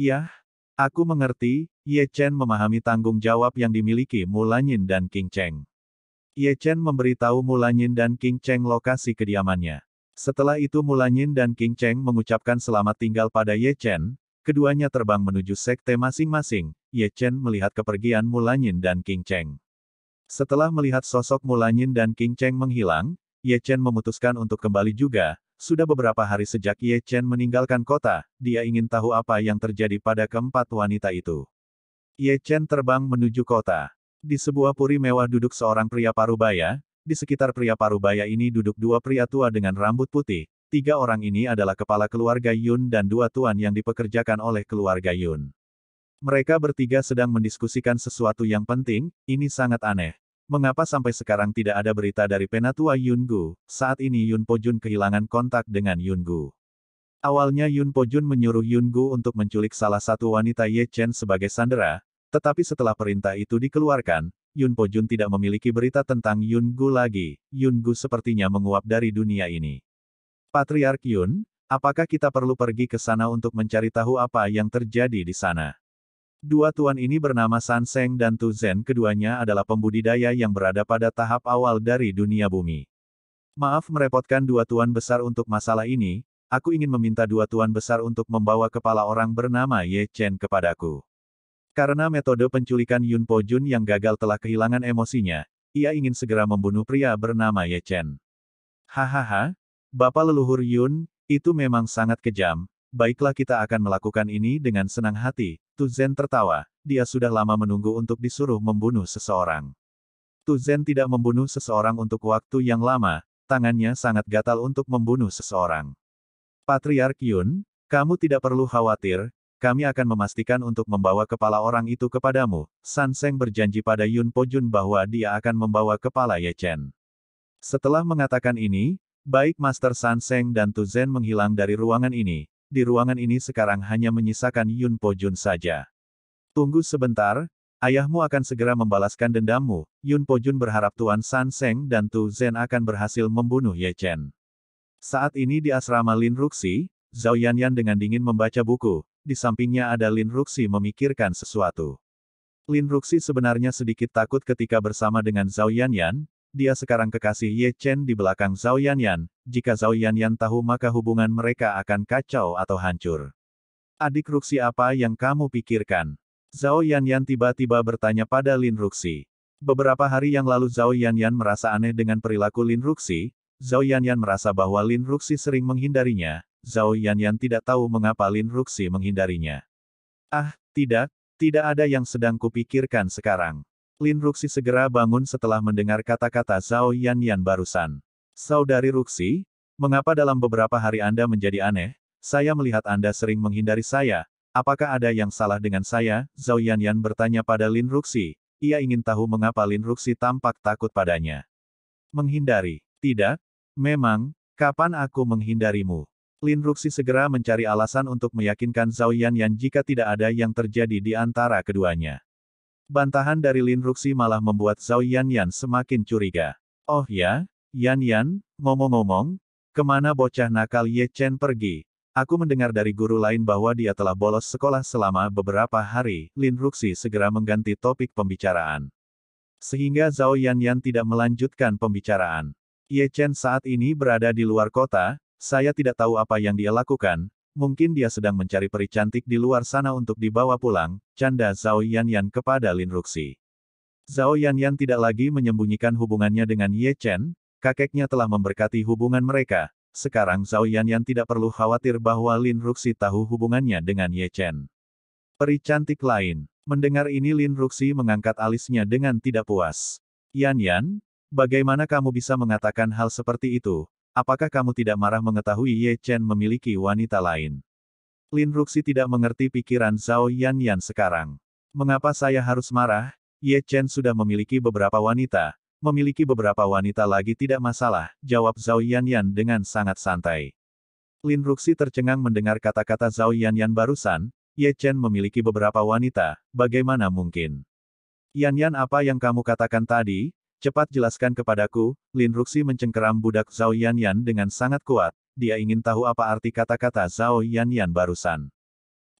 Ya, aku mengerti, Ye Chen memahami tanggung jawab yang dimiliki Mulanyin dan King Cheng. Ye Chen memberitahu Mulanyin dan King Cheng lokasi kediamannya. Setelah itu Mulanyin dan King Cheng mengucapkan selamat tinggal pada Ye Chen, keduanya terbang menuju sekte masing-masing, Ye Chen melihat kepergian Mulanyin dan King Cheng. Setelah melihat sosok Mulanyin dan King Cheng menghilang, Ye Chen memutuskan untuk kembali juga, sudah beberapa hari sejak Ye Chen meninggalkan kota, dia ingin tahu apa yang terjadi pada keempat wanita itu. Ye Chen terbang menuju kota. Di sebuah puri mewah duduk seorang pria parubaya, di sekitar pria parubaya ini duduk dua pria tua dengan rambut putih, tiga orang ini adalah kepala keluarga Yun dan dua tuan yang dipekerjakan oleh keluarga Yun. Mereka bertiga sedang mendiskusikan sesuatu yang penting, ini sangat aneh. Mengapa sampai sekarang tidak ada berita dari penatua Yun Gu? Saat ini Yun Jun kehilangan kontak dengan Yun Gu. Awalnya Yun Jun menyuruh Yun Gu untuk menculik salah satu wanita Ye Chen sebagai sandera, tetapi setelah perintah itu dikeluarkan, Yun Jun tidak memiliki berita tentang Yun Gu lagi. Yun Gu sepertinya menguap dari dunia ini. Patriark Yun, apakah kita perlu pergi ke sana untuk mencari tahu apa yang terjadi di sana? Dua tuan ini bernama San Seng dan Tu Zhen keduanya adalah pembudidaya yang berada pada tahap awal dari dunia bumi. Maaf merepotkan dua tuan besar untuk masalah ini, aku ingin meminta dua tuan besar untuk membawa kepala orang bernama Ye Chen kepadaku. Karena metode penculikan Yun Po Jun yang gagal telah kehilangan emosinya, ia ingin segera membunuh pria bernama Ye Chen. Hahaha, Bapak leluhur Yun, itu memang sangat kejam, Baiklah kita akan melakukan ini dengan senang hati, Tu Tuzen tertawa, dia sudah lama menunggu untuk disuruh membunuh seseorang. Tu Tuzen tidak membunuh seseorang untuk waktu yang lama, tangannya sangat gatal untuk membunuh seseorang. Patriark Yun, kamu tidak perlu khawatir, kami akan memastikan untuk membawa kepala orang itu kepadamu, San Seng berjanji pada Yun Po Jun bahwa dia akan membawa kepala Ye Chen. Setelah mengatakan ini, baik Master San Seng dan Tu Tuzen menghilang dari ruangan ini, di ruangan ini sekarang hanya menyisakan Yun Po Jun saja. Tunggu sebentar, ayahmu akan segera membalaskan dendammu. Yun Po Jun berharap Tuan San Seng dan Tu Zen akan berhasil membunuh Ye Chen. Saat ini di asrama Lin Ruxi, Zhao Yan Yan dengan dingin membaca buku, di sampingnya ada Lin Ruxi memikirkan sesuatu. Lin Ruxi sebenarnya sedikit takut ketika bersama dengan Zhao Yan Yan dia sekarang kekasih Ye Chen di belakang Zhao Yanyan, jika Zhao Yanyan tahu maka hubungan mereka akan kacau atau hancur. Adik Ruxi apa yang kamu pikirkan? Zhao Yanyan tiba-tiba bertanya pada Lin Ruxi. Beberapa hari yang lalu Zhao Yanyan merasa aneh dengan perilaku Lin Ruxi, Zhao Yanyan merasa bahwa Lin Ruxi sering menghindarinya, Zhao Yanyan tidak tahu mengapa Lin Ruxi menghindarinya. Ah, tidak, tidak ada yang sedang kupikirkan sekarang. Lin Ruxi segera bangun setelah mendengar kata-kata Zhao Yan Yan barusan. Saudari Ruxi, mengapa dalam beberapa hari Anda menjadi aneh? Saya melihat Anda sering menghindari saya. Apakah ada yang salah dengan saya? Zhao Yan Yan bertanya pada Lin Ruxi. Ia ingin tahu mengapa Lin Ruxi tampak takut padanya. Menghindari? Tidak. Memang, kapan aku menghindarimu? Lin Ruxi segera mencari alasan untuk meyakinkan Zhao Yan Yan jika tidak ada yang terjadi di antara keduanya. Bantahan dari Lin Ruxi malah membuat Zhao Yan Yan semakin curiga. Oh ya, Yan Yan, ngomong-ngomong, kemana bocah nakal Ye Chen pergi? Aku mendengar dari guru lain bahwa dia telah bolos sekolah selama beberapa hari. Lin Ruxi segera mengganti topik pembicaraan. Sehingga Zhao Yan Yan tidak melanjutkan pembicaraan. Ye Chen saat ini berada di luar kota, saya tidak tahu apa yang dia lakukan, Mungkin dia sedang mencari peri cantik di luar sana untuk dibawa pulang, canda Zhao Yan Yan kepada Lin Ruxi. Zhao Yan Yan tidak lagi menyembunyikan hubungannya dengan Ye Chen, kakeknya telah memberkati hubungan mereka, sekarang Zhao Yan Yan tidak perlu khawatir bahwa Lin Ruxi tahu hubungannya dengan Ye Chen. Peri cantik lain, mendengar ini Lin Ruxi mengangkat alisnya dengan tidak puas. Yan Yan, Bagaimana kamu bisa mengatakan hal seperti itu? Apakah kamu tidak marah mengetahui Ye Chen memiliki wanita lain? Lin Ruxi tidak mengerti pikiran Zhao Yan Yan sekarang. Mengapa saya harus marah? Ye Chen sudah memiliki beberapa wanita. Memiliki beberapa wanita lagi tidak masalah, jawab Zhao Yan Yan dengan sangat santai. Lin Ruxi tercengang mendengar kata-kata Zhao Yan Yan barusan, Ye Chen memiliki beberapa wanita, bagaimana mungkin? Yan Yan apa yang kamu katakan tadi, Cepat jelaskan kepadaku, Lin Ruxi mencengkeram budak Zhao Yan Yan dengan sangat kuat, dia ingin tahu apa arti kata-kata Zhao Yan Yan barusan.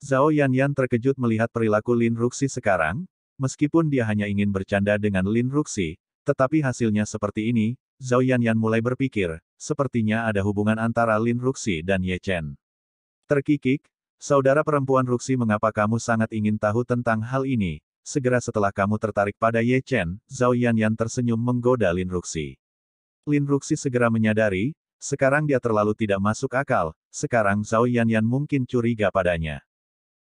Zhao Yan Yan terkejut melihat perilaku Lin Ruxi sekarang, meskipun dia hanya ingin bercanda dengan Lin Ruxi, tetapi hasilnya seperti ini, Zhao Yan Yan mulai berpikir, sepertinya ada hubungan antara Lin Ruxi dan Ye Chen. Terkikik, saudara perempuan Ruxi mengapa kamu sangat ingin tahu tentang hal ini, segera setelah kamu tertarik pada Ye Chen, Zhao Yan Yan tersenyum menggoda Lin Ruxi. Lin Ruxi segera menyadari, sekarang dia terlalu tidak masuk akal, sekarang Zhao Yan Yan mungkin curiga padanya.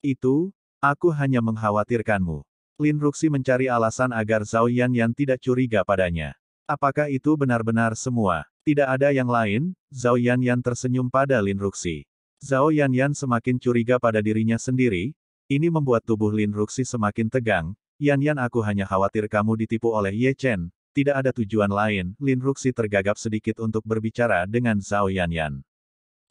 Itu, aku hanya mengkhawatirkanmu. Lin Ruxi mencari alasan agar Zhao Yan Yan tidak curiga padanya. Apakah itu benar-benar semua? Tidak ada yang lain, Zhao Yan Yan tersenyum pada Lin Ruxi. Zhao Yan Yan semakin curiga pada dirinya sendiri, ini membuat tubuh Lin Ruxi semakin tegang, Yan Yan aku hanya khawatir kamu ditipu oleh Ye Chen, tidak ada tujuan lain, Lin Ruxi tergagap sedikit untuk berbicara dengan Zhao Yan Yan.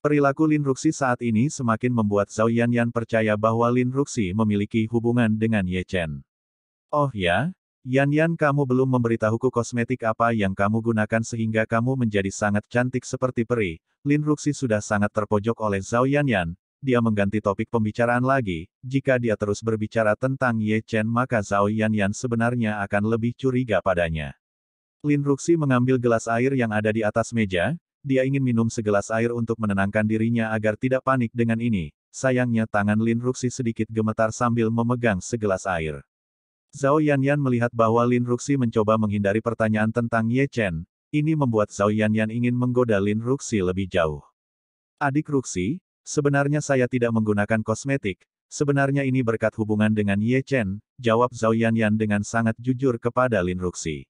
Perilaku Lin Ruxi saat ini semakin membuat Zhao Yan Yan percaya bahwa Lin Ruxi memiliki hubungan dengan Ye Chen. Oh ya? Yan Yan kamu belum memberitahuku kosmetik apa yang kamu gunakan sehingga kamu menjadi sangat cantik seperti peri, Lin Ruxi sudah sangat terpojok oleh Zhao Yan Yan, dia mengganti topik pembicaraan lagi, jika dia terus berbicara tentang Ye Chen maka Zhao Yan Yan sebenarnya akan lebih curiga padanya. Lin Ruxi mengambil gelas air yang ada di atas meja, dia ingin minum segelas air untuk menenangkan dirinya agar tidak panik dengan ini, sayangnya tangan Lin Ruxi sedikit gemetar sambil memegang segelas air. Zhao Yan Yan melihat bahwa Lin Ruxi mencoba menghindari pertanyaan tentang Ye Chen, ini membuat Zhao Yan Yan ingin menggoda Lin Ruxi lebih jauh. Adik Ruxi, Sebenarnya saya tidak menggunakan kosmetik, sebenarnya ini berkat hubungan dengan Ye Chen, jawab Zhao Yan dengan sangat jujur kepada Lin Ruxi.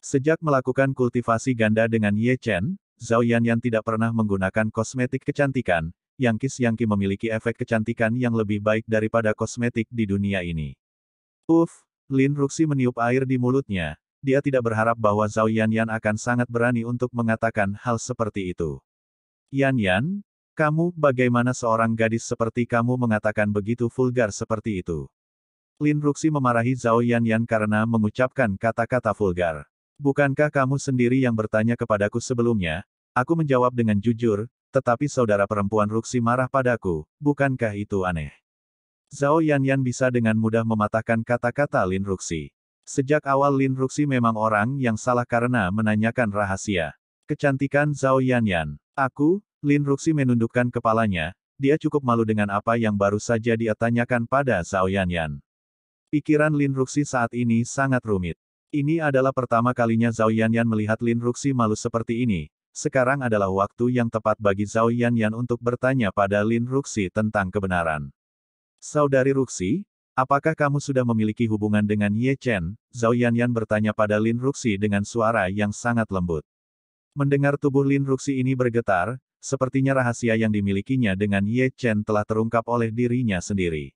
Sejak melakukan kultivasi ganda dengan Ye Chen, Zhao Yan tidak pernah menggunakan kosmetik kecantikan, yang Kis-Yang-Ki memiliki efek kecantikan yang lebih baik daripada kosmetik di dunia ini. Uff, Lin Ruxi meniup air di mulutnya, dia tidak berharap bahwa Zhao Yan akan sangat berani untuk mengatakan hal seperti itu. Yan Yan, kamu, bagaimana seorang gadis seperti kamu mengatakan begitu vulgar seperti itu? Lin Ruxi memarahi Zhao Yan Yan karena mengucapkan kata-kata vulgar. Bukankah kamu sendiri yang bertanya kepadaku sebelumnya? Aku menjawab dengan jujur, tetapi saudara perempuan Ruxi marah padaku, bukankah itu aneh? Zhao Yan Yan bisa dengan mudah mematahkan kata-kata Lin Ruxi. Sejak awal Lin Ruxi memang orang yang salah karena menanyakan rahasia. Kecantikan Zhao Yan. Aku, Lin Ruxi menundukkan kepalanya, dia cukup malu dengan apa yang baru saja dia tanyakan pada Zhao Yanyan. Pikiran Lin Ruxi saat ini sangat rumit. Ini adalah pertama kalinya Zhao Yanyan melihat Lin Ruxi malu seperti ini. Sekarang adalah waktu yang tepat bagi Zhao Yanyan untuk bertanya pada Lin Ruxi tentang kebenaran. Saudari Ruxi, apakah kamu sudah memiliki hubungan dengan Ye Chen? Zhao Yanyan bertanya pada Lin Ruxi dengan suara yang sangat lembut. Mendengar tubuh Lin Ruxi ini bergetar, Sepertinya rahasia yang dimilikinya dengan Ye Chen telah terungkap oleh dirinya sendiri.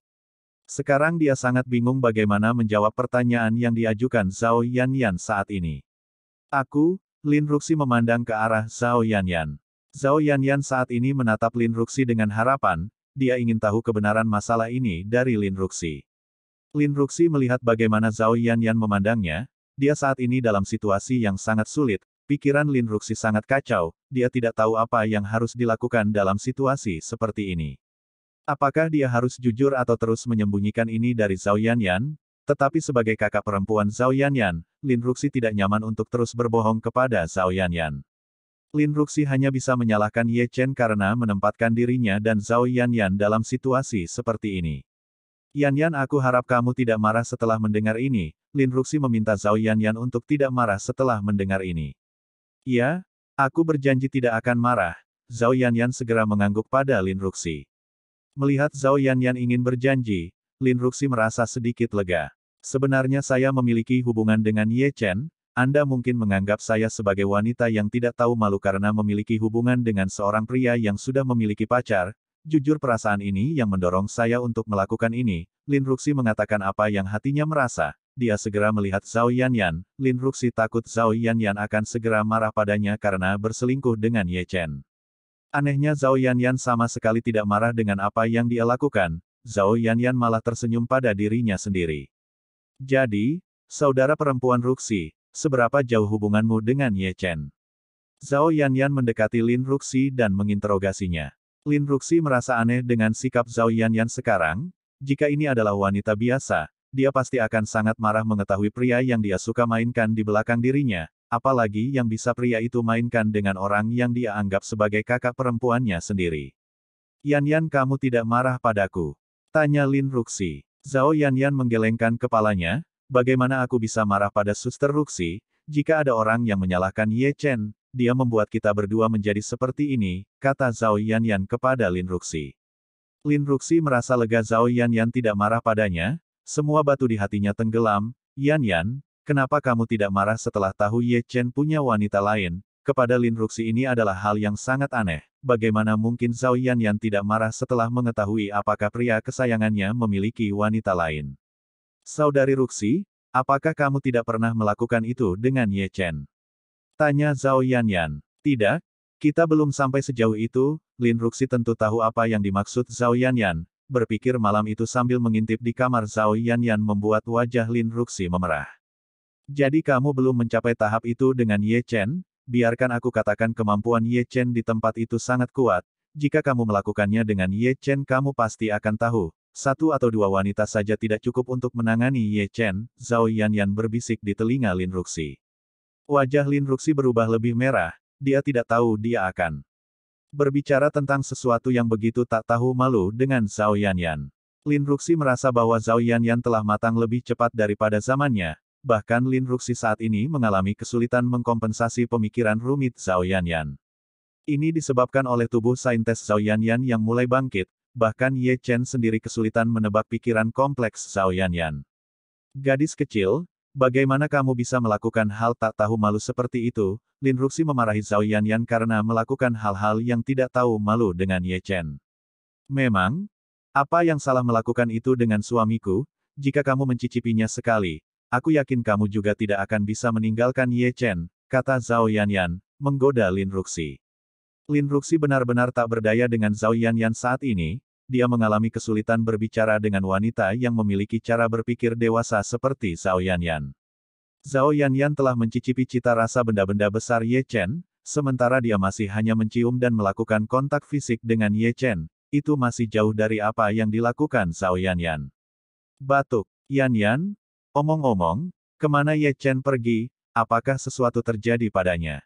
Sekarang dia sangat bingung bagaimana menjawab pertanyaan yang diajukan Zhao Yan Yan saat ini. Aku, Lin Ruxi memandang ke arah Zhao Yan Yan. Zhao Yan Yan saat ini menatap Lin Ruxi dengan harapan, dia ingin tahu kebenaran masalah ini dari Lin Ruxi. Lin Ruxi melihat bagaimana Zhao Yan Yan memandangnya, dia saat ini dalam situasi yang sangat sulit, Pikiran Lin Ruxi sangat kacau, dia tidak tahu apa yang harus dilakukan dalam situasi seperti ini. Apakah dia harus jujur atau terus menyembunyikan ini dari Zhao Yanyan? Tetapi sebagai kakak perempuan Zhao Yanyan, Lin Ruxi tidak nyaman untuk terus berbohong kepada Zhao Yanyan. Lin Ruxi hanya bisa menyalahkan Ye Chen karena menempatkan dirinya dan Zhao Yanyan dalam situasi seperti ini. Yanyan aku harap kamu tidak marah setelah mendengar ini, Lin Ruxi meminta Zhao Yanyan untuk tidak marah setelah mendengar ini. Ya, aku berjanji tidak akan marah. Zhao Yan segera mengangguk pada Lin Ruxi. Melihat Zhao Yan ingin berjanji, Lin Ruxi merasa sedikit lega. Sebenarnya saya memiliki hubungan dengan Ye Chen, Anda mungkin menganggap saya sebagai wanita yang tidak tahu malu karena memiliki hubungan dengan seorang pria yang sudah memiliki pacar, Jujur perasaan ini yang mendorong saya untuk melakukan ini, Lin Ruxi mengatakan apa yang hatinya merasa dia segera melihat Zhao Yanyan, Lin Ruxi takut Zhao Yanyan akan segera marah padanya karena berselingkuh dengan Ye Chen. Anehnya Zhao Yanyan sama sekali tidak marah dengan apa yang dia lakukan, Zhao Yanyan malah tersenyum pada dirinya sendiri. Jadi, saudara perempuan Ruxi, seberapa jauh hubunganmu dengan Ye Chen? Zhao Yanyan mendekati Lin Ruxi dan menginterogasinya. Lin Ruxi merasa aneh dengan sikap Zhao Yanyan sekarang, jika ini adalah wanita biasa, dia pasti akan sangat marah mengetahui pria yang dia suka mainkan di belakang dirinya, apalagi yang bisa pria itu mainkan dengan orang yang dia anggap sebagai kakak perempuannya sendiri. Yan Yan kamu tidak marah padaku? Tanya Lin Ruxi. Zhao Yan Yan menggelengkan kepalanya, bagaimana aku bisa marah pada suster Ruxi, jika ada orang yang menyalahkan Ye Chen, dia membuat kita berdua menjadi seperti ini, kata Zhao Yan Yan kepada Lin Ruxi. Lin Ruxi merasa lega Zhao Yan Yan tidak marah padanya, semua batu di hatinya tenggelam, Yan Yan, kenapa kamu tidak marah setelah tahu Ye Chen punya wanita lain? Kepada Lin Ruxi ini adalah hal yang sangat aneh. Bagaimana mungkin Zhao Yan Yan tidak marah setelah mengetahui apakah pria kesayangannya memiliki wanita lain? Saudari Ruxi, apakah kamu tidak pernah melakukan itu dengan Ye Chen? Tanya Zhao Yan Yan. Tidak, kita belum sampai sejauh itu, Lin Ruxi tentu tahu apa yang dimaksud Zhao Yan Yan, berpikir malam itu sambil mengintip di kamar Zhao Yan Yan membuat wajah Lin Ruxi memerah. Jadi kamu belum mencapai tahap itu dengan Ye Chen, biarkan aku katakan kemampuan Ye Chen di tempat itu sangat kuat, jika kamu melakukannya dengan Ye Chen kamu pasti akan tahu, satu atau dua wanita saja tidak cukup untuk menangani Ye Chen, Zhao Yan Yan berbisik di telinga Lin Ruxi. Wajah Lin Ruxi berubah lebih merah, dia tidak tahu dia akan berbicara tentang sesuatu yang begitu tak tahu malu dengan Zhao Yanyan. Lin Ruxi merasa bahwa Zhao Yanyan telah matang lebih cepat daripada zamannya, bahkan Lin Ruxi saat ini mengalami kesulitan mengkompensasi pemikiran rumit Zhao Yanyan. Ini disebabkan oleh tubuh saintes Zhao Yanyan yang mulai bangkit, bahkan Ye Chen sendiri kesulitan menebak pikiran kompleks Zhao Yanyan. Gadis kecil, Bagaimana kamu bisa melakukan hal tak tahu malu seperti itu? Lin Ruxi memarahi Zhao Yan Yan karena melakukan hal-hal yang tidak tahu malu dengan Ye Chen. Memang, apa yang salah melakukan itu dengan suamiku? Jika kamu mencicipinya sekali, aku yakin kamu juga tidak akan bisa meninggalkan Ye Chen, kata Zhao Yan Yan, menggoda Lin Ruxi. Lin Ruxi benar-benar tak berdaya dengan Zhao Yan Yan saat ini, dia mengalami kesulitan berbicara dengan wanita yang memiliki cara berpikir dewasa seperti Zhao Yanyan. Zhao Yanyan telah mencicipi cita rasa benda-benda besar Ye Chen, sementara dia masih hanya mencium dan melakukan kontak fisik dengan Ye Chen, itu masih jauh dari apa yang dilakukan Zhao Yanyan. Batuk, Yanyan, omong-omong, kemana Ye Chen pergi, apakah sesuatu terjadi padanya?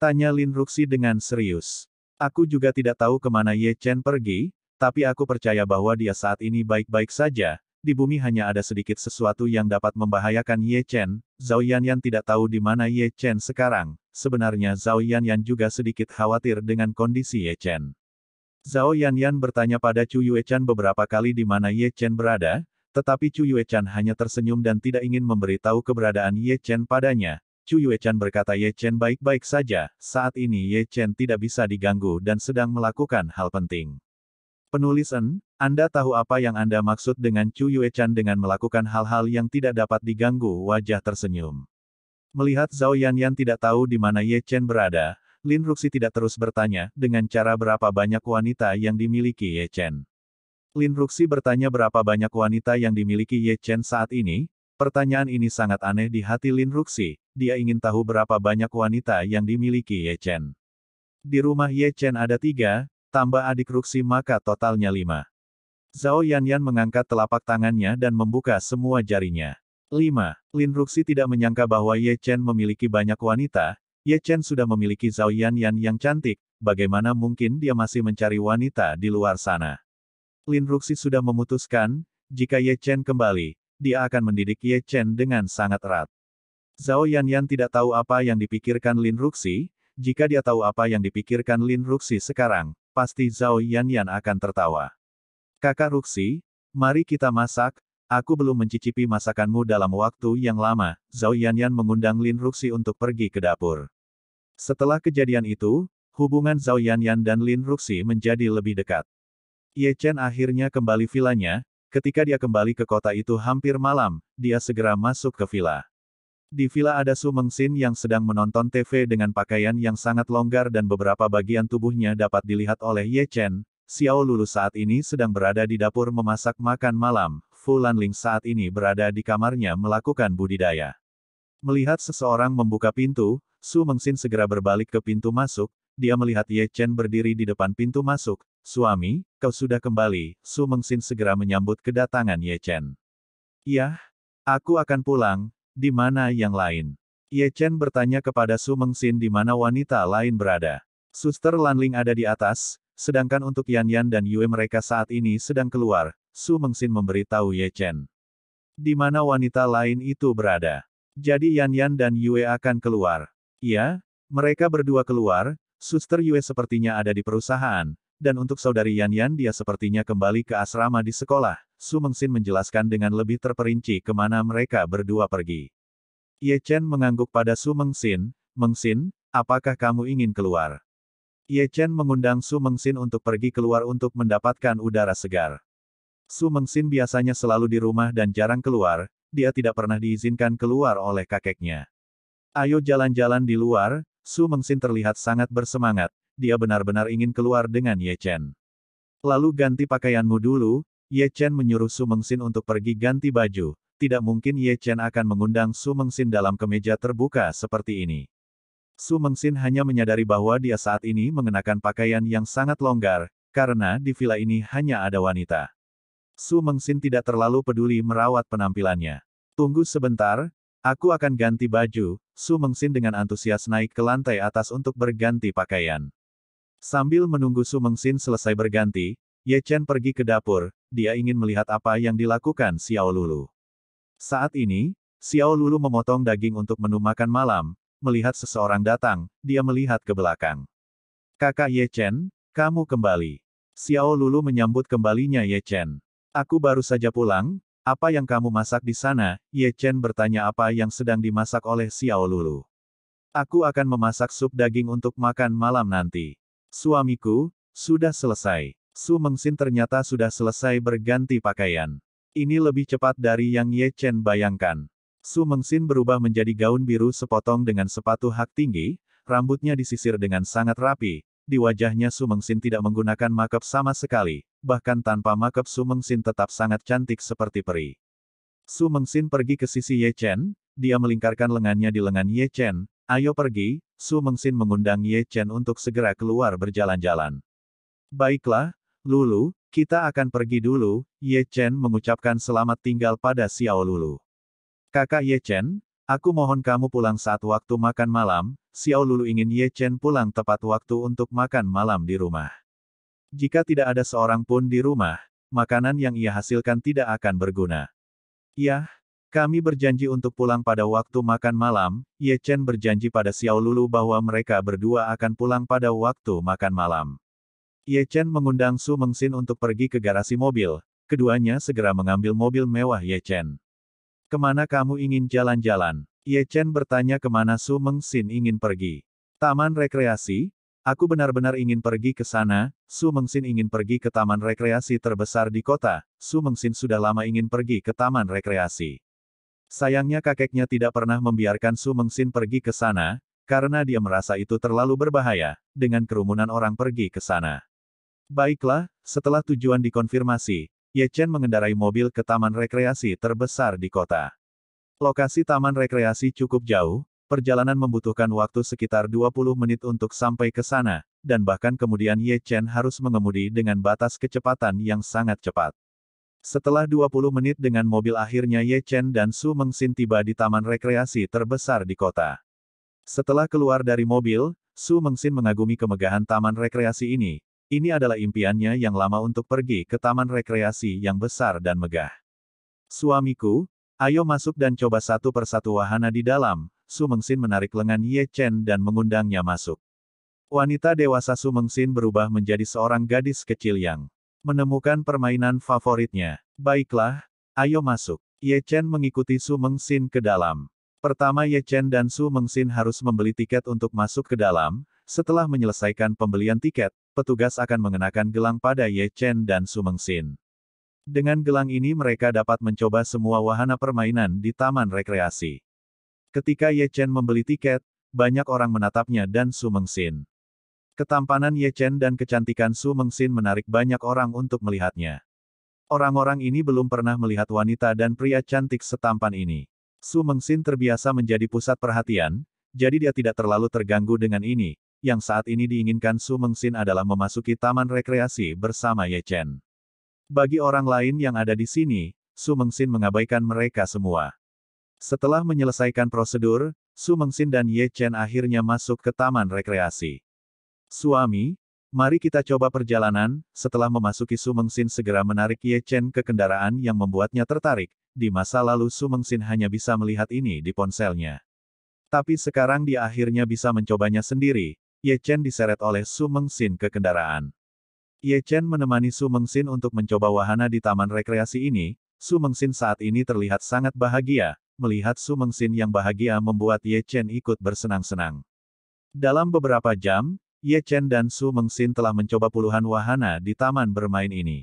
Tanya Lin Ruxi dengan serius. Aku juga tidak tahu kemana Ye Chen pergi, tapi aku percaya bahwa dia saat ini baik-baik saja, di bumi hanya ada sedikit sesuatu yang dapat membahayakan Ye Chen, Zhao Yan tidak tahu di mana Ye Chen sekarang, sebenarnya Zhao Yan juga sedikit khawatir dengan kondisi Ye Chen. Zhao Yan bertanya pada Chu Yue Chan beberapa kali di mana Ye Chen berada, tetapi Chu Yue Chan hanya tersenyum dan tidak ingin memberitahu keberadaan Ye Chen padanya, Chu Yuechan berkata Ye Chen baik-baik saja, saat ini Ye Chen tidak bisa diganggu dan sedang melakukan hal penting. Penulis Anda tahu apa yang Anda maksud dengan Chu Yuechan dengan melakukan hal-hal yang tidak dapat diganggu wajah tersenyum. Melihat Zhao Yanyan tidak tahu di mana Ye Chen berada, Lin Ruxi tidak terus bertanya, dengan cara berapa banyak wanita yang dimiliki Ye Chen. Lin Ruxi bertanya berapa banyak wanita yang dimiliki Ye Chen saat ini, pertanyaan ini sangat aneh di hati Lin Ruxi, dia ingin tahu berapa banyak wanita yang dimiliki Ye Chen. Di rumah Ye Chen ada tiga, Tambah adik Ruksi maka totalnya lima. Zhao Yanyan mengangkat telapak tangannya dan membuka semua jarinya. lima. Lin Ruxi tidak menyangka bahwa Ye Chen memiliki banyak wanita, Ye Chen sudah memiliki Zhao Yanyan yang cantik, bagaimana mungkin dia masih mencari wanita di luar sana. Lin Ruxi sudah memutuskan, jika Ye Chen kembali, dia akan mendidik Ye Chen dengan sangat erat. Zhao Yanyan tidak tahu apa yang dipikirkan Lin Ruxi, jika dia tahu apa yang dipikirkan Lin Ruxi sekarang, pasti Zhao Yan Yan akan tertawa. Kakak Ruxi, mari kita masak, aku belum mencicipi masakanmu dalam waktu yang lama, Zhao Yan Yan mengundang Lin Ruxi untuk pergi ke dapur. Setelah kejadian itu, hubungan Zhao Yan Yan dan Lin Ruxi menjadi lebih dekat. Ye Chen akhirnya kembali vilanya, ketika dia kembali ke kota itu hampir malam, dia segera masuk ke villa. Di villa ada Su Mengsin yang sedang menonton TV dengan pakaian yang sangat longgar dan beberapa bagian tubuhnya dapat dilihat oleh Ye Chen. Xiao Lulu saat ini sedang berada di dapur memasak makan malam. Fu Lanling saat ini berada di kamarnya melakukan budidaya. Melihat seseorang membuka pintu, Su Mengsin segera berbalik ke pintu masuk. Dia melihat Ye Chen berdiri di depan pintu masuk. Suami, kau sudah kembali. Su Mengsin segera menyambut kedatangan Ye Chen. Yah, aku akan pulang, di mana yang lain? Ye Chen bertanya kepada Su Mengsin di mana wanita lain berada. Suster Lanling ada di atas, sedangkan untuk Yan Yan dan Yue mereka saat ini sedang keluar, Su Mengsin memberitahu Ye Chen. Di mana wanita lain itu berada. Jadi Yan Yan dan Yue akan keluar. Iya, mereka berdua keluar, Suster Yue sepertinya ada di perusahaan, dan untuk saudari Yan Yan dia sepertinya kembali ke asrama di sekolah. Su Mengsin menjelaskan dengan lebih terperinci kemana mereka berdua pergi. Ye Chen mengangguk pada Su Mengsin, Mengsin, apakah kamu ingin keluar? Ye Chen mengundang Su Mengsin untuk pergi keluar untuk mendapatkan udara segar. Su Mengsin biasanya selalu di rumah dan jarang keluar, dia tidak pernah diizinkan keluar oleh kakeknya. Ayo jalan-jalan di luar, Su Mengsin terlihat sangat bersemangat, dia benar-benar ingin keluar dengan Ye Chen. Lalu ganti pakaianmu dulu, Ye Chen menyuruh Su Mengsin untuk pergi ganti baju. Tidak mungkin Ye Chen akan mengundang Su Mengsin dalam kemeja terbuka seperti ini. Su Mengsin hanya menyadari bahwa dia saat ini mengenakan pakaian yang sangat longgar, karena di villa ini hanya ada wanita. Su Mengsin tidak terlalu peduli merawat penampilannya. Tunggu sebentar, aku akan ganti baju, Su Mengsin dengan antusias naik ke lantai atas untuk berganti pakaian. Sambil menunggu Sumengsin selesai berganti, Ye Chen pergi ke dapur, dia ingin melihat apa yang dilakukan Xiao Lulu. Saat ini, Xiao Lulu memotong daging untuk menu makan malam, melihat seseorang datang, dia melihat ke belakang. Kakak Ye Chen, kamu kembali. Xiao Lulu menyambut kembalinya Ye Chen. Aku baru saja pulang, apa yang kamu masak di sana? Ye Chen bertanya apa yang sedang dimasak oleh Xiao Lulu. Aku akan memasak sup daging untuk makan malam nanti. Suamiku, sudah selesai. Su Mengsin ternyata sudah selesai berganti pakaian. Ini lebih cepat dari yang Ye Chen bayangkan. Su Mengsin berubah menjadi gaun biru sepotong dengan sepatu hak tinggi, rambutnya disisir dengan sangat rapi, di wajahnya Su Mengsin tidak menggunakan makeup sama sekali, bahkan tanpa makeup Su Mengsin tetap sangat cantik seperti peri. Su Mengsin pergi ke sisi Ye Chen, dia melingkarkan lengannya di lengan Ye Chen, Ayo pergi, Su Mengsin mengundang Ye Chen untuk segera keluar berjalan-jalan. Baiklah, Lulu, kita akan pergi dulu, Ye Chen mengucapkan selamat tinggal pada Xiao Lulu. Kakak Ye Chen, aku mohon kamu pulang saat waktu makan malam, Xiao Lulu ingin Ye Chen pulang tepat waktu untuk makan malam di rumah. Jika tidak ada seorang pun di rumah, makanan yang ia hasilkan tidak akan berguna. Yah, kami berjanji untuk pulang pada waktu makan malam, Ye Chen berjanji pada Xiao Lulu bahwa mereka berdua akan pulang pada waktu makan malam. Ye Chen mengundang Su Mengsin untuk pergi ke garasi mobil, keduanya segera mengambil mobil mewah Ye Chen. Kemana kamu ingin jalan-jalan? Ye Chen bertanya kemana Su Mengsin ingin pergi. Taman rekreasi? Aku benar-benar ingin pergi ke sana, Su Mengsin ingin pergi ke taman rekreasi terbesar di kota, Su Mengsin sudah lama ingin pergi ke taman rekreasi. Sayangnya kakeknya tidak pernah membiarkan Su Mengsin pergi ke sana, karena dia merasa itu terlalu berbahaya, dengan kerumunan orang pergi ke sana. Baiklah, setelah tujuan dikonfirmasi, Ye Chen mengendarai mobil ke taman rekreasi terbesar di kota. Lokasi taman rekreasi cukup jauh, perjalanan membutuhkan waktu sekitar 20 menit untuk sampai ke sana, dan bahkan kemudian Ye Chen harus mengemudi dengan batas kecepatan yang sangat cepat. Setelah 20 menit dengan mobil akhirnya Ye Chen dan Su Mengsin tiba di taman rekreasi terbesar di kota. Setelah keluar dari mobil, Su Mengsin mengagumi kemegahan taman rekreasi ini. Ini adalah impiannya yang lama untuk pergi ke taman rekreasi yang besar dan megah. Suamiku, ayo masuk dan coba satu persatu wahana di dalam. Su Mengsin menarik lengan Ye Chen dan mengundangnya masuk. Wanita dewasa Su Mengxin berubah menjadi seorang gadis kecil yang Menemukan permainan favoritnya. Baiklah, ayo masuk. Ye Chen mengikuti Su Mengsin ke dalam. Pertama Ye Chen dan Su Mengsin harus membeli tiket untuk masuk ke dalam. Setelah menyelesaikan pembelian tiket, petugas akan mengenakan gelang pada Ye Chen dan Su Mengsin. Dengan gelang ini mereka dapat mencoba semua wahana permainan di taman rekreasi. Ketika Ye Chen membeli tiket, banyak orang menatapnya dan Su Mengsin. Ketampanan Ye Chen dan kecantikan Su Mengsin menarik banyak orang untuk melihatnya. Orang-orang ini belum pernah melihat wanita dan pria cantik setampan ini. Su Mengsin terbiasa menjadi pusat perhatian, jadi dia tidak terlalu terganggu dengan ini, yang saat ini diinginkan Su Mengsin adalah memasuki taman rekreasi bersama Ye Chen. Bagi orang lain yang ada di sini, Su Mengsin mengabaikan mereka semua. Setelah menyelesaikan prosedur, Su Mengsin dan Ye Chen akhirnya masuk ke taman rekreasi. Suami, mari kita coba perjalanan, setelah memasuki Sumengsin segera menarik Ye Chen ke kendaraan yang membuatnya tertarik, di masa lalu Sumengsin hanya bisa melihat ini di ponselnya. Tapi sekarang dia akhirnya bisa mencobanya sendiri, Ye Chen diseret oleh Sumengsin ke kendaraan. Ye Chen menemani Sumengsin untuk mencoba wahana di taman rekreasi ini, Sumengsin saat ini terlihat sangat bahagia, melihat Sumengsin yang bahagia membuat Ye Chen ikut bersenang-senang. Dalam beberapa jam, Ye Chen dan Su Mengxin telah mencoba puluhan wahana di taman bermain ini.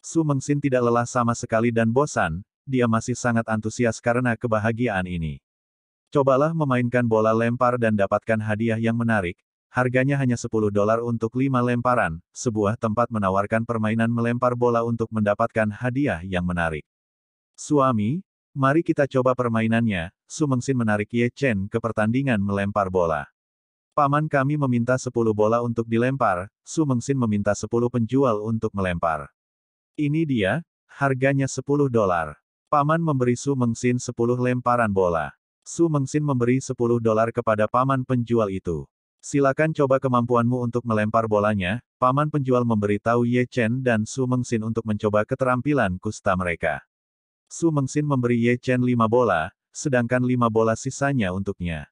Su Mengxin tidak lelah sama sekali dan bosan, dia masih sangat antusias karena kebahagiaan ini. Cobalah memainkan bola lempar dan dapatkan hadiah yang menarik, harganya hanya 10 dolar untuk 5 lemparan, sebuah tempat menawarkan permainan melempar bola untuk mendapatkan hadiah yang menarik. Suami, mari kita coba permainannya, Su Mengxin menarik Ye Chen ke pertandingan melempar bola. Paman kami meminta sepuluh bola untuk dilempar, Su Mengsin meminta sepuluh penjual untuk melempar. Ini dia, harganya sepuluh dolar. Paman memberi Su Mengsin sepuluh lemparan bola. Su Mengsin memberi sepuluh dolar kepada paman penjual itu. Silakan coba kemampuanmu untuk melempar bolanya, paman penjual memberitahu Ye Chen dan Su Mengsin untuk mencoba keterampilan kusta mereka. Su Mengsin memberi Ye Chen lima bola, sedangkan lima bola sisanya untuknya.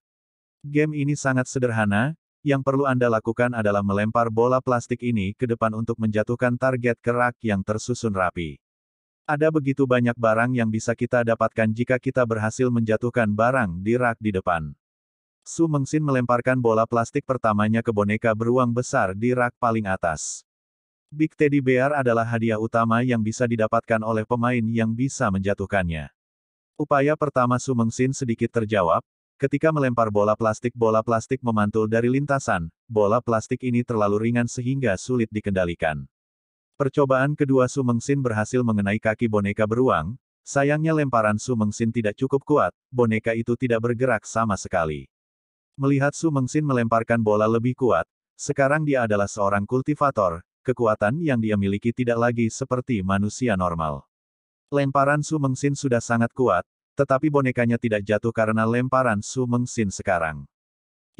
Game ini sangat sederhana, yang perlu Anda lakukan adalah melempar bola plastik ini ke depan untuk menjatuhkan target kerak yang tersusun rapi. Ada begitu banyak barang yang bisa kita dapatkan jika kita berhasil menjatuhkan barang di rak di depan. Su Mengsin melemparkan bola plastik pertamanya ke boneka beruang besar di rak paling atas. Big Teddy Bear adalah hadiah utama yang bisa didapatkan oleh pemain yang bisa menjatuhkannya. Upaya pertama Su Sumengsin sedikit terjawab, Ketika melempar bola plastik, bola plastik memantul dari lintasan. Bola plastik ini terlalu ringan sehingga sulit dikendalikan. Percobaan kedua Sumengsin berhasil mengenai kaki boneka beruang. Sayangnya lemparan Sumengsin tidak cukup kuat, boneka itu tidak bergerak sama sekali. Melihat Sumengsin melemparkan bola lebih kuat, sekarang dia adalah seorang kultivator, kekuatan yang dia miliki tidak lagi seperti manusia normal. Lemparan Sumengsin sudah sangat kuat, tetapi bonekanya tidak jatuh karena lemparan Su Mengsin sekarang.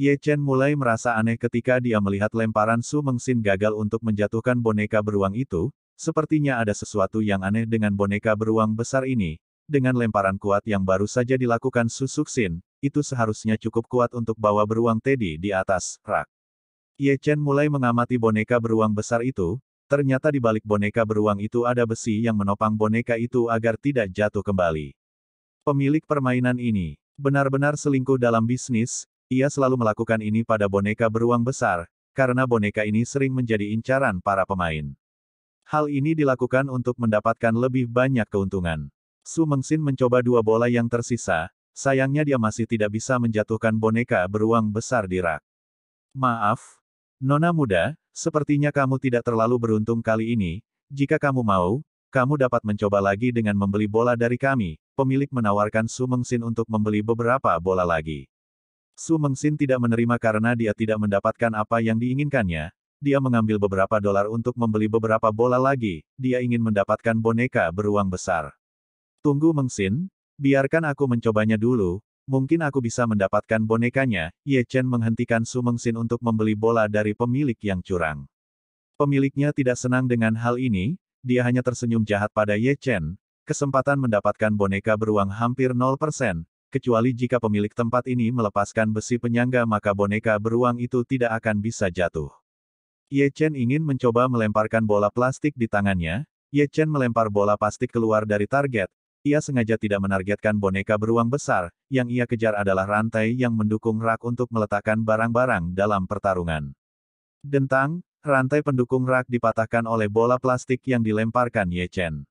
Ye Chen mulai merasa aneh ketika dia melihat lemparan Su Mengsin gagal untuk menjatuhkan boneka beruang itu, sepertinya ada sesuatu yang aneh dengan boneka beruang besar ini, dengan lemparan kuat yang baru saja dilakukan Su Suxin, itu seharusnya cukup kuat untuk bawa beruang Teddy di atas rak. Ye Chen mulai mengamati boneka beruang besar itu, ternyata di balik boneka beruang itu ada besi yang menopang boneka itu agar tidak jatuh kembali. Pemilik permainan ini benar-benar selingkuh dalam bisnis, ia selalu melakukan ini pada boneka beruang besar, karena boneka ini sering menjadi incaran para pemain. Hal ini dilakukan untuk mendapatkan lebih banyak keuntungan. Su Mengsin mencoba dua bola yang tersisa, sayangnya dia masih tidak bisa menjatuhkan boneka beruang besar di rak. Maaf, Nona muda, sepertinya kamu tidak terlalu beruntung kali ini, jika kamu mau, kamu dapat mencoba lagi dengan membeli bola dari kami, pemilik menawarkan Su Mengsin untuk membeli beberapa bola lagi. Su Mengsin tidak menerima karena dia tidak mendapatkan apa yang diinginkannya, dia mengambil beberapa dolar untuk membeli beberapa bola lagi, dia ingin mendapatkan boneka beruang besar. Tunggu Mengsin, biarkan aku mencobanya dulu, mungkin aku bisa mendapatkan bonekanya, Ye Chen menghentikan Su Mengsin untuk membeli bola dari pemilik yang curang. Pemiliknya tidak senang dengan hal ini, dia hanya tersenyum jahat pada Ye Chen, kesempatan mendapatkan boneka beruang hampir 0%, kecuali jika pemilik tempat ini melepaskan besi penyangga maka boneka beruang itu tidak akan bisa jatuh. Ye Chen ingin mencoba melemparkan bola plastik di tangannya, Ye Chen melempar bola plastik keluar dari target, ia sengaja tidak menargetkan boneka beruang besar, yang ia kejar adalah rantai yang mendukung rak untuk meletakkan barang-barang dalam pertarungan. Dentang, rantai pendukung rak dipatahkan oleh bola plastik yang dilemparkan Ye Chen.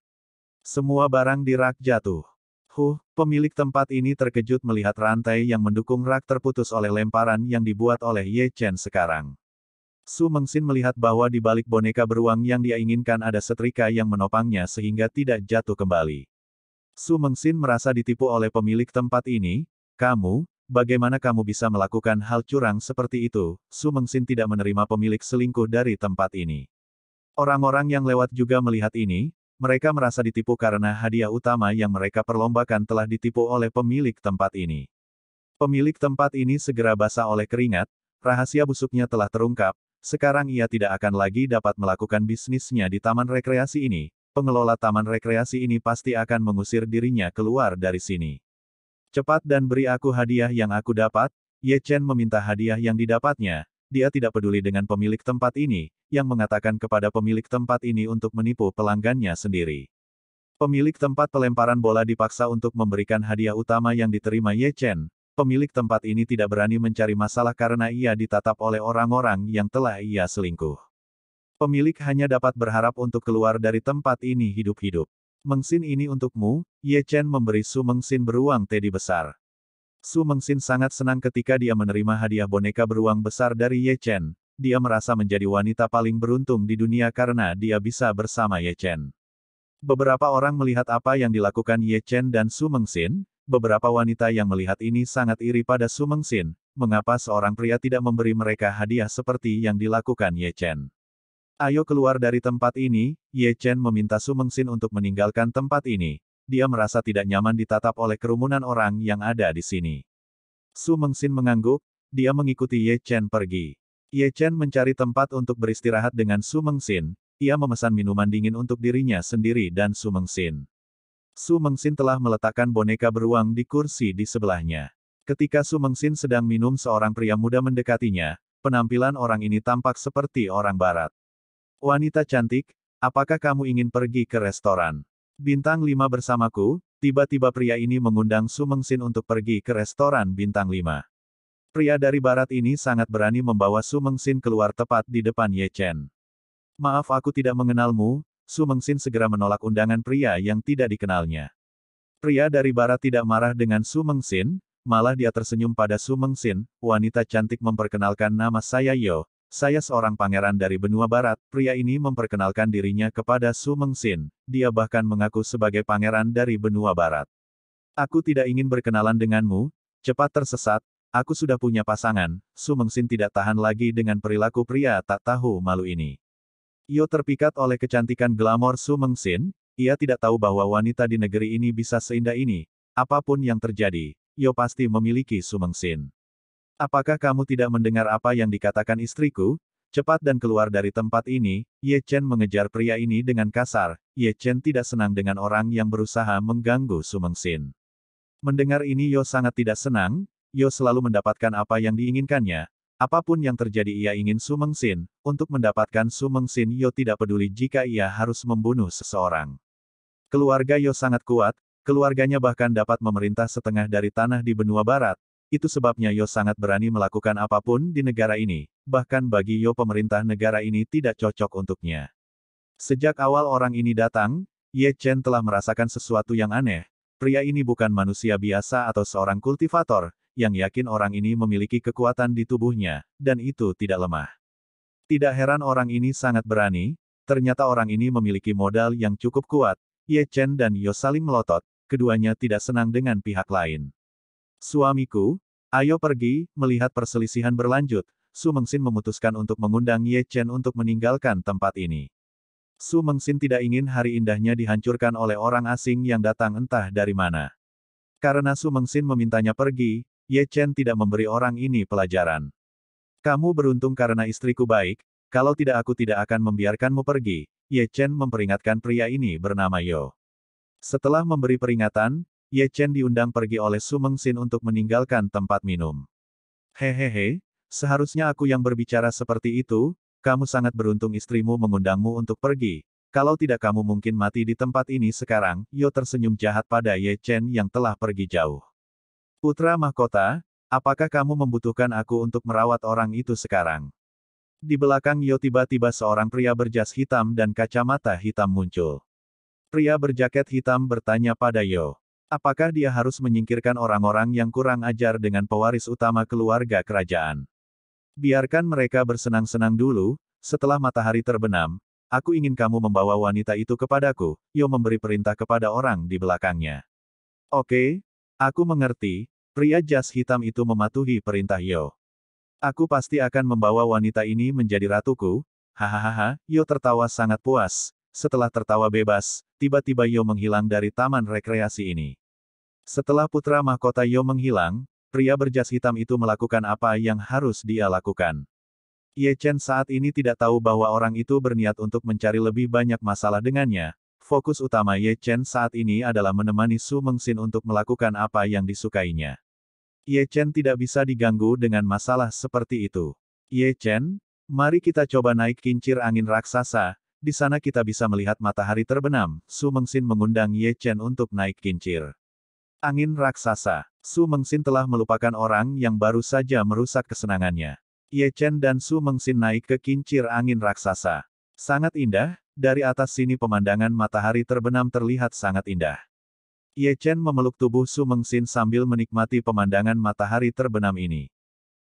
Semua barang di rak jatuh. Huh, pemilik tempat ini terkejut melihat rantai yang mendukung rak terputus oleh lemparan yang dibuat oleh Ye Chen sekarang. Su Mengsin melihat bahwa di balik boneka beruang yang dia inginkan ada setrika yang menopangnya sehingga tidak jatuh kembali. Su Mengsin merasa ditipu oleh pemilik tempat ini, kamu, bagaimana kamu bisa melakukan hal curang seperti itu? Su Mengsin tidak menerima pemilik selingkuh dari tempat ini. Orang-orang yang lewat juga melihat ini, mereka merasa ditipu karena hadiah utama yang mereka perlombakan telah ditipu oleh pemilik tempat ini. Pemilik tempat ini segera basah oleh keringat, rahasia busuknya telah terungkap, sekarang ia tidak akan lagi dapat melakukan bisnisnya di taman rekreasi ini, pengelola taman rekreasi ini pasti akan mengusir dirinya keluar dari sini. Cepat dan beri aku hadiah yang aku dapat, Ye Chen meminta hadiah yang didapatnya, dia tidak peduli dengan pemilik tempat ini, yang mengatakan kepada pemilik tempat ini untuk menipu pelanggannya sendiri. Pemilik tempat pelemparan bola dipaksa untuk memberikan hadiah utama yang diterima Ye Chen, pemilik tempat ini tidak berani mencari masalah karena ia ditatap oleh orang-orang yang telah ia selingkuh. Pemilik hanya dapat berharap untuk keluar dari tempat ini hidup-hidup. Mengsin ini untukmu, Ye Chen memberi Su Mengsin beruang teddy besar. Su Mengsin sangat senang ketika dia menerima hadiah boneka beruang besar dari Ye Chen. Dia merasa menjadi wanita paling beruntung di dunia karena dia bisa bersama Ye Chen. Beberapa orang melihat apa yang dilakukan Ye Chen dan Su Mengsin, beberapa wanita yang melihat ini sangat iri pada Su Mengsin, mengapa seorang pria tidak memberi mereka hadiah seperti yang dilakukan Ye Chen. Ayo keluar dari tempat ini, Ye Chen meminta Su Mengsin untuk meninggalkan tempat ini, dia merasa tidak nyaman ditatap oleh kerumunan orang yang ada di sini. Su Mengsin mengangguk, dia mengikuti Ye Chen pergi. Ye Chen mencari tempat untuk beristirahat dengan Su Mengsin, ia memesan minuman dingin untuk dirinya sendiri dan Su Mengsin. Su Mengsin telah meletakkan boneka beruang di kursi di sebelahnya. Ketika Su Mengsin sedang minum seorang pria muda mendekatinya, penampilan orang ini tampak seperti orang barat. Wanita cantik, apakah kamu ingin pergi ke restoran? Bintang 5 bersamaku, tiba-tiba pria ini mengundang Sumeng Sin untuk pergi ke restoran Bintang 5. Pria dari barat ini sangat berani membawa Sumeng Sin keluar tepat di depan Ye Chen. Maaf aku tidak mengenalmu, Sumeng Sin segera menolak undangan pria yang tidak dikenalnya. Pria dari barat tidak marah dengan Sumeng Sin, malah dia tersenyum pada Sumeng Sin, wanita cantik memperkenalkan nama saya Yo, saya seorang pangeran dari benua barat, pria ini memperkenalkan dirinya kepada Su Mengxin. dia bahkan mengaku sebagai pangeran dari benua barat. Aku tidak ingin berkenalan denganmu, cepat tersesat, aku sudah punya pasangan, Su Mengxin tidak tahan lagi dengan perilaku pria tak tahu malu ini. Yo terpikat oleh kecantikan glamor Su Mengxin. ia tidak tahu bahwa wanita di negeri ini bisa seindah ini, apapun yang terjadi, yo pasti memiliki Su Mengxin. Apakah kamu tidak mendengar apa yang dikatakan istriku? Cepat dan keluar dari tempat ini, Ye Chen mengejar pria ini dengan kasar. Ye Chen tidak senang dengan orang yang berusaha mengganggu Sumeng Sin. Mendengar ini Yo sangat tidak senang, Yo selalu mendapatkan apa yang diinginkannya. Apapun yang terjadi ia ingin Sumeng Sin, untuk mendapatkan Sumeng Sin Yo tidak peduli jika ia harus membunuh seseorang. Keluarga Yo sangat kuat, keluarganya bahkan dapat memerintah setengah dari tanah di benua barat, itu sebabnya Yo sangat berani melakukan apapun di negara ini, bahkan bagi Yo pemerintah negara ini tidak cocok untuknya. Sejak awal orang ini datang, Ye Chen telah merasakan sesuatu yang aneh. Pria ini bukan manusia biasa atau seorang kultivator, yang yakin orang ini memiliki kekuatan di tubuhnya, dan itu tidak lemah. Tidak heran orang ini sangat berani, ternyata orang ini memiliki modal yang cukup kuat, Ye Chen dan Yo saling melotot, keduanya tidak senang dengan pihak lain. Suamiku, ayo pergi, melihat perselisihan berlanjut, Su Mengsin memutuskan untuk mengundang Ye Chen untuk meninggalkan tempat ini. Su Mengsin tidak ingin hari indahnya dihancurkan oleh orang asing yang datang entah dari mana. Karena Su Mengsin memintanya pergi, Ye Chen tidak memberi orang ini pelajaran. Kamu beruntung karena istriku baik, kalau tidak aku tidak akan membiarkanmu pergi, Ye Chen memperingatkan pria ini bernama Yo. Setelah memberi peringatan, Ye Chen diundang pergi oleh Su Xin untuk meninggalkan tempat minum. Hehehe, seharusnya aku yang berbicara seperti itu, kamu sangat beruntung istrimu mengundangmu untuk pergi. Kalau tidak kamu mungkin mati di tempat ini sekarang, Yo tersenyum jahat pada Ye Chen yang telah pergi jauh. Putra mahkota, apakah kamu membutuhkan aku untuk merawat orang itu sekarang? Di belakang Yo tiba-tiba seorang pria berjas hitam dan kacamata hitam muncul. Pria berjaket hitam bertanya pada Yo. Apakah dia harus menyingkirkan orang-orang yang kurang ajar dengan pewaris utama keluarga kerajaan? Biarkan mereka bersenang-senang dulu, setelah matahari terbenam, aku ingin kamu membawa wanita itu kepadaku, Yo memberi perintah kepada orang di belakangnya. Oke, aku mengerti, pria jas hitam itu mematuhi perintah Yo. Aku pasti akan membawa wanita ini menjadi ratuku, hahaha, Yo tertawa sangat puas, setelah tertawa bebas, tiba-tiba Yo menghilang dari taman rekreasi ini. Setelah putra mahkota Yo menghilang, pria berjas hitam itu melakukan apa yang harus dia lakukan. Ye Chen saat ini tidak tahu bahwa orang itu berniat untuk mencari lebih banyak masalah dengannya. Fokus utama Ye Chen saat ini adalah menemani Su Mengsin untuk melakukan apa yang disukainya. Ye Chen tidak bisa diganggu dengan masalah seperti itu. Ye Chen, mari kita coba naik kincir angin raksasa, di sana kita bisa melihat matahari terbenam. Su Mengsin mengundang Ye Chen untuk naik kincir. Angin Raksasa, Su Mengsin telah melupakan orang yang baru saja merusak kesenangannya. Ye Chen dan Su Mengsin naik ke kincir angin raksasa. Sangat indah, dari atas sini pemandangan matahari terbenam terlihat sangat indah. Ye Chen memeluk tubuh Su Mengsin sambil menikmati pemandangan matahari terbenam ini.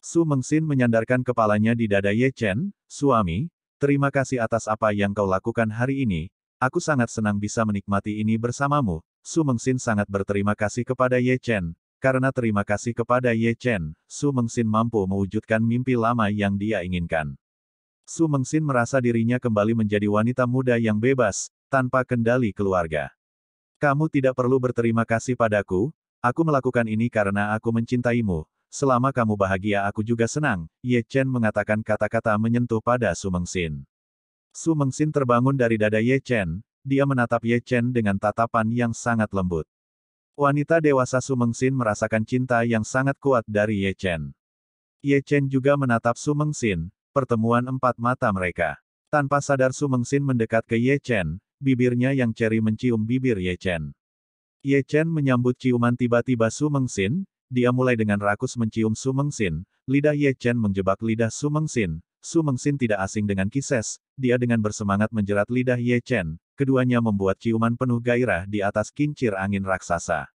Su Mengsin menyandarkan kepalanya di dada Ye Chen, suami, terima kasih atas apa yang kau lakukan hari ini, aku sangat senang bisa menikmati ini bersamamu, Su Mengxin sangat berterima kasih kepada Ye Chen, karena terima kasih kepada Ye Chen, Su Mengxin mampu mewujudkan mimpi lama yang dia inginkan. Su Mengxin merasa dirinya kembali menjadi wanita muda yang bebas, tanpa kendali keluarga. Kamu tidak perlu berterima kasih padaku, aku melakukan ini karena aku mencintaimu, selama kamu bahagia aku juga senang, Ye Chen mengatakan kata-kata menyentuh pada Su Mengxin. Su Mengxin terbangun dari dada Ye Chen, dia menatap Ye Chen dengan tatapan yang sangat lembut. Wanita dewasa Sumengsin merasakan cinta yang sangat kuat dari Ye Chen. Ye Chen juga menatap Sumengsin, pertemuan empat mata mereka. Tanpa sadar Sumengsin mendekat ke Ye Chen, bibirnya yang ceri mencium bibir Ye Chen. Ye Chen menyambut ciuman tiba-tiba Sumengsin, dia mulai dengan rakus mencium Sumengsin, lidah Ye Chen menjebak lidah Sumengsin, Sumengsin tidak asing dengan Kises, dia dengan bersemangat menjerat lidah Ye Chen, keduanya membuat ciuman penuh gairah di atas kincir angin raksasa.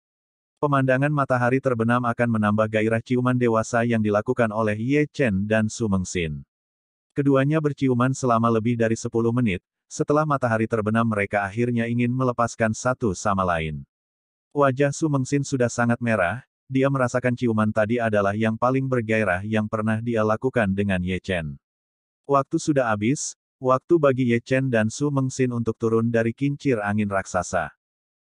Pemandangan matahari terbenam akan menambah gairah ciuman dewasa yang dilakukan oleh Ye Chen dan Su Mengsin. Keduanya berciuman selama lebih dari 10 menit, setelah matahari terbenam mereka akhirnya ingin melepaskan satu sama lain. Wajah Su Mengsin sudah sangat merah, dia merasakan ciuman tadi adalah yang paling bergairah yang pernah dia lakukan dengan Ye Chen. Waktu sudah habis, Waktu bagi Ye Chen dan Su Mengsin untuk turun dari kincir angin raksasa.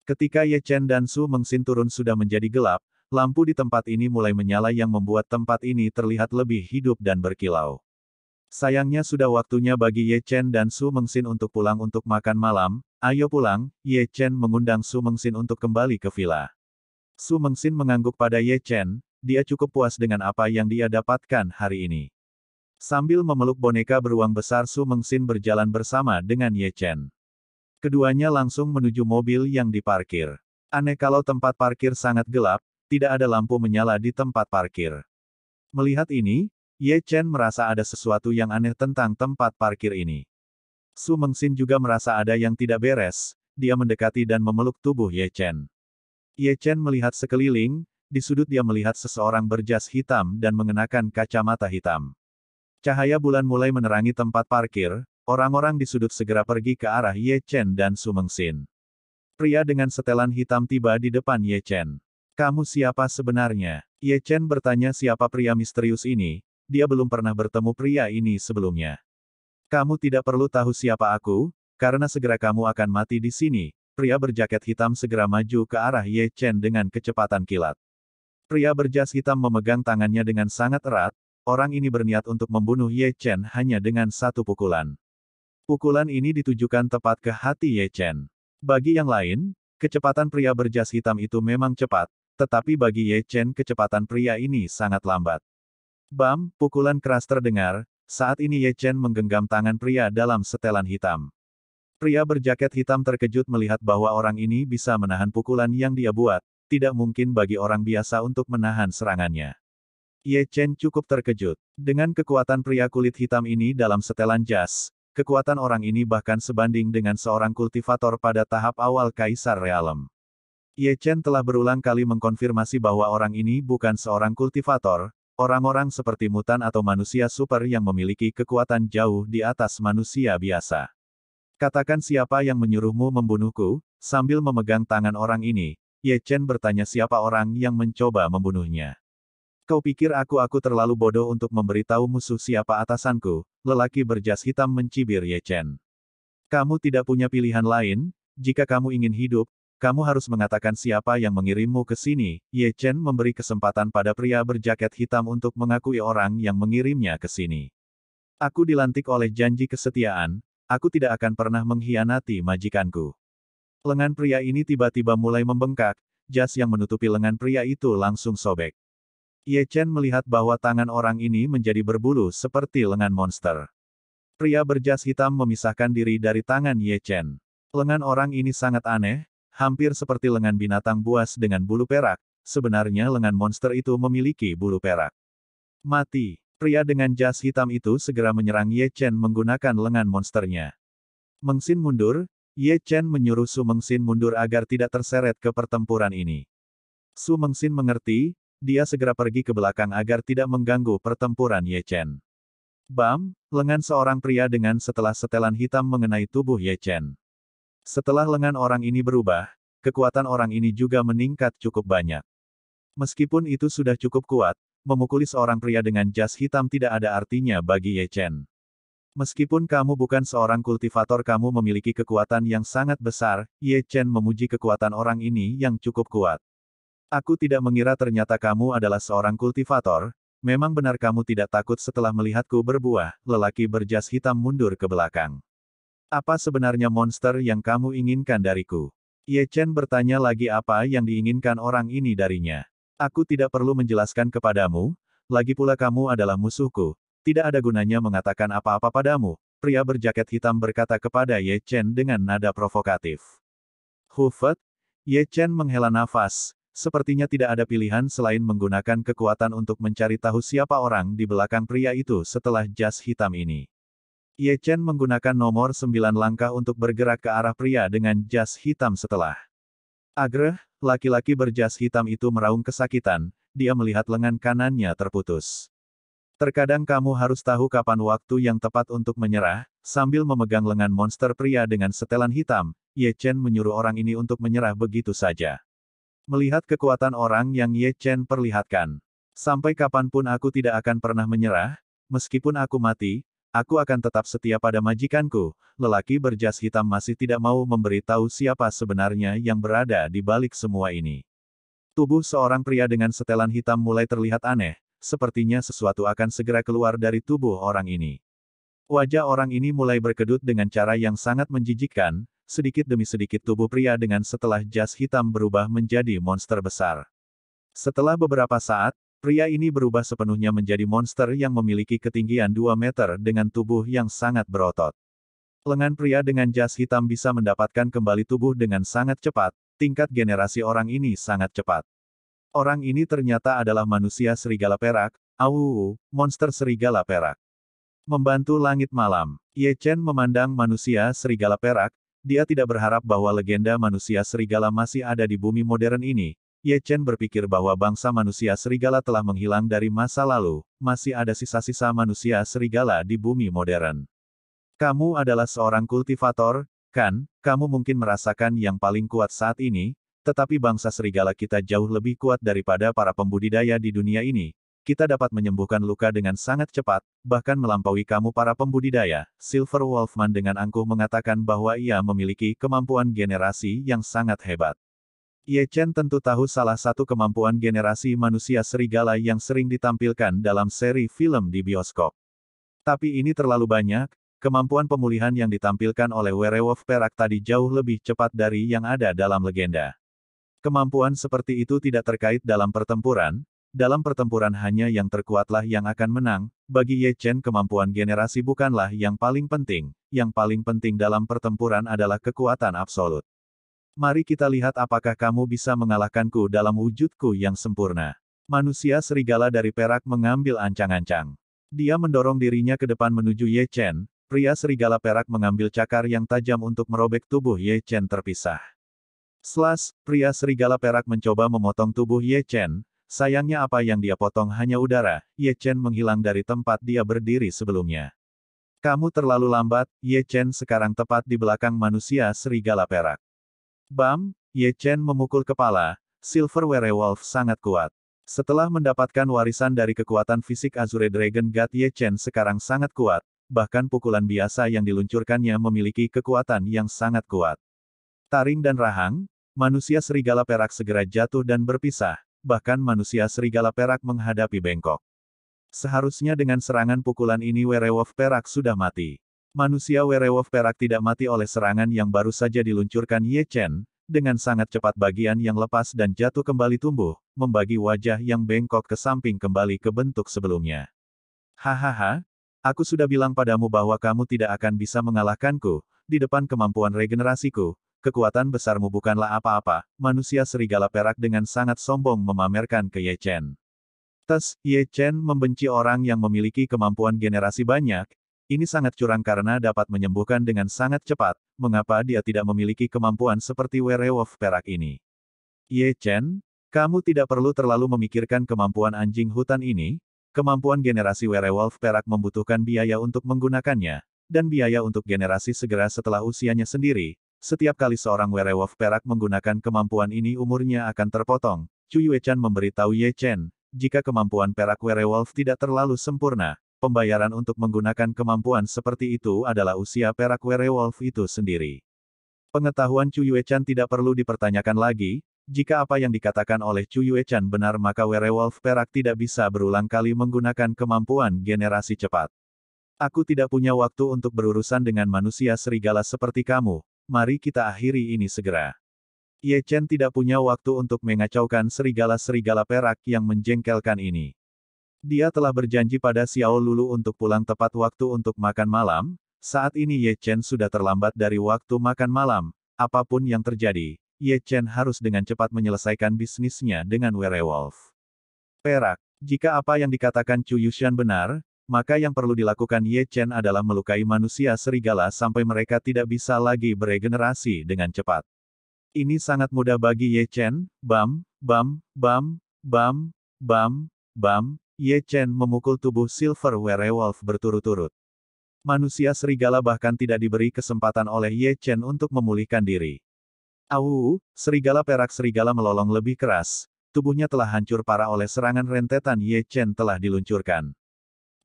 Ketika Ye Chen dan Su Mengsin turun sudah menjadi gelap, lampu di tempat ini mulai menyala yang membuat tempat ini terlihat lebih hidup dan berkilau. Sayangnya sudah waktunya bagi Ye Chen dan Su Mengsin untuk pulang untuk makan malam, ayo pulang, Ye Chen mengundang Su Mengsin untuk kembali ke villa. Su Mengsin mengangguk pada Ye Chen, dia cukup puas dengan apa yang dia dapatkan hari ini. Sambil memeluk boneka beruang besar Su Mengsin berjalan bersama dengan Ye Chen. Keduanya langsung menuju mobil yang diparkir. Aneh kalau tempat parkir sangat gelap, tidak ada lampu menyala di tempat parkir. Melihat ini, Ye Chen merasa ada sesuatu yang aneh tentang tempat parkir ini. Su Mengsin juga merasa ada yang tidak beres, dia mendekati dan memeluk tubuh Ye Chen. Ye Chen melihat sekeliling, di sudut dia melihat seseorang berjas hitam dan mengenakan kacamata hitam. Cahaya bulan mulai menerangi tempat parkir, orang-orang di sudut segera pergi ke arah Ye Chen dan Sumeng Sin. Pria dengan setelan hitam tiba di depan Ye Chen. Kamu siapa sebenarnya? Ye Chen bertanya siapa pria misterius ini, dia belum pernah bertemu pria ini sebelumnya. Kamu tidak perlu tahu siapa aku, karena segera kamu akan mati di sini. Pria berjaket hitam segera maju ke arah Ye Chen dengan kecepatan kilat. Pria berjas hitam memegang tangannya dengan sangat erat, Orang ini berniat untuk membunuh Ye Chen hanya dengan satu pukulan. Pukulan ini ditujukan tepat ke hati Ye Chen. Bagi yang lain, kecepatan pria berjas hitam itu memang cepat, tetapi bagi Ye Chen kecepatan pria ini sangat lambat. Bam, pukulan keras terdengar, saat ini Ye Chen menggenggam tangan pria dalam setelan hitam. Pria berjaket hitam terkejut melihat bahwa orang ini bisa menahan pukulan yang dia buat, tidak mungkin bagi orang biasa untuk menahan serangannya. Ye Chen cukup terkejut. Dengan kekuatan pria kulit hitam ini dalam setelan jas, kekuatan orang ini bahkan sebanding dengan seorang kultivator pada tahap awal Kaisar Realem. Ye Chen telah berulang kali mengkonfirmasi bahwa orang ini bukan seorang kultivator, orang-orang seperti mutan atau manusia super yang memiliki kekuatan jauh di atas manusia biasa. Katakan siapa yang menyuruhmu membunuhku, sambil memegang tangan orang ini, Ye Chen bertanya siapa orang yang mencoba membunuhnya. Kau pikir aku-aku terlalu bodoh untuk memberitahu musuh siapa atasanku? Lelaki berjas hitam mencibir Ye Chen. Kamu tidak punya pilihan lain, jika kamu ingin hidup, kamu harus mengatakan siapa yang mengirimmu ke sini. Ye Chen memberi kesempatan pada pria berjaket hitam untuk mengakui orang yang mengirimnya ke sini. Aku dilantik oleh janji kesetiaan, aku tidak akan pernah mengkhianati majikanku. Lengan pria ini tiba-tiba mulai membengkak, jas yang menutupi lengan pria itu langsung sobek. Ye Chen melihat bahwa tangan orang ini menjadi berbulu seperti lengan monster. Pria berjas hitam memisahkan diri dari tangan Ye Chen. Lengan orang ini sangat aneh, hampir seperti lengan binatang buas dengan bulu perak, sebenarnya lengan monster itu memiliki bulu perak. Mati, pria dengan jas hitam itu segera menyerang Ye Chen menggunakan lengan monsternya. Mengsin mundur, Ye Chen menyuruh Su Mengsin mundur agar tidak terseret ke pertempuran ini. Su Mengsin mengerti, dia segera pergi ke belakang agar tidak mengganggu pertempuran Ye Chen. Bam, lengan seorang pria dengan setelah setelan hitam mengenai tubuh Ye Chen. Setelah lengan orang ini berubah, kekuatan orang ini juga meningkat cukup banyak. Meskipun itu sudah cukup kuat, memukuli seorang pria dengan jas hitam tidak ada artinya bagi Ye Chen. Meskipun kamu bukan seorang kultivator kamu memiliki kekuatan yang sangat besar, Ye Chen memuji kekuatan orang ini yang cukup kuat. Aku tidak mengira ternyata kamu adalah seorang kultivator, memang benar kamu tidak takut setelah melihatku berbuah, lelaki berjas hitam mundur ke belakang. Apa sebenarnya monster yang kamu inginkan dariku? Ye Chen bertanya lagi apa yang diinginkan orang ini darinya. Aku tidak perlu menjelaskan kepadamu, lagi pula kamu adalah musuhku, tidak ada gunanya mengatakan apa-apa padamu, pria berjaket hitam berkata kepada Ye Chen dengan nada provokatif. Hufet, Ye Chen menghela nafas, Sepertinya tidak ada pilihan selain menggunakan kekuatan untuk mencari tahu siapa orang di belakang pria itu setelah jas hitam ini. Ye Chen menggunakan nomor sembilan langkah untuk bergerak ke arah pria dengan jas hitam setelah. Agreh, laki-laki berjas hitam itu meraung kesakitan, dia melihat lengan kanannya terputus. Terkadang kamu harus tahu kapan waktu yang tepat untuk menyerah, sambil memegang lengan monster pria dengan setelan hitam, Ye Chen menyuruh orang ini untuk menyerah begitu saja. Melihat kekuatan orang yang Ye Chen perlihatkan. Sampai kapanpun aku tidak akan pernah menyerah, meskipun aku mati, aku akan tetap setia pada majikanku. Lelaki berjas hitam masih tidak mau memberitahu siapa sebenarnya yang berada di balik semua ini. Tubuh seorang pria dengan setelan hitam mulai terlihat aneh, sepertinya sesuatu akan segera keluar dari tubuh orang ini. Wajah orang ini mulai berkedut dengan cara yang sangat menjijikkan, sedikit demi sedikit tubuh pria dengan setelah jas hitam berubah menjadi monster besar. Setelah beberapa saat, pria ini berubah sepenuhnya menjadi monster yang memiliki ketinggian 2 meter dengan tubuh yang sangat berotot. Lengan pria dengan jas hitam bisa mendapatkan kembali tubuh dengan sangat cepat, tingkat generasi orang ini sangat cepat. Orang ini ternyata adalah manusia serigala perak, au, monster serigala perak. Membantu langit malam, Ye Chen memandang manusia serigala perak, dia tidak berharap bahwa legenda manusia serigala masih ada di bumi modern ini. Ye Chen berpikir bahwa bangsa manusia serigala telah menghilang dari masa lalu, masih ada sisa-sisa manusia serigala di bumi modern. Kamu adalah seorang kultivator, kan? Kamu mungkin merasakan yang paling kuat saat ini, tetapi bangsa serigala kita jauh lebih kuat daripada para pembudidaya di dunia ini kita dapat menyembuhkan luka dengan sangat cepat, bahkan melampaui kamu para pembudidaya. Silver Wolfman dengan angkuh mengatakan bahwa ia memiliki kemampuan generasi yang sangat hebat. Ye Chen tentu tahu salah satu kemampuan generasi manusia serigala yang sering ditampilkan dalam seri film di bioskop. Tapi ini terlalu banyak, kemampuan pemulihan yang ditampilkan oleh werewolf perak tadi jauh lebih cepat dari yang ada dalam legenda. Kemampuan seperti itu tidak terkait dalam pertempuran, dalam pertempuran hanya yang terkuatlah yang akan menang, bagi Ye Chen kemampuan generasi bukanlah yang paling penting, yang paling penting dalam pertempuran adalah kekuatan absolut. Mari kita lihat apakah kamu bisa mengalahkanku dalam wujudku yang sempurna. Manusia serigala dari perak mengambil ancang-ancang. Dia mendorong dirinya ke depan menuju Ye Chen, pria serigala perak mengambil cakar yang tajam untuk merobek tubuh Ye Chen terpisah. Slas, pria serigala perak mencoba memotong tubuh Ye Chen, Sayangnya apa yang dia potong hanya udara, Ye Chen menghilang dari tempat dia berdiri sebelumnya. Kamu terlalu lambat, Ye Chen sekarang tepat di belakang manusia serigala perak. Bam, Ye Chen memukul kepala, Silver Werewolf sangat kuat. Setelah mendapatkan warisan dari kekuatan fisik Azure Dragon God Ye Chen sekarang sangat kuat, bahkan pukulan biasa yang diluncurkannya memiliki kekuatan yang sangat kuat. Taring dan rahang, manusia serigala perak segera jatuh dan berpisah, bahkan manusia serigala perak menghadapi bengkok. Seharusnya dengan serangan pukulan ini werewolf perak sudah mati. Manusia werewolf perak tidak mati oleh serangan yang baru saja diluncurkan Ye Chen, dengan sangat cepat bagian yang lepas dan jatuh kembali tumbuh, membagi wajah yang bengkok ke samping kembali ke bentuk sebelumnya. Hahaha, aku sudah bilang padamu bahwa kamu tidak akan bisa mengalahkanku, di depan kemampuan regenerasiku, kekuatan besarmu bukanlah apa-apa, manusia serigala perak dengan sangat sombong memamerkan ke Ye Chen. Tes, Ye Chen membenci orang yang memiliki kemampuan generasi banyak, ini sangat curang karena dapat menyembuhkan dengan sangat cepat, mengapa dia tidak memiliki kemampuan seperti werewolf perak ini. Ye Chen, kamu tidak perlu terlalu memikirkan kemampuan anjing hutan ini, kemampuan generasi werewolf perak membutuhkan biaya untuk menggunakannya, dan biaya untuk generasi segera setelah usianya sendiri, setiap kali seorang werewolf perak menggunakan kemampuan ini umurnya akan terpotong. Chu Yue memberitahu Ye Chen, jika kemampuan perak werewolf tidak terlalu sempurna, pembayaran untuk menggunakan kemampuan seperti itu adalah usia perak werewolf itu sendiri. Pengetahuan Chu Yue tidak perlu dipertanyakan lagi, jika apa yang dikatakan oleh Chu Yue benar maka werewolf perak tidak bisa berulang kali menggunakan kemampuan generasi cepat. Aku tidak punya waktu untuk berurusan dengan manusia serigala seperti kamu, mari kita akhiri ini segera. Ye Chen tidak punya waktu untuk mengacaukan serigala-serigala perak yang menjengkelkan ini. Dia telah berjanji pada Xiao Lulu untuk pulang tepat waktu untuk makan malam, saat ini Ye Chen sudah terlambat dari waktu makan malam, apapun yang terjadi, Ye Chen harus dengan cepat menyelesaikan bisnisnya dengan werewolf. Perak, jika apa yang dikatakan Chu Yushan benar, maka yang perlu dilakukan Ye Chen adalah melukai manusia serigala sampai mereka tidak bisa lagi beregenerasi dengan cepat. Ini sangat mudah bagi Ye Chen, bam, bam, bam, bam, bam, bam, Ye Chen memukul tubuh Silver Werewolf berturut-turut. Manusia serigala bahkan tidak diberi kesempatan oleh Ye Chen untuk memulihkan diri. Awu, serigala perak serigala melolong lebih keras, tubuhnya telah hancur parah oleh serangan rentetan Ye Chen telah diluncurkan.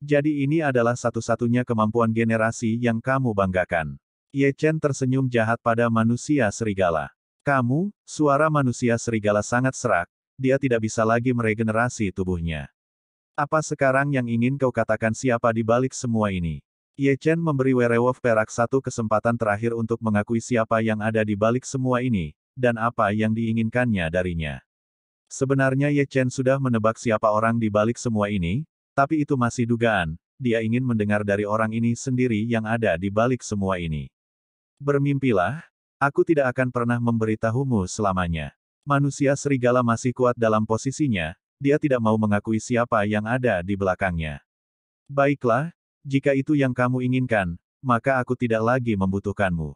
Jadi ini adalah satu-satunya kemampuan generasi yang kamu banggakan. Ye Chen tersenyum jahat pada manusia serigala. Kamu, suara manusia serigala sangat serak, dia tidak bisa lagi meregenerasi tubuhnya. Apa sekarang yang ingin kau katakan siapa di balik semua ini? Ye Chen memberi werewolf perak satu kesempatan terakhir untuk mengakui siapa yang ada di balik semua ini, dan apa yang diinginkannya darinya. Sebenarnya Ye Chen sudah menebak siapa orang di balik semua ini, tapi itu masih dugaan, dia ingin mendengar dari orang ini sendiri yang ada di balik semua ini. Bermimpilah, aku tidak akan pernah memberitahumu selamanya. Manusia serigala masih kuat dalam posisinya, dia tidak mau mengakui siapa yang ada di belakangnya. Baiklah, jika itu yang kamu inginkan, maka aku tidak lagi membutuhkanmu.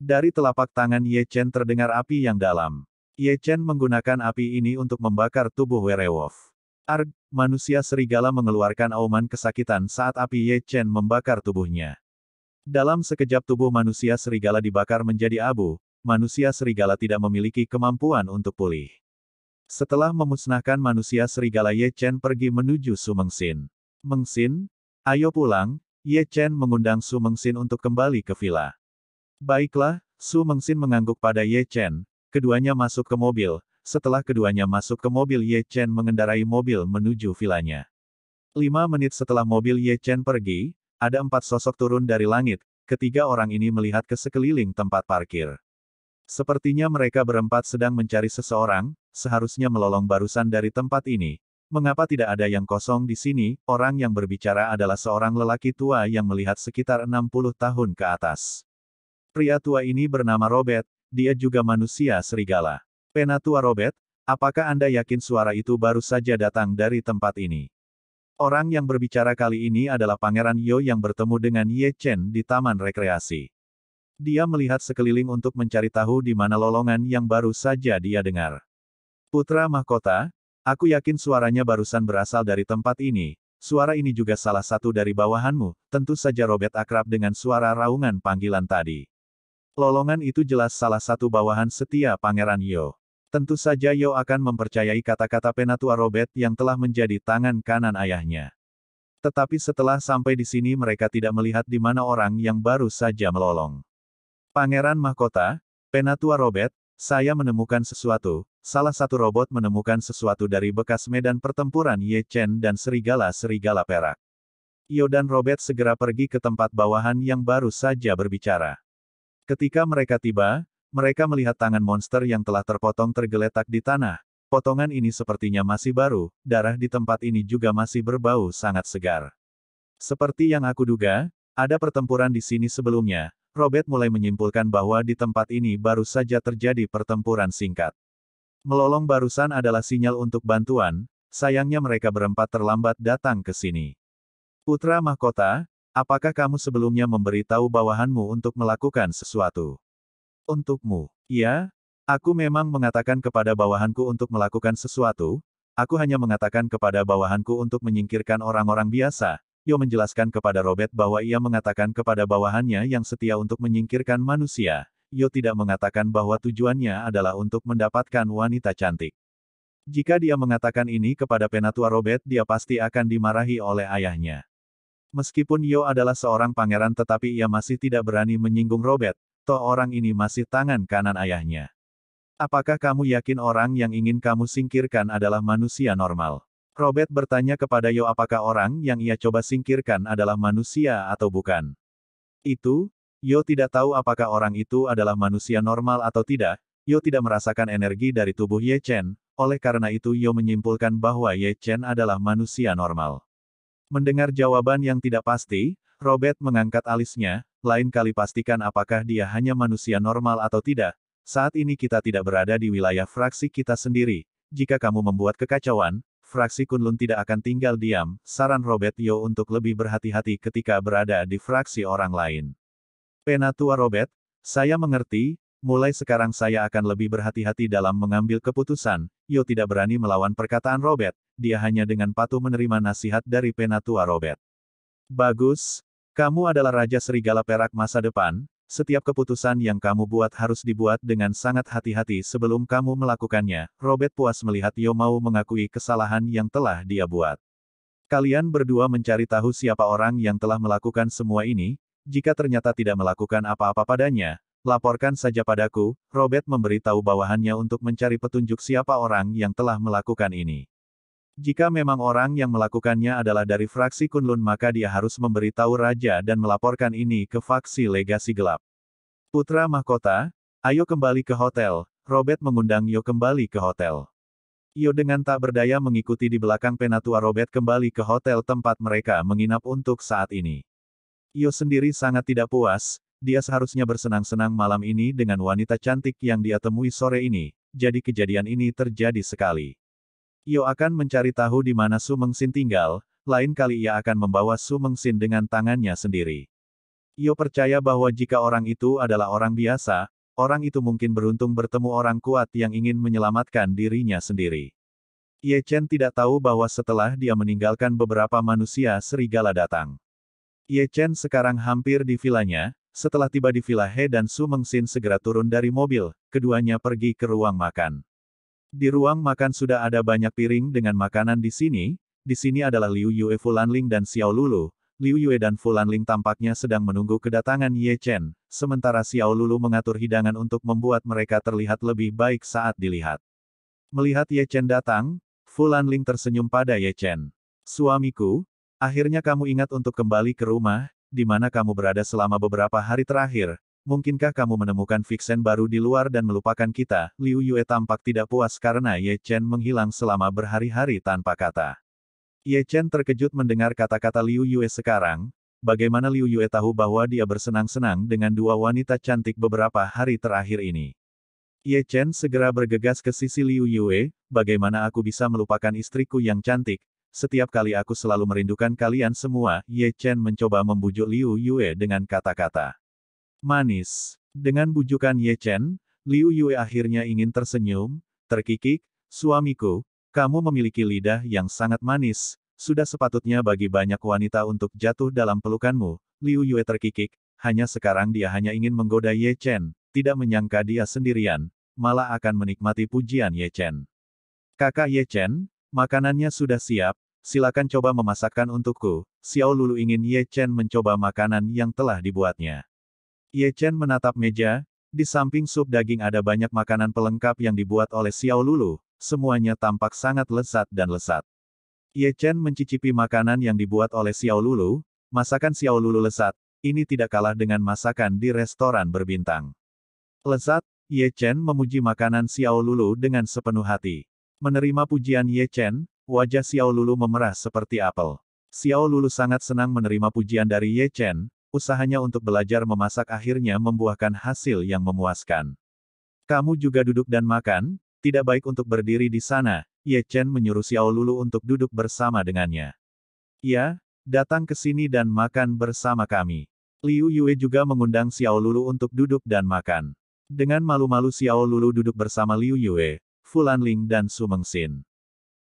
Dari telapak tangan Ye Chen terdengar api yang dalam. Ye Chen menggunakan api ini untuk membakar tubuh werewolf. Arg, manusia serigala mengeluarkan auman kesakitan saat api Ye Chen membakar tubuhnya. Dalam sekejap tubuh manusia serigala dibakar menjadi abu, manusia serigala tidak memiliki kemampuan untuk pulih. Setelah memusnahkan manusia serigala Ye Chen pergi menuju Su Mengsin. Mengsin, ayo pulang, Ye Chen mengundang Su Mengsin untuk kembali ke villa. Baiklah, Su Mengsin mengangguk pada Ye Chen, keduanya masuk ke mobil, setelah keduanya masuk ke mobil Ye Chen mengendarai mobil menuju vilanya. Lima menit setelah mobil Ye Chen pergi, ada empat sosok turun dari langit, ketiga orang ini melihat ke sekeliling tempat parkir. Sepertinya mereka berempat sedang mencari seseorang, seharusnya melolong barusan dari tempat ini. Mengapa tidak ada yang kosong di sini? Orang yang berbicara adalah seorang lelaki tua yang melihat sekitar 60 tahun ke atas. Pria tua ini bernama Robert, dia juga manusia serigala. Penatua Robert, apakah Anda yakin suara itu baru saja datang dari tempat ini? Orang yang berbicara kali ini adalah Pangeran Yo yang bertemu dengan Ye Chen di taman rekreasi. Dia melihat sekeliling untuk mencari tahu di mana lolongan yang baru saja dia dengar. Putra mahkota, aku yakin suaranya barusan berasal dari tempat ini, Suara ini juga salah satu dari bawahanmu, tentu saja Robert akrab dengan suara raungan panggilan tadi. Lolongan itu jelas salah satu bawahan setia Pangeran Yo. Tentu saja Yo akan mempercayai kata-kata penatua Robert yang telah menjadi tangan kanan ayahnya. Tetapi setelah sampai di sini mereka tidak melihat di mana orang yang baru saja melolong. Pangeran Mahkota, Penatua Robert, saya menemukan sesuatu, salah satu robot menemukan sesuatu dari bekas medan pertempuran Ye Chen dan serigala-serigala perak. Yo dan Robert segera pergi ke tempat bawahan yang baru saja berbicara. Ketika mereka tiba, mereka melihat tangan monster yang telah terpotong tergeletak di tanah. Potongan ini sepertinya masih baru, darah di tempat ini juga masih berbau sangat segar. Seperti yang aku duga, ada pertempuran di sini sebelumnya. Robert mulai menyimpulkan bahwa di tempat ini baru saja terjadi pertempuran singkat. Melolong barusan adalah sinyal untuk bantuan, sayangnya mereka berempat terlambat datang ke sini. Putra mahkota, Apakah kamu sebelumnya memberitahu bawahanmu untuk melakukan sesuatu? Untukmu, ya? Aku memang mengatakan kepada bawahanku untuk melakukan sesuatu, aku hanya mengatakan kepada bawahanku untuk menyingkirkan orang-orang biasa. Yo menjelaskan kepada Robert bahwa ia mengatakan kepada bawahannya yang setia untuk menyingkirkan manusia. Yo tidak mengatakan bahwa tujuannya adalah untuk mendapatkan wanita cantik. Jika dia mengatakan ini kepada penatua Robert, dia pasti akan dimarahi oleh ayahnya. Meskipun Yo adalah seorang pangeran tetapi ia masih tidak berani menyinggung Robert, toh orang ini masih tangan kanan ayahnya. Apakah kamu yakin orang yang ingin kamu singkirkan adalah manusia normal? Robert bertanya kepada Yo apakah orang yang ia coba singkirkan adalah manusia atau bukan. Itu, Yo tidak tahu apakah orang itu adalah manusia normal atau tidak, Yo tidak merasakan energi dari tubuh Ye Chen, oleh karena itu Yo menyimpulkan bahwa Ye Chen adalah manusia normal. Mendengar jawaban yang tidak pasti, Robert mengangkat alisnya, lain kali pastikan apakah dia hanya manusia normal atau tidak. Saat ini kita tidak berada di wilayah fraksi kita sendiri. Jika kamu membuat kekacauan, fraksi Kunlun tidak akan tinggal diam, saran Robert Yo untuk lebih berhati-hati ketika berada di fraksi orang lain. Penatua Robert, saya mengerti, Mulai sekarang saya akan lebih berhati-hati dalam mengambil keputusan, Yo tidak berani melawan perkataan Robert, dia hanya dengan patuh menerima nasihat dari penatua Robert. Bagus, kamu adalah Raja Serigala Perak masa depan, setiap keputusan yang kamu buat harus dibuat dengan sangat hati-hati sebelum kamu melakukannya, Robert puas melihat Yo mau mengakui kesalahan yang telah dia buat. Kalian berdua mencari tahu siapa orang yang telah melakukan semua ini, jika ternyata tidak melakukan apa-apa padanya, Laporkan saja padaku, Robert memberitahu bawahannya untuk mencari petunjuk siapa orang yang telah melakukan ini. Jika memang orang yang melakukannya adalah dari fraksi Kunlun maka dia harus memberitahu raja dan melaporkan ini ke faksi legasi gelap. Putra mahkota, ayo kembali ke hotel, Robert mengundang Yo kembali ke hotel. Yo dengan tak berdaya mengikuti di belakang penatua Robert kembali ke hotel tempat mereka menginap untuk saat ini. Yo sendiri sangat tidak puas, dia seharusnya bersenang-senang malam ini dengan wanita cantik yang dia temui sore ini, jadi kejadian ini terjadi sekali. Yo akan mencari tahu di mana Su Mengsin tinggal, lain kali ia akan membawa Su Mengsin dengan tangannya sendiri. Yo percaya bahwa jika orang itu adalah orang biasa, orang itu mungkin beruntung bertemu orang kuat yang ingin menyelamatkan dirinya sendiri. Ye Chen tidak tahu bahwa setelah dia meninggalkan beberapa manusia serigala datang. Ye Chen sekarang hampir di vilanya, setelah tiba di villa He dan Su Mengsin segera turun dari mobil, keduanya pergi ke ruang makan. Di ruang makan sudah ada banyak piring dengan makanan di sini, di sini adalah Liu Yue Fulanling dan Xiao Lulu, Liu Yue dan Fulanling tampaknya sedang menunggu kedatangan Ye Chen, sementara Xiao Lulu mengatur hidangan untuk membuat mereka terlihat lebih baik saat dilihat. Melihat Ye Chen datang, Fulanling tersenyum pada Ye Chen. Suamiku, akhirnya kamu ingat untuk kembali ke rumah, di mana kamu berada selama beberapa hari terakhir, mungkinkah kamu menemukan Vixen baru di luar dan melupakan kita? Liu Yue tampak tidak puas karena Ye Chen menghilang selama berhari-hari tanpa kata. Ye Chen terkejut mendengar kata-kata Liu Yue sekarang, bagaimana Liu Yue tahu bahwa dia bersenang-senang dengan dua wanita cantik beberapa hari terakhir ini. Ye Chen segera bergegas ke sisi Liu Yue, bagaimana aku bisa melupakan istriku yang cantik, setiap kali aku selalu merindukan kalian semua, Ye Chen mencoba membujuk Liu Yue dengan kata-kata. Manis. Dengan bujukan Ye Chen, Liu Yue akhirnya ingin tersenyum, terkikik, suamiku, kamu memiliki lidah yang sangat manis, sudah sepatutnya bagi banyak wanita untuk jatuh dalam pelukanmu, Liu Yue terkikik, hanya sekarang dia hanya ingin menggoda Ye Chen, tidak menyangka dia sendirian, malah akan menikmati pujian Ye Chen. Kakak Ye Chen, Makanannya sudah siap, silakan coba memasakkan untukku. Xiao Lulu ingin Ye Chen mencoba makanan yang telah dibuatnya. Ye Chen menatap meja, di samping sup daging ada banyak makanan pelengkap yang dibuat oleh Xiao Lulu, semuanya tampak sangat lezat dan lezat. Ye Chen mencicipi makanan yang dibuat oleh Xiao Lulu, masakan Xiao Lulu lezat. ini tidak kalah dengan masakan di restoran berbintang. Lezat. Ye Chen memuji makanan Xiao Lulu dengan sepenuh hati. Menerima pujian Ye Chen, wajah Xiao Lulu memerah seperti apel. Xiao Lulu sangat senang menerima pujian dari Ye Chen, usahanya untuk belajar memasak akhirnya membuahkan hasil yang memuaskan. Kamu juga duduk dan makan, tidak baik untuk berdiri di sana, Ye Chen menyuruh Xiao Lulu untuk duduk bersama dengannya. Ya, datang ke sini dan makan bersama kami. Liu Yue juga mengundang Xiao Lulu untuk duduk dan makan. Dengan malu-malu Xiao Lulu duduk bersama Liu Yue, Fulanling dan Sumengsin.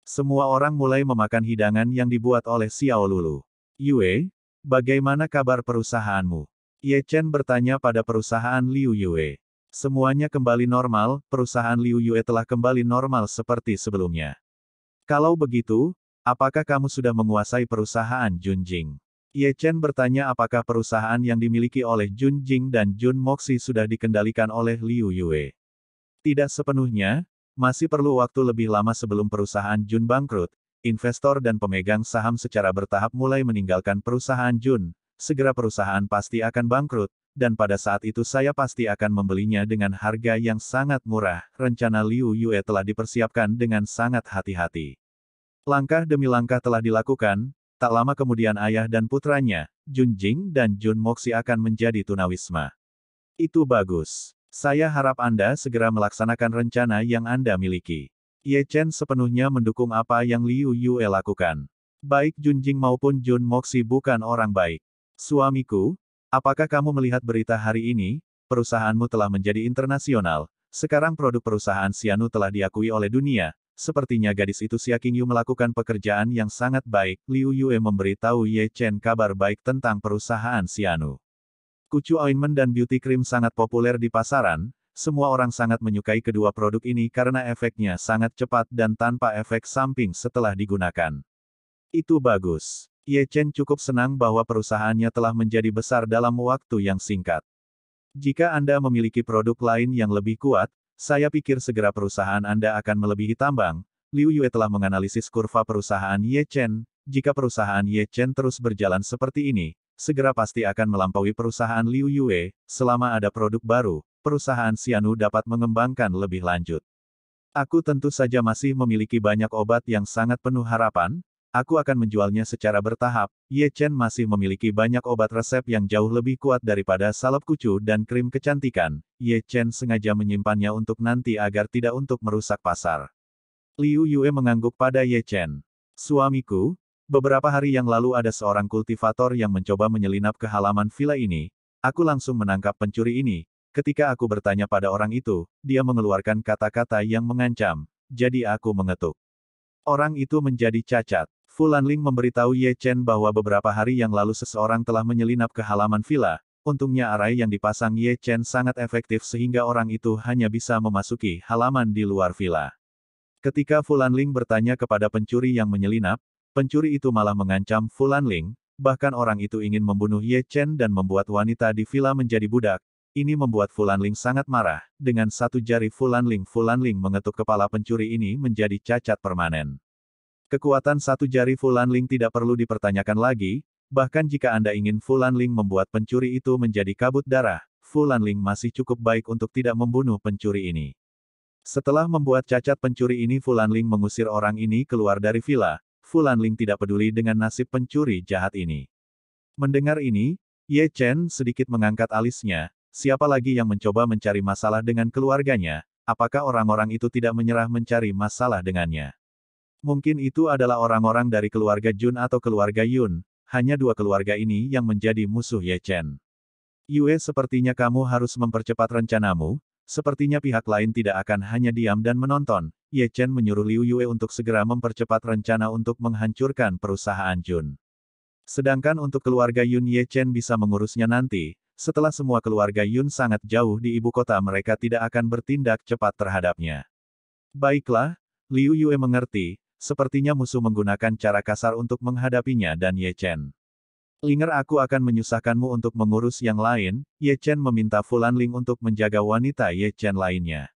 Semua orang mulai memakan hidangan yang dibuat oleh Xiao Lulu. Yue, bagaimana kabar perusahaanmu? Ye Chen bertanya pada perusahaan Liu Yue. Semuanya kembali normal, perusahaan Liu Yue telah kembali normal seperti sebelumnya. Kalau begitu, apakah kamu sudah menguasai perusahaan Junjing? Ye Chen bertanya apakah perusahaan yang dimiliki oleh Jun Jing dan Jun Moxi sudah dikendalikan oleh Liu Yue. Tidak sepenuhnya, masih perlu waktu lebih lama sebelum perusahaan Jun bangkrut, investor dan pemegang saham secara bertahap mulai meninggalkan perusahaan Jun, segera perusahaan pasti akan bangkrut, dan pada saat itu saya pasti akan membelinya dengan harga yang sangat murah. Rencana Liu Yue telah dipersiapkan dengan sangat hati-hati. Langkah demi langkah telah dilakukan, tak lama kemudian ayah dan putranya, Jun Jing dan Jun Moxi akan menjadi tunawisma. Itu bagus. Saya harap Anda segera melaksanakan rencana yang Anda miliki. Ye Chen sepenuhnya mendukung apa yang Liu Yue lakukan. Baik Junjing maupun Jun Moxi bukan orang baik. Suamiku, apakah kamu melihat berita hari ini? Perusahaanmu telah menjadi internasional. Sekarang produk perusahaan Sianu telah diakui oleh dunia, Sepertinya gadis itu Xia Qingyu melakukan pekerjaan yang sangat baik. Liu Yue memberitahu Ye Chen kabar baik tentang perusahaan Xianu. Kucu Ointment dan Beauty Cream sangat populer di pasaran, semua orang sangat menyukai kedua produk ini karena efeknya sangat cepat dan tanpa efek samping setelah digunakan. Itu bagus. Ye Chen cukup senang bahwa perusahaannya telah menjadi besar dalam waktu yang singkat. Jika Anda memiliki produk lain yang lebih kuat, saya pikir segera perusahaan Anda akan melebihi tambang. Liu Yue telah menganalisis kurva perusahaan Ye Chen. Jika perusahaan Ye Chen terus berjalan seperti ini, segera pasti akan melampaui perusahaan Liu Yue, selama ada produk baru, perusahaan Xianu dapat mengembangkan lebih lanjut. Aku tentu saja masih memiliki banyak obat yang sangat penuh harapan, aku akan menjualnya secara bertahap, Ye Chen masih memiliki banyak obat resep yang jauh lebih kuat daripada salep kucu dan krim kecantikan, Ye Chen sengaja menyimpannya untuk nanti agar tidak untuk merusak pasar. Liu Yue mengangguk pada Ye Chen. Suamiku, Beberapa hari yang lalu ada seorang kultivator yang mencoba menyelinap ke halaman villa ini. Aku langsung menangkap pencuri ini. Ketika aku bertanya pada orang itu, dia mengeluarkan kata-kata yang mengancam. Jadi aku mengetuk. Orang itu menjadi cacat. Fulan Ling memberitahu Ye Chen bahwa beberapa hari yang lalu seseorang telah menyelinap ke halaman villa. Untungnya arai yang dipasang Ye Chen sangat efektif sehingga orang itu hanya bisa memasuki halaman di luar villa. Ketika Fulan Ling bertanya kepada pencuri yang menyelinap, Pencuri itu malah mengancam Fulan Ling, bahkan orang itu ingin membunuh Ye Chen dan membuat wanita di villa menjadi budak. Ini membuat Fulan Ling sangat marah, dengan satu jari Fulan Ling Fulan Ling mengetuk kepala pencuri ini menjadi cacat permanen. Kekuatan satu jari Fulan Ling tidak perlu dipertanyakan lagi, bahkan jika Anda ingin Fulan Ling membuat pencuri itu menjadi kabut darah, Fulan Ling masih cukup baik untuk tidak membunuh pencuri ini. Setelah membuat cacat pencuri ini Fulan Ling mengusir orang ini keluar dari villa, Fulan Ling tidak peduli dengan nasib pencuri jahat ini. Mendengar ini, Ye Chen sedikit mengangkat alisnya, siapa lagi yang mencoba mencari masalah dengan keluarganya, apakah orang-orang itu tidak menyerah mencari masalah dengannya. Mungkin itu adalah orang-orang dari keluarga Jun atau keluarga Yun, hanya dua keluarga ini yang menjadi musuh Ye Chen. Yue sepertinya kamu harus mempercepat rencanamu, Sepertinya pihak lain tidak akan hanya diam dan menonton, Ye Chen menyuruh Liu Yue untuk segera mempercepat rencana untuk menghancurkan perusahaan Jun. Sedangkan untuk keluarga Yun Ye Chen bisa mengurusnya nanti, setelah semua keluarga Yun sangat jauh di ibu kota mereka tidak akan bertindak cepat terhadapnya. Baiklah, Liu Yue mengerti, sepertinya musuh menggunakan cara kasar untuk menghadapinya dan Ye Chen. Linger aku akan menyusahkanmu untuk mengurus yang lain, Ye Chen meminta Fulan Ling untuk menjaga wanita Ye Chen lainnya.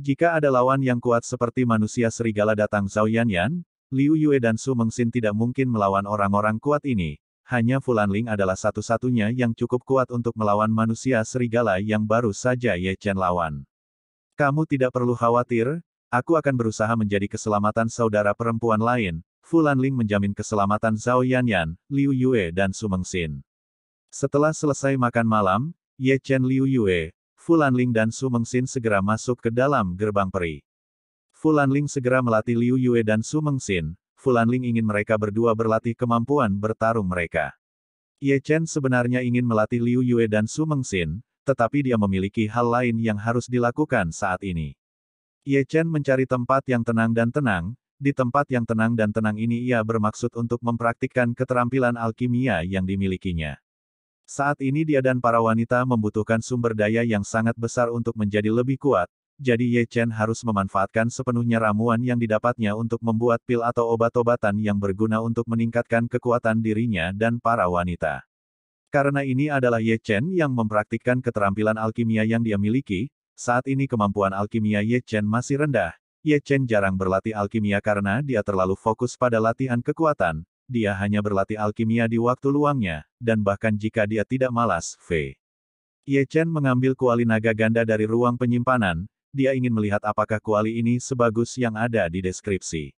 Jika ada lawan yang kuat seperti manusia serigala datang Zhao Yan, Liu Yue dan Su Mengxin tidak mungkin melawan orang-orang kuat ini, hanya Fulan Ling adalah satu-satunya yang cukup kuat untuk melawan manusia serigala yang baru saja Ye Chen lawan. Kamu tidak perlu khawatir, aku akan berusaha menjadi keselamatan saudara perempuan lain, Fu Lanling menjamin keselamatan Zhao Yanyan, Liu Yue dan Su Mengxin. Setelah selesai makan malam, Ye Chen Liu Yue, Fu Lanling dan Su Mengxin segera masuk ke dalam gerbang peri. Fu Lanling segera melatih Liu Yue dan Su Mengxin. Fu Lanling ingin mereka berdua berlatih kemampuan bertarung mereka. Ye Chen sebenarnya ingin melatih Liu Yue dan Su Mengxin, tetapi dia memiliki hal lain yang harus dilakukan saat ini. Ye Chen mencari tempat yang tenang dan tenang, di tempat yang tenang dan tenang ini ia bermaksud untuk mempraktikkan keterampilan alkimia yang dimilikinya. Saat ini dia dan para wanita membutuhkan sumber daya yang sangat besar untuk menjadi lebih kuat, jadi Ye Chen harus memanfaatkan sepenuhnya ramuan yang didapatnya untuk membuat pil atau obat-obatan yang berguna untuk meningkatkan kekuatan dirinya dan para wanita. Karena ini adalah Ye Chen yang mempraktikkan keterampilan alkimia yang dia miliki, saat ini kemampuan alkimia Ye Chen masih rendah, Ye Chen jarang berlatih alkimia karena dia terlalu fokus pada latihan kekuatan, dia hanya berlatih alkimia di waktu luangnya, dan bahkan jika dia tidak malas, V. Ye Chen mengambil kuali naga ganda dari ruang penyimpanan, dia ingin melihat apakah kuali ini sebagus yang ada di deskripsi.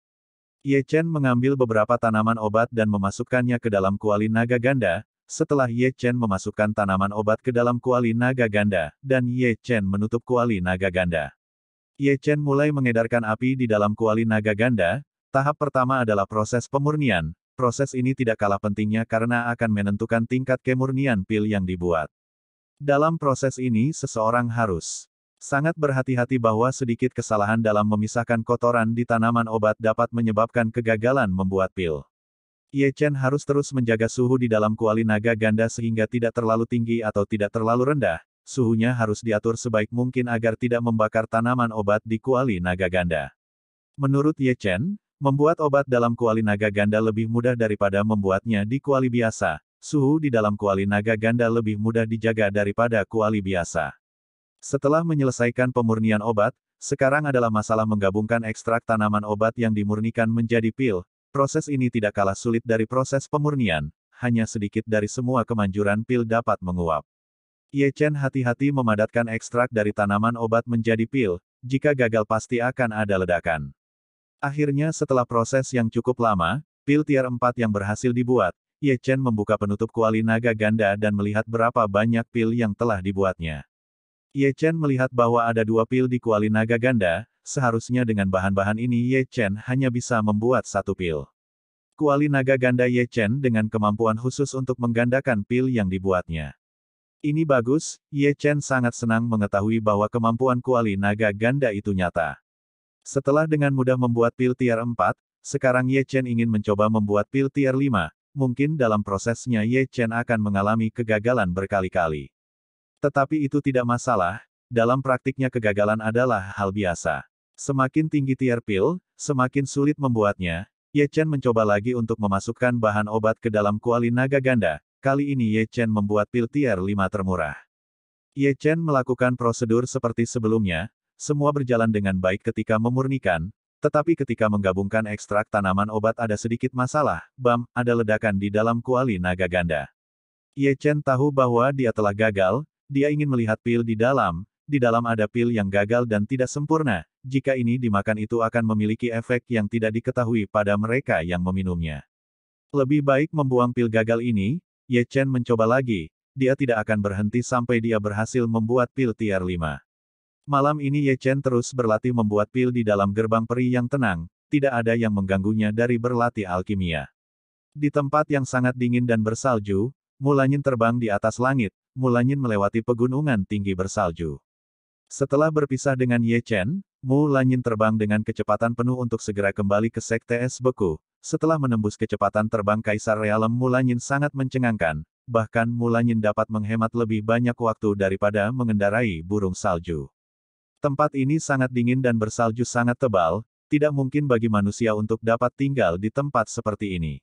Ye Chen mengambil beberapa tanaman obat dan memasukkannya ke dalam kuali naga ganda, setelah Ye Chen memasukkan tanaman obat ke dalam kuali naga ganda, dan Ye Chen menutup kuali naga ganda. Ye Chen mulai mengedarkan api di dalam kuali naga ganda, tahap pertama adalah proses pemurnian, proses ini tidak kalah pentingnya karena akan menentukan tingkat kemurnian pil yang dibuat. Dalam proses ini seseorang harus sangat berhati-hati bahwa sedikit kesalahan dalam memisahkan kotoran di tanaman obat dapat menyebabkan kegagalan membuat pil. Ye Chen harus terus menjaga suhu di dalam kuali naga ganda sehingga tidak terlalu tinggi atau tidak terlalu rendah, suhunya harus diatur sebaik mungkin agar tidak membakar tanaman obat di kuali naga ganda. Menurut Ye Chen, membuat obat dalam kuali naga ganda lebih mudah daripada membuatnya di kuali biasa. Suhu di dalam kuali naga ganda lebih mudah dijaga daripada kuali biasa. Setelah menyelesaikan pemurnian obat, sekarang adalah masalah menggabungkan ekstrak tanaman obat yang dimurnikan menjadi pil. Proses ini tidak kalah sulit dari proses pemurnian, hanya sedikit dari semua kemanjuran pil dapat menguap. Ye Chen hati-hati memadatkan ekstrak dari tanaman obat menjadi pil, jika gagal pasti akan ada ledakan. Akhirnya setelah proses yang cukup lama, pil tier 4 yang berhasil dibuat, Ye Chen membuka penutup kuali naga ganda dan melihat berapa banyak pil yang telah dibuatnya. Ye Chen melihat bahwa ada dua pil di kuali naga ganda, seharusnya dengan bahan-bahan ini Ye Chen hanya bisa membuat satu pil. Kuali naga ganda Ye Chen dengan kemampuan khusus untuk menggandakan pil yang dibuatnya. Ini bagus, Ye Chen sangat senang mengetahui bahwa kemampuan kuali naga ganda itu nyata. Setelah dengan mudah membuat pil tier 4, sekarang Ye Chen ingin mencoba membuat pil tier 5, mungkin dalam prosesnya Ye Chen akan mengalami kegagalan berkali-kali. Tetapi itu tidak masalah, dalam praktiknya kegagalan adalah hal biasa. Semakin tinggi tier pil, semakin sulit membuatnya, Ye Chen mencoba lagi untuk memasukkan bahan obat ke dalam kuali naga ganda, Kali ini Ye Chen membuat pil tier 5 termurah. Ye Chen melakukan prosedur seperti sebelumnya, semua berjalan dengan baik ketika memurnikan, tetapi ketika menggabungkan ekstrak tanaman obat ada sedikit masalah, bam, ada ledakan di dalam kuali naga ganda. Ye Chen tahu bahwa dia telah gagal, dia ingin melihat pil di dalam, di dalam ada pil yang gagal dan tidak sempurna, jika ini dimakan itu akan memiliki efek yang tidak diketahui pada mereka yang meminumnya. Lebih baik membuang pil gagal ini, Ye Chen mencoba lagi, dia tidak akan berhenti sampai dia berhasil membuat pil tier 5. Malam ini Ye Chen terus berlatih membuat pil di dalam gerbang peri yang tenang, tidak ada yang mengganggunya dari berlatih alkimia. Di tempat yang sangat dingin dan bersalju, Mulanyin terbang di atas langit, Mulanyin melewati pegunungan tinggi bersalju. Setelah berpisah dengan Ye Chen, Mulanyin terbang dengan kecepatan penuh untuk segera kembali ke Sekte Es Beku, setelah menembus kecepatan terbang Kaisar Realem Mulanyin sangat mencengangkan, bahkan Mulanyin dapat menghemat lebih banyak waktu daripada mengendarai burung salju. Tempat ini sangat dingin dan bersalju sangat tebal, tidak mungkin bagi manusia untuk dapat tinggal di tempat seperti ini.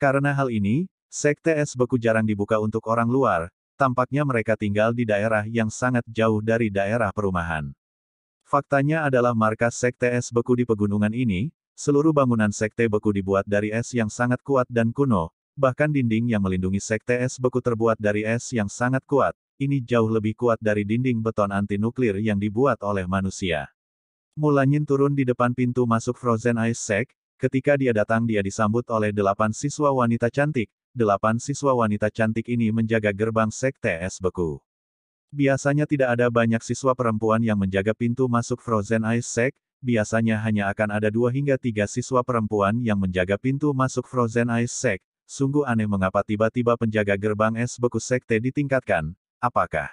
Karena hal ini, sekte es beku jarang dibuka untuk orang luar, tampaknya mereka tinggal di daerah yang sangat jauh dari daerah perumahan. Faktanya adalah markas sekte es beku di pegunungan ini, Seluruh bangunan sekte beku dibuat dari es yang sangat kuat dan kuno, bahkan dinding yang melindungi sekte es beku terbuat dari es yang sangat kuat, ini jauh lebih kuat dari dinding beton anti-nuklir yang dibuat oleh manusia. Mulanyin turun di depan pintu masuk Frozen Ice Sect, ketika dia datang dia disambut oleh delapan siswa wanita cantik, delapan siswa wanita cantik ini menjaga gerbang sekte es beku. Biasanya tidak ada banyak siswa perempuan yang menjaga pintu masuk Frozen Ice Sect, biasanya hanya akan ada dua hingga tiga siswa perempuan yang menjaga pintu masuk Frozen Ice Sect. Sungguh aneh mengapa tiba-tiba penjaga gerbang es beku sekte ditingkatkan. Apakah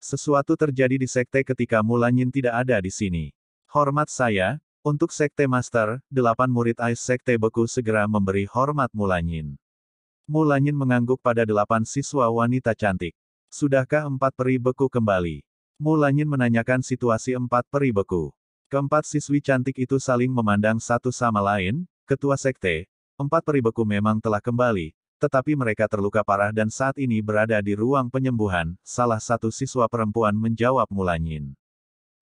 sesuatu terjadi di sekte ketika Mulanyin tidak ada di sini? Hormat saya, untuk sekte master, delapan murid Ice Sekte Beku segera memberi hormat Mulanyin. Mulanyin mengangguk pada delapan siswa wanita cantik. Sudahkah empat peri beku kembali? Mulanyin menanyakan situasi empat peri beku. Keempat siswi cantik itu saling memandang satu sama lain, ketua sekte, empat peribeku memang telah kembali, tetapi mereka terluka parah dan saat ini berada di ruang penyembuhan, salah satu siswa perempuan menjawab Mulanyin.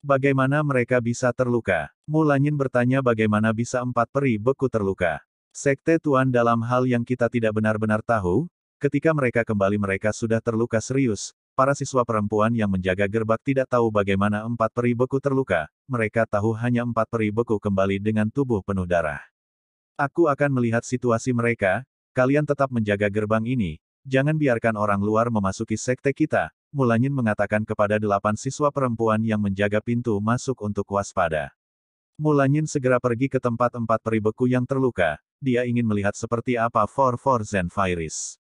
Bagaimana mereka bisa terluka? Mulanyin bertanya bagaimana bisa empat peri beku terluka. Sekte Tuan dalam hal yang kita tidak benar-benar tahu, ketika mereka kembali mereka sudah terluka serius, Para siswa perempuan yang menjaga gerbak tidak tahu bagaimana empat peri beku terluka, mereka tahu hanya empat peri beku kembali dengan tubuh penuh darah. Aku akan melihat situasi mereka, kalian tetap menjaga gerbang ini, jangan biarkan orang luar memasuki sekte kita, Mulanyin mengatakan kepada delapan siswa perempuan yang menjaga pintu masuk untuk waspada. Mulanyin segera pergi ke tempat empat peri beku yang terluka. Dia ingin melihat seperti apa for Zen Virus.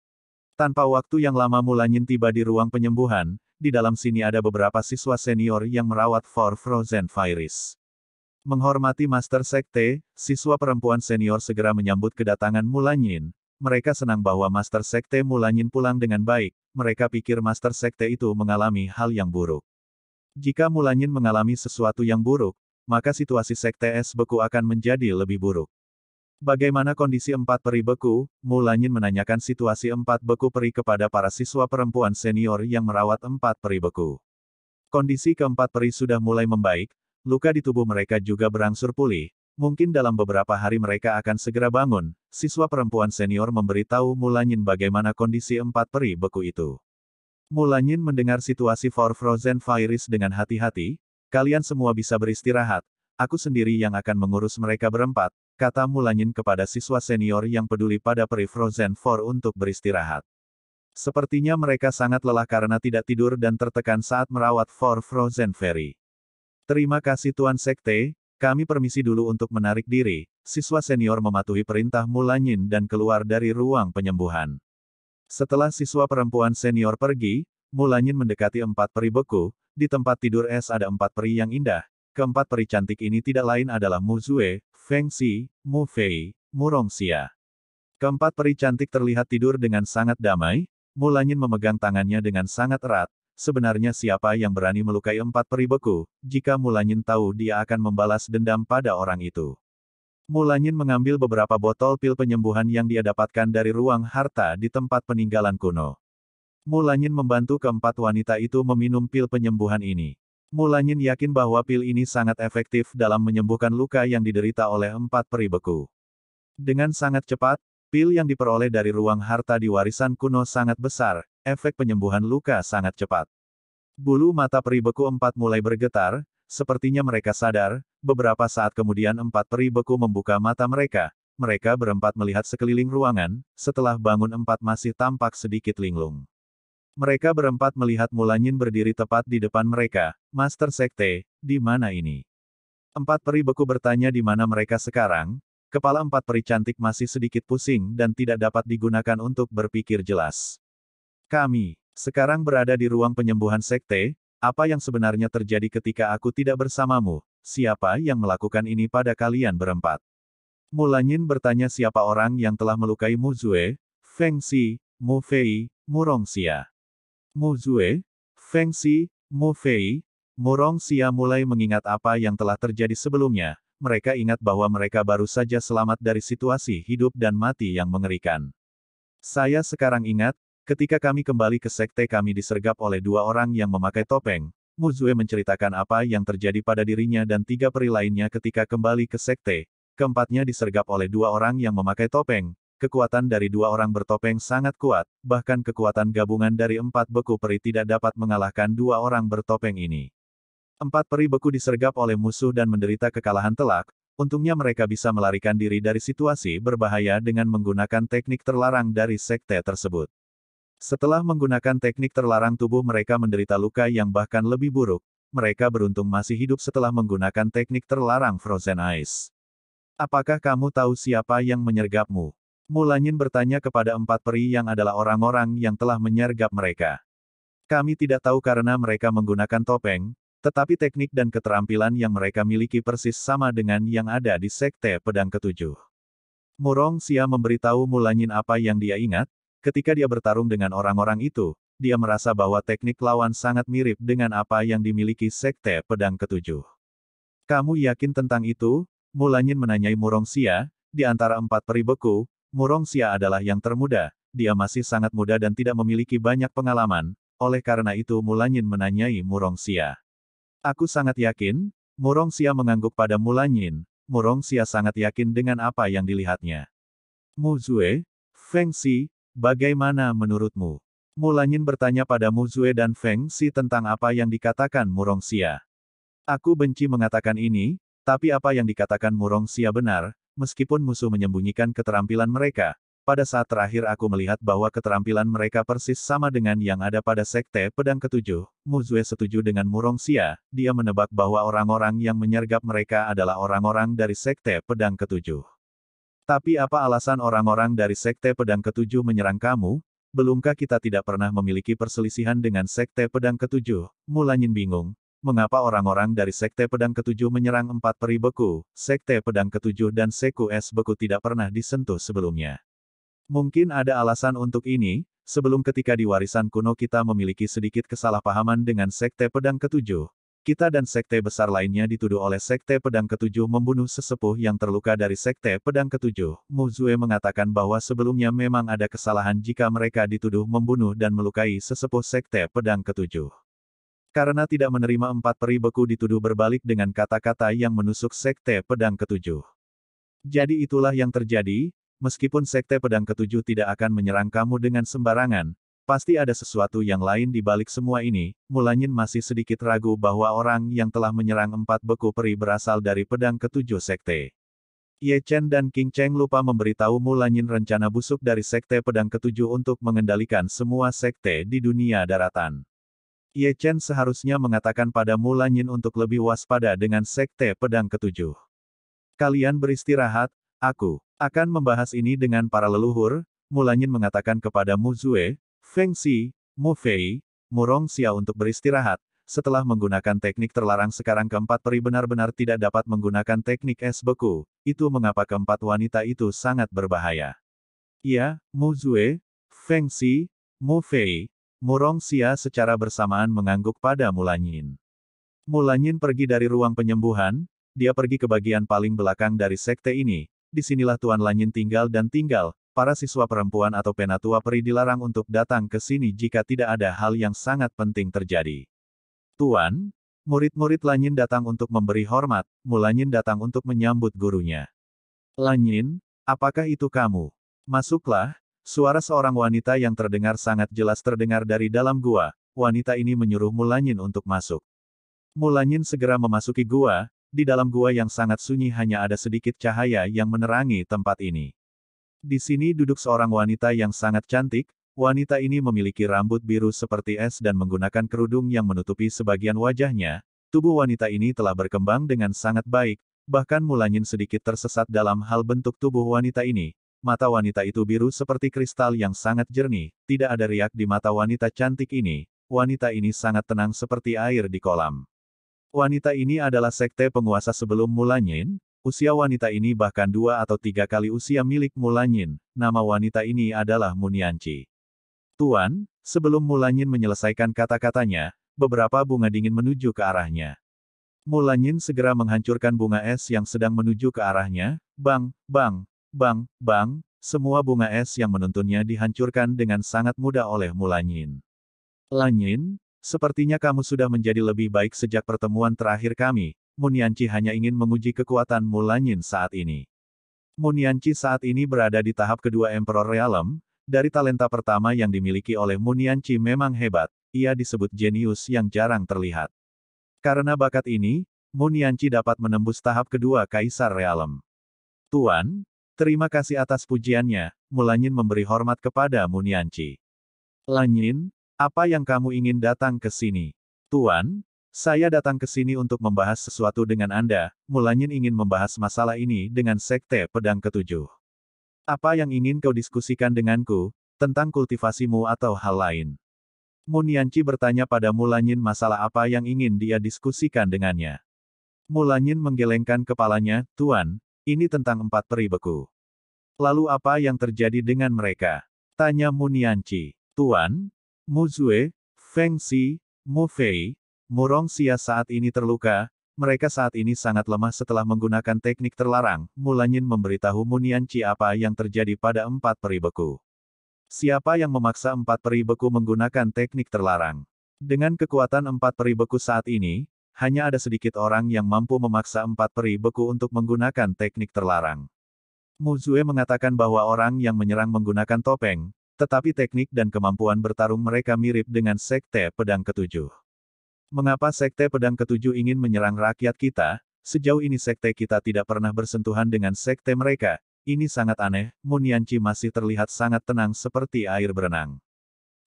Tanpa waktu yang lama Mulanyin tiba di ruang penyembuhan, di dalam sini ada beberapa siswa senior yang merawat for Frozen Virus. Menghormati Master Sekte, siswa perempuan senior segera menyambut kedatangan Mulanyin. Mereka senang bahwa Master Sekte Mulanyin pulang dengan baik, mereka pikir Master Sekte itu mengalami hal yang buruk. Jika Mulanyin mengalami sesuatu yang buruk, maka situasi Sekte Es Beku akan menjadi lebih buruk. Bagaimana kondisi empat peri beku? Mulanyin menanyakan situasi empat beku peri kepada para siswa perempuan senior yang merawat empat peri beku. Kondisi keempat peri sudah mulai membaik, luka di tubuh mereka juga berangsur pulih, Mungkin dalam beberapa hari mereka akan segera bangun, siswa perempuan senior memberitahu Mulanyin bagaimana kondisi empat peri beku itu. Mulanyin mendengar situasi for Frozen Virus dengan hati-hati, kalian semua bisa beristirahat, aku sendiri yang akan mengurus mereka berempat, kata Mulanyin kepada siswa senior yang peduli pada peri Frozen Four untuk beristirahat. Sepertinya mereka sangat lelah karena tidak tidur dan tertekan saat merawat Four Frozen ferry. Terima kasih Tuan Sekte, kami permisi dulu untuk menarik diri, siswa senior mematuhi perintah Mulanyin dan keluar dari ruang penyembuhan. Setelah siswa perempuan senior pergi, Mulanyin mendekati empat peri beku, di tempat tidur es ada empat peri yang indah, Keempat peri cantik ini tidak lain adalah Mu Zue, Feng Xi, Mu Fei, Mu Rongxia. Keempat peri cantik terlihat tidur dengan sangat damai, Mu Lanyin memegang tangannya dengan sangat erat. Sebenarnya siapa yang berani melukai empat peri beku, jika Mu Lanyin tahu dia akan membalas dendam pada orang itu. Mu Lanyin mengambil beberapa botol pil penyembuhan yang dia dapatkan dari ruang harta di tempat peninggalan kuno. Mu Lanyin membantu keempat wanita itu meminum pil penyembuhan ini. Mulanyin yakin bahwa pil ini sangat efektif dalam menyembuhkan luka yang diderita oleh empat peri beku. Dengan sangat cepat, pil yang diperoleh dari ruang harta di warisan kuno sangat besar, efek penyembuhan luka sangat cepat. Bulu mata peri beku empat mulai bergetar, sepertinya mereka sadar, beberapa saat kemudian empat peri beku membuka mata mereka, mereka berempat melihat sekeliling ruangan, setelah bangun empat masih tampak sedikit linglung. Mereka berempat melihat Mulanyin berdiri tepat di depan mereka, Master Sekte, di mana ini? Empat peri beku bertanya di mana mereka sekarang, kepala empat peri cantik masih sedikit pusing dan tidak dapat digunakan untuk berpikir jelas. Kami, sekarang berada di ruang penyembuhan Sekte, apa yang sebenarnya terjadi ketika aku tidak bersamamu, siapa yang melakukan ini pada kalian berempat? Mulanyin bertanya siapa orang yang telah melukai Mu Zue, Feng Xi, Mu Fei, Mu Rongxia. Mo Zue, Feng Xi, Mo Fei, Morong Xia mulai mengingat apa yang telah terjadi sebelumnya. Mereka ingat bahwa mereka baru saja selamat dari situasi hidup dan mati yang mengerikan. Saya sekarang ingat, ketika kami kembali ke sekte kami disergap oleh dua orang yang memakai topeng. Zue menceritakan apa yang terjadi pada dirinya dan tiga peri lainnya ketika kembali ke sekte. Keempatnya disergap oleh dua orang yang memakai topeng, kekuatan dari dua orang bertopeng sangat kuat, bahkan kekuatan gabungan dari empat beku peri tidak dapat mengalahkan dua orang bertopeng ini. Empat peri beku disergap oleh musuh dan menderita kekalahan telak, untungnya mereka bisa melarikan diri dari situasi berbahaya dengan menggunakan teknik terlarang dari sekte tersebut. Setelah menggunakan teknik terlarang tubuh mereka menderita luka yang bahkan lebih buruk, mereka beruntung masih hidup setelah menggunakan teknik terlarang Frozen Ice. Apakah kamu tahu siapa yang menyergapmu? Mulanyin bertanya kepada empat peri yang adalah orang-orang yang telah menyergap mereka. Kami tidak tahu karena mereka menggunakan topeng, tetapi teknik dan keterampilan yang mereka miliki persis sama dengan yang ada di Sekte Pedang Ketujuh. Murong Xia memberitahu Mulanyin apa yang dia ingat, ketika dia bertarung dengan orang-orang itu, dia merasa bahwa teknik lawan sangat mirip dengan apa yang dimiliki Sekte Pedang Ketujuh. Kamu yakin tentang itu? Mulanyin menanyai Murong Xia, di antara empat peri beku, Murongsia adalah yang termuda, dia masih sangat muda dan tidak memiliki banyak pengalaman, oleh karena itu Mulanyin menanyai Murongsia. Aku sangat yakin, Murongsia mengangguk pada Mulanyin, Murongsia sangat yakin dengan apa yang dilihatnya. Mu Zue, Feng Xi, bagaimana menurutmu? Mulanyin bertanya pada Mu Zue dan Feng Xi tentang apa yang dikatakan Murongsia. Aku benci mengatakan ini, tapi apa yang dikatakan Murongsia benar, meskipun musuh menyembunyikan keterampilan mereka, pada saat terakhir aku melihat bahwa keterampilan mereka persis sama dengan yang ada pada Sekte Pedang Ketujuh. Muzue setuju dengan Murong Xia, dia menebak bahwa orang-orang yang menyergap mereka adalah orang-orang dari Sekte Pedang Ketujuh. Tapi apa alasan orang-orang dari Sekte Pedang Ketujuh menyerang kamu? Belumkah kita tidak pernah memiliki perselisihan dengan Sekte Pedang Ketujuh? Mulanyin bingung, mengapa orang-orang dari Sekte Pedang Ketujuh menyerang empat peri beku, Sekte Pedang Ketujuh dan Seku Es Beku tidak pernah disentuh sebelumnya. Mungkin ada alasan untuk ini, sebelum ketika di warisan kuno kita memiliki sedikit kesalahpahaman dengan Sekte Pedang Ketujuh. Kita dan Sekte besar lainnya dituduh oleh Sekte Pedang Ketujuh membunuh sesepuh yang terluka dari Sekte Pedang Ketujuh. Muzue mengatakan bahwa sebelumnya memang ada kesalahan jika mereka dituduh membunuh dan melukai sesepuh Sekte Pedang Ketujuh. Karena tidak menerima empat peri beku dituduh berbalik dengan kata-kata yang menusuk Sekte Pedang Ketujuh. Jadi itulah yang terjadi, meskipun Sekte Pedang Ketujuh tidak akan menyerang kamu dengan sembarangan, pasti ada sesuatu yang lain di balik semua ini, Mulanyin masih sedikit ragu bahwa orang yang telah menyerang empat beku peri berasal dari Pedang Ketujuh Sekte. Ye Chen dan King Cheng lupa memberitahu Mulanyin rencana busuk dari Sekte Pedang Ketujuh untuk mengendalikan semua sekte di dunia daratan. Ye Chen seharusnya mengatakan pada Mulan Yin untuk lebih waspada dengan Sekte Pedang Ketujuh. Kalian beristirahat, aku akan membahas ini dengan para leluhur, Mulan Yin mengatakan kepada Mu Zue, Feng Xi, Mu Fei, Mu Xia untuk beristirahat. Setelah menggunakan teknik terlarang sekarang keempat peri benar-benar tidak dapat menggunakan teknik es beku, itu mengapa keempat wanita itu sangat berbahaya. Ya, Mu Zue, Feng Xi, Mu Fei, Murong Xia secara bersamaan mengangguk pada Mulanyin. Mulanyin pergi dari ruang penyembuhan, dia pergi ke bagian paling belakang dari sekte ini, disinilah Tuan Lanyin tinggal dan tinggal, para siswa perempuan atau penatua peri dilarang untuk datang ke sini jika tidak ada hal yang sangat penting terjadi. Tuan, murid-murid Lanyin datang untuk memberi hormat, Mulanyin datang untuk menyambut gurunya. Lanyin, apakah itu kamu? Masuklah, Suara seorang wanita yang terdengar sangat jelas terdengar dari dalam gua, wanita ini menyuruh Mulanyin untuk masuk. Mulanyin segera memasuki gua, di dalam gua yang sangat sunyi hanya ada sedikit cahaya yang menerangi tempat ini. Di sini duduk seorang wanita yang sangat cantik, wanita ini memiliki rambut biru seperti es dan menggunakan kerudung yang menutupi sebagian wajahnya, tubuh wanita ini telah berkembang dengan sangat baik, Bahkan Mulanyin sedikit tersesat dalam hal bentuk tubuh wanita ini, mata wanita itu biru seperti kristal yang sangat jernih, tidak ada riak di mata wanita cantik ini, wanita ini sangat tenang seperti air di kolam. Wanita ini adalah sekte penguasa sebelum Mulanyin, usia wanita ini bahkan dua atau tiga kali usia milik Mulanyin, nama wanita ini adalah Munianci. Tuan, sebelum Mulanyin menyelesaikan kata-katanya, beberapa bunga dingin menuju ke arahnya. Mulanyin segera menghancurkan bunga es yang sedang menuju ke arahnya, bang, bang, Bang, bang, semua bunga es yang menuntunnya dihancurkan dengan sangat mudah oleh Mulanyin. Lanyin, sepertinya kamu sudah menjadi lebih baik sejak pertemuan terakhir kami, Munianci hanya ingin menguji kekuatan Mulanyin saat ini. Munianci saat ini berada di tahap kedua Emperor Realm, dari talenta pertama yang dimiliki oleh Munianci memang hebat, ia disebut jenius yang jarang terlihat. Karena bakat ini, Munianci dapat menembus tahap kedua Kaisar Realm. Tuan, Terima kasih atas pujiannya, Mulanyin memberi hormat kepada Munianci. Lanyin, apa yang kamu ingin datang ke sini? Tuan, saya datang ke sini untuk membahas sesuatu dengan Anda, Mulanyin ingin membahas masalah ini dengan Sekte Pedang Ketujuh. Apa yang ingin kau diskusikan denganku, tentang kultivasimu atau hal lain? Munianci bertanya pada Mulanyin masalah apa yang ingin dia diskusikan dengannya. Mulanyin menggelengkan kepalanya, Tuan, ini tentang empat peri beku. Lalu apa yang terjadi dengan mereka? Tanya Mu Nianci. Tuan, Mu Zue, Feng Xi, Mu Fei, Murong Xia saat ini terluka, mereka saat ini sangat lemah setelah menggunakan teknik terlarang, Mulanyin memberitahu Munianci apa yang terjadi pada empat peri beku. Siapa yang memaksa empat peri beku menggunakan teknik terlarang? Dengan kekuatan empat peri beku saat ini, hanya ada sedikit orang yang mampu memaksa empat peri beku untuk menggunakan teknik terlarang. Mu Zue mengatakan bahwa orang yang menyerang menggunakan topeng, tetapi teknik dan kemampuan bertarung mereka mirip dengan sekte pedang ketujuh. Mengapa sekte pedang ketujuh ingin menyerang rakyat kita? Sejauh ini sekte kita tidak pernah bersentuhan dengan sekte mereka, ini sangat aneh, Munianci masih terlihat sangat tenang seperti air berenang.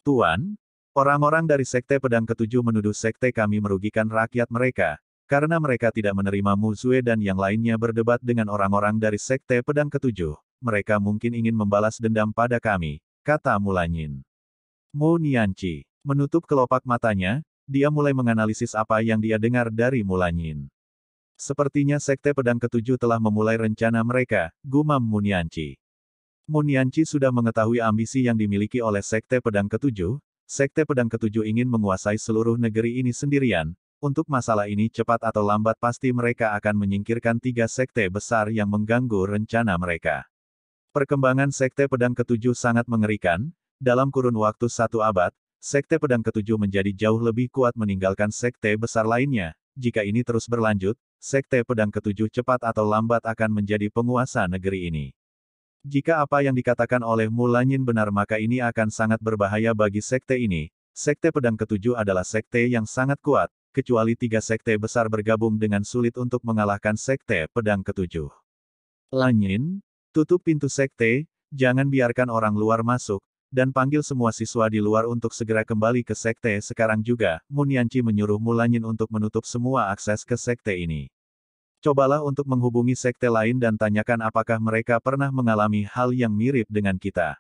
Tuan, Orang-orang dari Sekte Pedang Ketujuh menuduh Sekte kami merugikan rakyat mereka, karena mereka tidak menerima Muzue dan yang lainnya berdebat dengan orang-orang dari Sekte Pedang Ketujuh. Mereka mungkin ingin membalas dendam pada kami, kata Mulanyin. Mu Nianci, menutup kelopak matanya, dia mulai menganalisis apa yang dia dengar dari Mulanyin. Sepertinya Sekte Pedang Ketujuh telah memulai rencana mereka, gumam Mu Nianci. Mu Nianci sudah mengetahui ambisi yang dimiliki oleh Sekte Pedang Ketujuh, Sekte Pedang Ketujuh ingin menguasai seluruh negeri ini sendirian, untuk masalah ini cepat atau lambat pasti mereka akan menyingkirkan tiga sekte besar yang mengganggu rencana mereka. Perkembangan Sekte Pedang Ketujuh sangat mengerikan, dalam kurun waktu satu abad, Sekte Pedang Ketujuh menjadi jauh lebih kuat meninggalkan sekte besar lainnya, jika ini terus berlanjut, Sekte Pedang Ketujuh cepat atau lambat akan menjadi penguasa negeri ini. Jika apa yang dikatakan oleh Mulanyin benar maka ini akan sangat berbahaya bagi sekte ini. Sekte pedang ketujuh adalah sekte yang sangat kuat, kecuali tiga sekte besar bergabung dengan sulit untuk mengalahkan sekte pedang ketujuh. Lanyin, tutup pintu sekte, jangan biarkan orang luar masuk, dan panggil semua siswa di luar untuk segera kembali ke sekte sekarang juga. Munyanci menyuruh Mulanyin untuk menutup semua akses ke sekte ini. Cobalah untuk menghubungi sekte lain dan tanyakan apakah mereka pernah mengalami hal yang mirip dengan kita.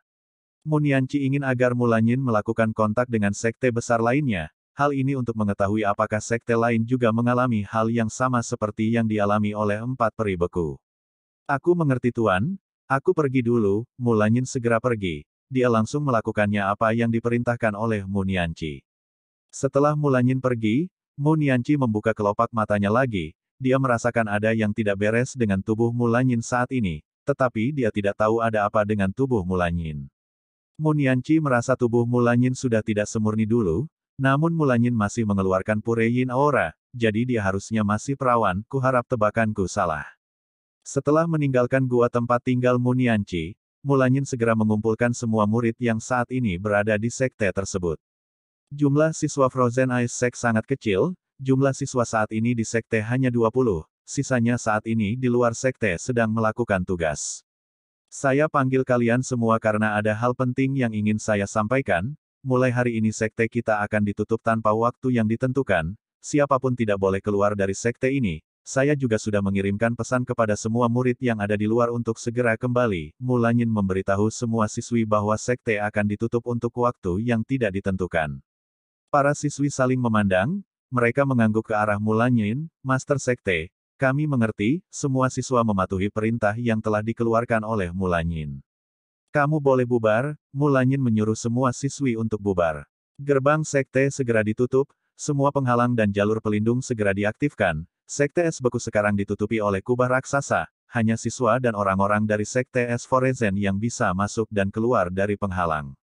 Munianci ingin agar Mulanyin melakukan kontak dengan sekte besar lainnya, hal ini untuk mengetahui apakah sekte lain juga mengalami hal yang sama seperti yang dialami oleh empat peri beku. Aku mengerti Tuan, aku pergi dulu, Mulanyin segera pergi. Dia langsung melakukannya apa yang diperintahkan oleh Munianci. Setelah Mulanyin pergi, Munianci membuka kelopak matanya lagi, dia merasakan ada yang tidak beres dengan tubuh Mulanyin saat ini, tetapi dia tidak tahu ada apa dengan tubuh Mulanyin. Munianci merasa tubuh Mulanyin sudah tidak semurni dulu, namun Mulanyin masih mengeluarkan Pureyin aura, jadi dia harusnya masih perawan, kuharap tebakanku salah. Setelah meninggalkan gua tempat tinggal Munianci, Mulanyin segera mengumpulkan semua murid yang saat ini berada di sekte tersebut. Jumlah siswa Frozen Ice Sect sangat kecil, Jumlah siswa saat ini di sekte hanya 20, sisanya saat ini di luar sekte sedang melakukan tugas. Saya panggil kalian semua karena ada hal penting yang ingin saya sampaikan, mulai hari ini sekte kita akan ditutup tanpa waktu yang ditentukan, siapapun tidak boleh keluar dari sekte ini, saya juga sudah mengirimkan pesan kepada semua murid yang ada di luar untuk segera kembali. Mulanyin memberitahu semua siswi bahwa sekte akan ditutup untuk waktu yang tidak ditentukan. Para siswi saling memandang, mereka mengangguk ke arah Mulanyin, Master Sekte. Kami mengerti, semua siswa mematuhi perintah yang telah dikeluarkan oleh Mulanyin. Kamu boleh bubar, Mulanyin menyuruh semua siswi untuk bubar. Gerbang Sekte segera ditutup, semua penghalang dan jalur pelindung segera diaktifkan. Sekte Es Beku sekarang ditutupi oleh kubah raksasa, hanya siswa dan orang-orang dari Sekte Es Forezen yang bisa masuk dan keluar dari penghalang.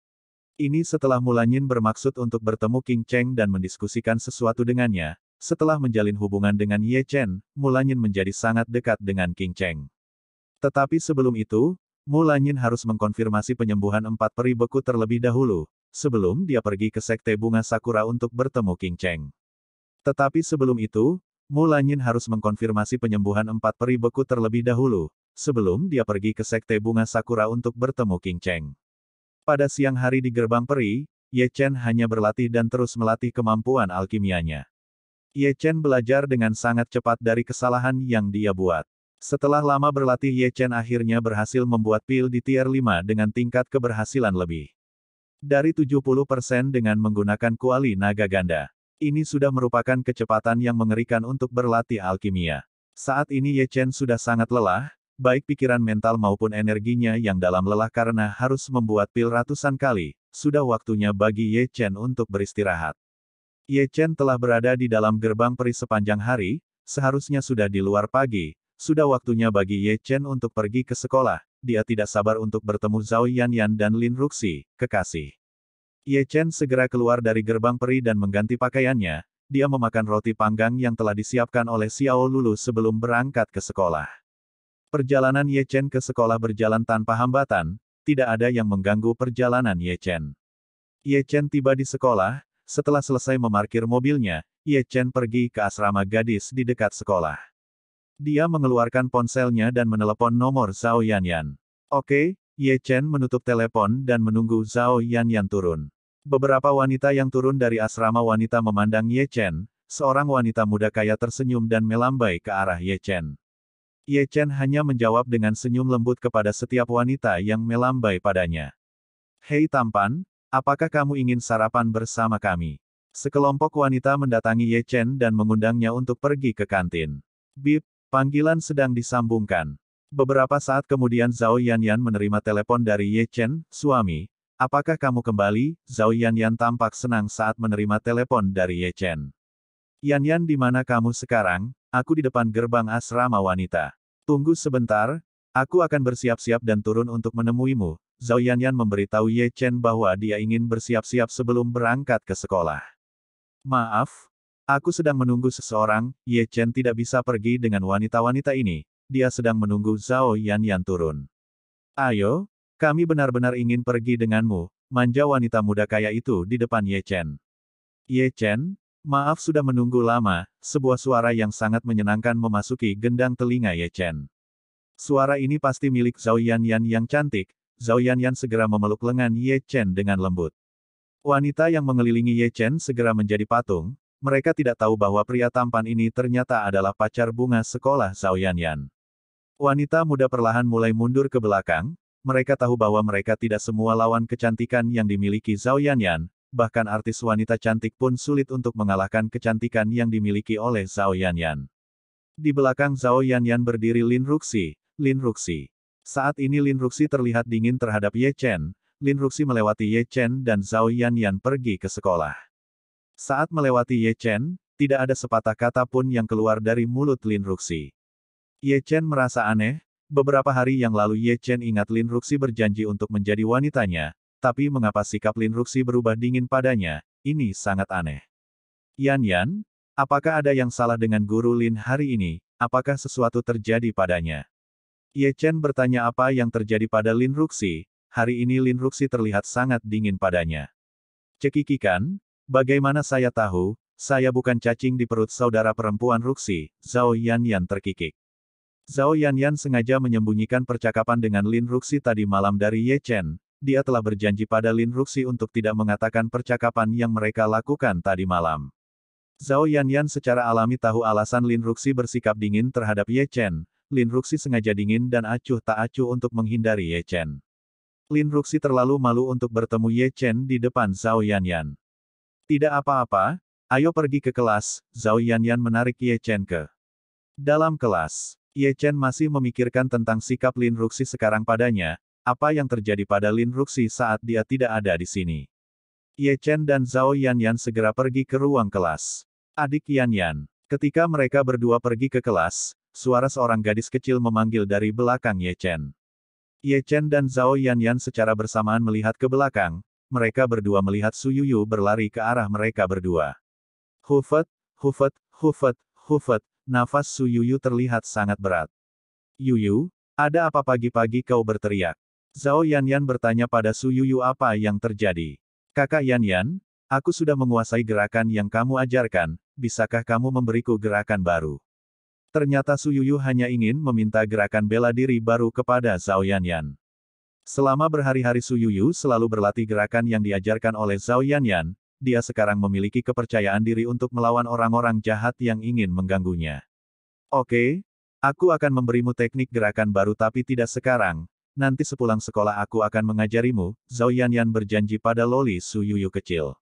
Ini setelah Mulanyin bermaksud untuk bertemu King Cheng dan mendiskusikan sesuatu dengannya. Setelah menjalin hubungan dengan Ye Chen, Mulanyin menjadi sangat dekat dengan King Cheng. Tetapi sebelum itu, Mulanyin harus mengkonfirmasi penyembuhan empat peri beku terlebih dahulu, sebelum dia pergi ke Sekte Bunga Sakura untuk bertemu King Cheng. Tetapi sebelum itu, Mulanyin harus mengkonfirmasi penyembuhan empat peri beku terlebih dahulu, sebelum dia pergi ke Sekte Bunga Sakura untuk bertemu King Cheng. Pada siang hari di gerbang peri, Ye Chen hanya berlatih dan terus melatih kemampuan alkimianya. Ye Chen belajar dengan sangat cepat dari kesalahan yang dia buat. Setelah lama berlatih Ye Chen akhirnya berhasil membuat pil di tier 5 dengan tingkat keberhasilan lebih. Dari 70% dengan menggunakan kuali naga ganda. Ini sudah merupakan kecepatan yang mengerikan untuk berlatih alkimia. Saat ini Ye Chen sudah sangat lelah, baik pikiran mental maupun energinya yang dalam lelah karena harus membuat pil ratusan kali, sudah waktunya bagi Ye Chen untuk beristirahat. Ye Chen telah berada di dalam gerbang peri sepanjang hari, seharusnya sudah di luar pagi, sudah waktunya bagi Ye Chen untuk pergi ke sekolah, dia tidak sabar untuk bertemu Zhao Yan Yan dan Lin Ruxi, kekasih. Ye Chen segera keluar dari gerbang peri dan mengganti pakaiannya, dia memakan roti panggang yang telah disiapkan oleh Xiao Lulu sebelum berangkat ke sekolah. Perjalanan Ye Chen ke sekolah berjalan tanpa hambatan, tidak ada yang mengganggu perjalanan Ye Chen. Ye Chen tiba di sekolah, setelah selesai memarkir mobilnya, Ye Chen pergi ke asrama gadis di dekat sekolah. Dia mengeluarkan ponselnya dan menelepon nomor Zhao Yanyan. Oke, Ye Chen menutup telepon dan menunggu Zhao Yanyan turun. Beberapa wanita yang turun dari asrama wanita memandang Ye Chen, seorang wanita muda kaya tersenyum dan melambai ke arah Ye Chen. Ye Chen hanya menjawab dengan senyum lembut kepada setiap wanita yang melambai padanya. Hei tampan, apakah kamu ingin sarapan bersama kami? Sekelompok wanita mendatangi Ye Chen dan mengundangnya untuk pergi ke kantin. Bip, panggilan sedang disambungkan. Beberapa saat kemudian Zhao Yan Yan menerima telepon dari Ye Chen, suami. Apakah kamu kembali? Zhao Yan Yan tampak senang saat menerima telepon dari Ye Chen. Yan Yan di mana kamu sekarang? Aku di depan gerbang asrama wanita. Tunggu sebentar, aku akan bersiap-siap dan turun untuk menemuimu. Zhao Yanyan memberitahu Ye Chen bahwa dia ingin bersiap-siap sebelum berangkat ke sekolah. Maaf, aku sedang menunggu seseorang, Ye Chen tidak bisa pergi dengan wanita-wanita ini, dia sedang menunggu Zhao Yanyan turun. Ayo, kami benar-benar ingin pergi denganmu, manja wanita muda kaya itu di depan Ye Chen. Ye Chen, Maaf sudah menunggu lama, sebuah suara yang sangat menyenangkan memasuki gendang telinga Ye Chen. Suara ini pasti milik Zhao Yan Yan yang cantik, Zhao Yan Yan segera memeluk lengan Ye Chen dengan lembut. Wanita yang mengelilingi Ye Chen segera menjadi patung, mereka tidak tahu bahwa pria tampan ini ternyata adalah pacar bunga sekolah Zhao Yan Yan. Wanita muda perlahan mulai mundur ke belakang, mereka tahu bahwa mereka tidak semua lawan kecantikan yang dimiliki Zhao Yan Yan bahkan artis wanita cantik pun sulit untuk mengalahkan kecantikan yang dimiliki oleh Zhao Yanyan. Di belakang Zhao Yanyan berdiri Lin Ruxi, Lin Ruxi. Saat ini Lin Ruxi terlihat dingin terhadap Ye Chen, Lin Ruxi melewati Ye Chen dan Zhao Yanyan pergi ke sekolah. Saat melewati Ye Chen, tidak ada sepatah kata pun yang keluar dari mulut Lin Ruxi. Ye Chen merasa aneh, beberapa hari yang lalu Ye Chen ingat Lin Ruxi berjanji untuk menjadi wanitanya, tapi mengapa sikap Lin Ruxi berubah dingin padanya, ini sangat aneh. Yan Yan, apakah ada yang salah dengan guru Lin hari ini, apakah sesuatu terjadi padanya? Ye Chen bertanya apa yang terjadi pada Lin Ruxi, hari ini Lin Ruxi terlihat sangat dingin padanya. Cekikikan, bagaimana saya tahu, saya bukan cacing di perut saudara perempuan Ruxi, Zhao Yan Yan terkikik. Zhao Yan Yan sengaja menyembunyikan percakapan dengan Lin Ruxi tadi malam dari Ye Chen, dia telah berjanji pada Lin Ruxi untuk tidak mengatakan percakapan yang mereka lakukan tadi malam. Zhao Yanyan secara alami tahu alasan Lin Ruxi bersikap dingin terhadap Ye Chen, Lin Ruxi sengaja dingin dan acuh tak acuh untuk menghindari Ye Chen. Lin Ruxi terlalu malu untuk bertemu Ye Chen di depan Zhao Yanyan. Tidak apa-apa, ayo pergi ke kelas, Zhao Yanyan menarik Ye Chen ke dalam kelas. Ye Chen masih memikirkan tentang sikap Lin Ruxi sekarang padanya, apa yang terjadi pada Lin Ruxi saat dia tidak ada di sini. Ye Chen dan Zhao Yan Yan segera pergi ke ruang kelas. Adik Yan Yan, Ketika mereka berdua pergi ke kelas, suara seorang gadis kecil memanggil dari belakang Ye Chen. Ye Chen dan Zhao Yan Yan secara bersamaan melihat ke belakang, mereka berdua melihat Su Yuyu berlari ke arah mereka berdua. Hufet, hufet, hufet, hufet, nafas Su Yuyu terlihat sangat berat. Yuyu, ada apa pagi-pagi kau berteriak? Zhao Yanyan bertanya pada Su Yuyu apa yang terjadi. Kakak Yanyan, aku sudah menguasai gerakan yang kamu ajarkan, bisakah kamu memberiku gerakan baru? Ternyata Su Yuyu hanya ingin meminta gerakan bela diri baru kepada Zhao Yanyan. Selama berhari-hari Su Yuyu selalu berlatih gerakan yang diajarkan oleh Zhao Yanyan, dia sekarang memiliki kepercayaan diri untuk melawan orang-orang jahat yang ingin mengganggunya. Oke, aku akan memberimu teknik gerakan baru tapi tidak sekarang, nanti sepulang sekolah aku akan mengajarimu, Zhao Yanyan berjanji pada Loli Su Yuyu kecil.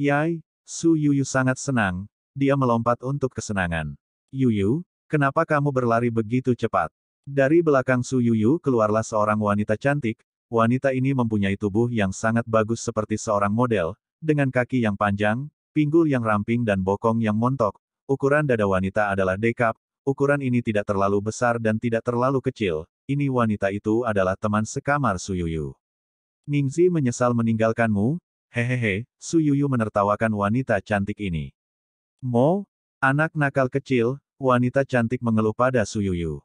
Yai, Su Yuyu sangat senang, dia melompat untuk kesenangan. Yuyu, kenapa kamu berlari begitu cepat? Dari belakang Su Yuyu keluarlah seorang wanita cantik, wanita ini mempunyai tubuh yang sangat bagus seperti seorang model, dengan kaki yang panjang, pinggul yang ramping dan bokong yang montok, ukuran dada wanita adalah dekap, ukuran ini tidak terlalu besar dan tidak terlalu kecil, ini wanita itu adalah teman sekamar Suyuyu. Ningzi menyesal meninggalkanmu, hehehe, Suyuyu menertawakan wanita cantik ini. Mo, anak nakal kecil, wanita cantik mengeluh pada Suyuyu.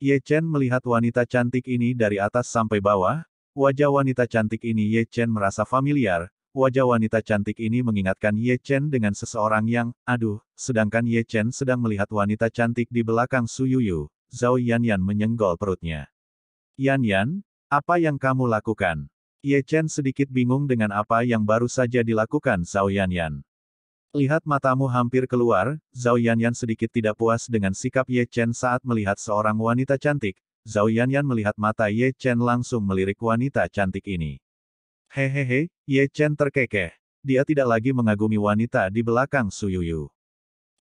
Ye Chen melihat wanita cantik ini dari atas sampai bawah, wajah wanita cantik ini Ye Chen merasa familiar, wajah wanita cantik ini mengingatkan Ye Chen dengan seseorang yang, aduh, sedangkan Ye Chen sedang melihat wanita cantik di belakang Suyuyu, Zhao Yanyan menyenggol perutnya. Yanyan, apa yang kamu lakukan? Ye Chen sedikit bingung dengan apa yang baru saja dilakukan Zhao Yanyan. Lihat matamu hampir keluar, Zhao Yanyan sedikit tidak puas dengan sikap Ye Chen saat melihat seorang wanita cantik. Zhao Yanyan melihat mata Ye Chen langsung melirik wanita cantik ini. Hehehe, Ye Chen terkekeh. Dia tidak lagi mengagumi wanita di belakang Su Yuyu.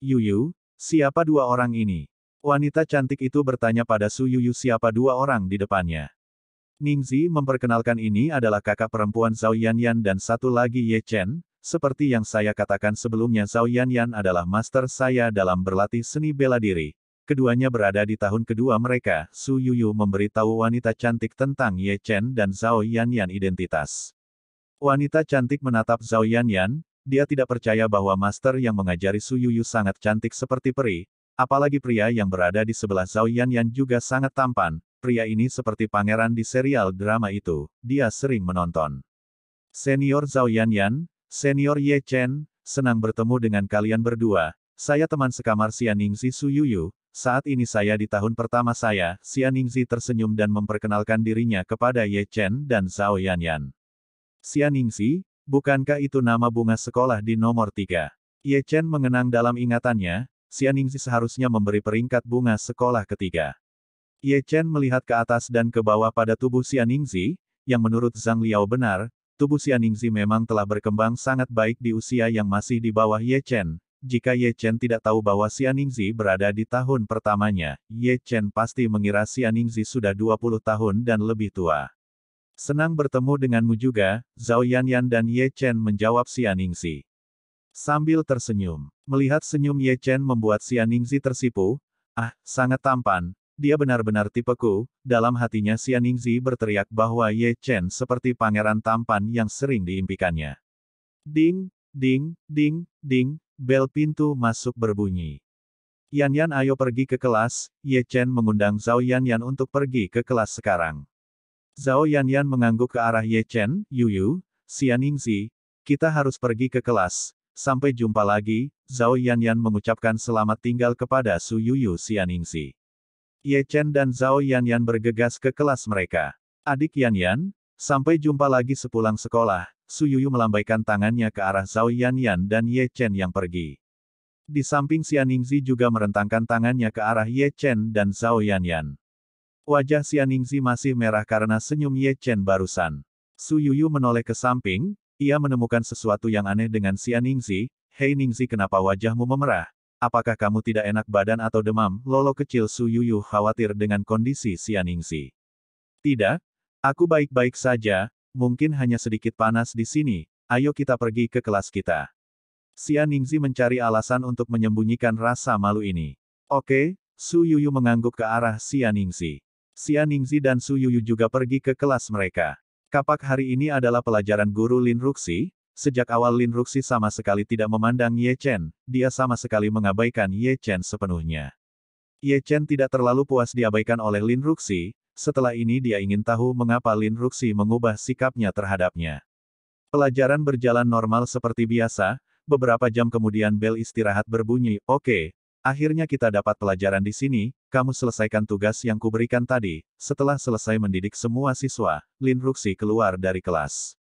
Yuyu, siapa dua orang ini? Wanita cantik itu bertanya pada Su Yuyu siapa dua orang di depannya. Ningzi memperkenalkan ini adalah kakak perempuan Zhao Yanyan dan satu lagi Ye Chen, seperti yang saya katakan sebelumnya Zhao Yanyan adalah master saya dalam berlatih seni bela diri. Keduanya berada di tahun kedua mereka, Su Yuyu memberitahu wanita cantik tentang Ye Chen dan Zhao Yanyan identitas. Wanita cantik menatap Zhao Yanyan, dia tidak percaya bahwa master yang mengajari Su Yuyu sangat cantik seperti peri, Apalagi pria yang berada di sebelah Zhao Yan Yan juga sangat tampan, pria ini seperti pangeran di serial drama itu, dia sering menonton. Senior Zhao Yan Yan, Senior Ye Chen, senang bertemu dengan kalian berdua, saya teman sekamar Su Yuyu. saat ini saya di tahun pertama saya, Ningzi tersenyum dan memperkenalkan dirinya kepada Ye Chen dan Zhao Yan Yanyan. Ningzi, bukankah itu nama bunga sekolah di nomor tiga? Ye Chen mengenang dalam ingatannya, Xianingzi seharusnya memberi peringkat bunga sekolah ketiga. Ye Chen melihat ke atas dan ke bawah pada tubuh Xianingzi, yang menurut Zhang Liao benar, tubuh Xianingzi memang telah berkembang sangat baik di usia yang masih di bawah Ye Chen. Jika Ye Chen tidak tahu bahwa Xianingzi berada di tahun pertamanya, Ye Chen pasti mengira Xianingzi sudah 20 tahun dan lebih tua. Senang bertemu denganmu juga, Zhao Yanyan dan Ye Chen menjawab Xianingzi. Sambil tersenyum, melihat senyum Ye Chen membuat Ningzi tersipu, ah, sangat tampan, dia benar-benar tipeku, dalam hatinya Ningzi berteriak bahwa Ye Chen seperti pangeran tampan yang sering diimpikannya. Ding, ding, ding, ding, bel pintu masuk berbunyi. Yan Yan ayo pergi ke kelas, Ye Chen mengundang Zhao Yan Yan untuk pergi ke kelas sekarang. Zhao Yan Yan mengangguk ke arah Ye Chen, Yu Yu, Ningzi, kita harus pergi ke kelas, Sampai jumpa lagi, Zhao Yanyan mengucapkan selamat tinggal kepada Su Yuyu Xianingsi. Ye Chen dan Zhao Yanyan bergegas ke kelas mereka. Adik Yanyan, sampai jumpa lagi sepulang sekolah, Su Yuyu melambaikan tangannya ke arah Zhao Yanyan dan Ye Chen yang pergi. Di samping Xianingsi juga merentangkan tangannya ke arah Ye Chen dan Zhao Yanyan. Wajah Xianingsi masih merah karena senyum Ye Chen barusan. Su Yuyu menoleh ke samping, ia menemukan sesuatu yang aneh dengan Xian Ningzi, Hei Ningzi kenapa wajahmu memerah? Apakah kamu tidak enak badan atau demam? Lolo kecil Su Yuyu khawatir dengan kondisi Xian Ningzi. Tidak, aku baik-baik saja, mungkin hanya sedikit panas di sini, ayo kita pergi ke kelas kita. Xian Ningzi mencari alasan untuk menyembunyikan rasa malu ini. Oke, Su Yuyu mengangguk ke arah Xian Ningzi. Xian Ningzi dan Su Yuyu juga pergi ke kelas mereka. Kapak hari ini adalah pelajaran guru Lin Ruxi, sejak awal Lin Ruxi sama sekali tidak memandang Ye Chen, dia sama sekali mengabaikan Ye Chen sepenuhnya. Ye Chen tidak terlalu puas diabaikan oleh Lin Ruxi, setelah ini dia ingin tahu mengapa Lin Ruxi mengubah sikapnya terhadapnya. Pelajaran berjalan normal seperti biasa, beberapa jam kemudian bel istirahat berbunyi, oke, okay, Akhirnya kita dapat pelajaran di sini, kamu selesaikan tugas yang kuberikan tadi. Setelah selesai mendidik semua siswa, Lin Ruxi keluar dari kelas.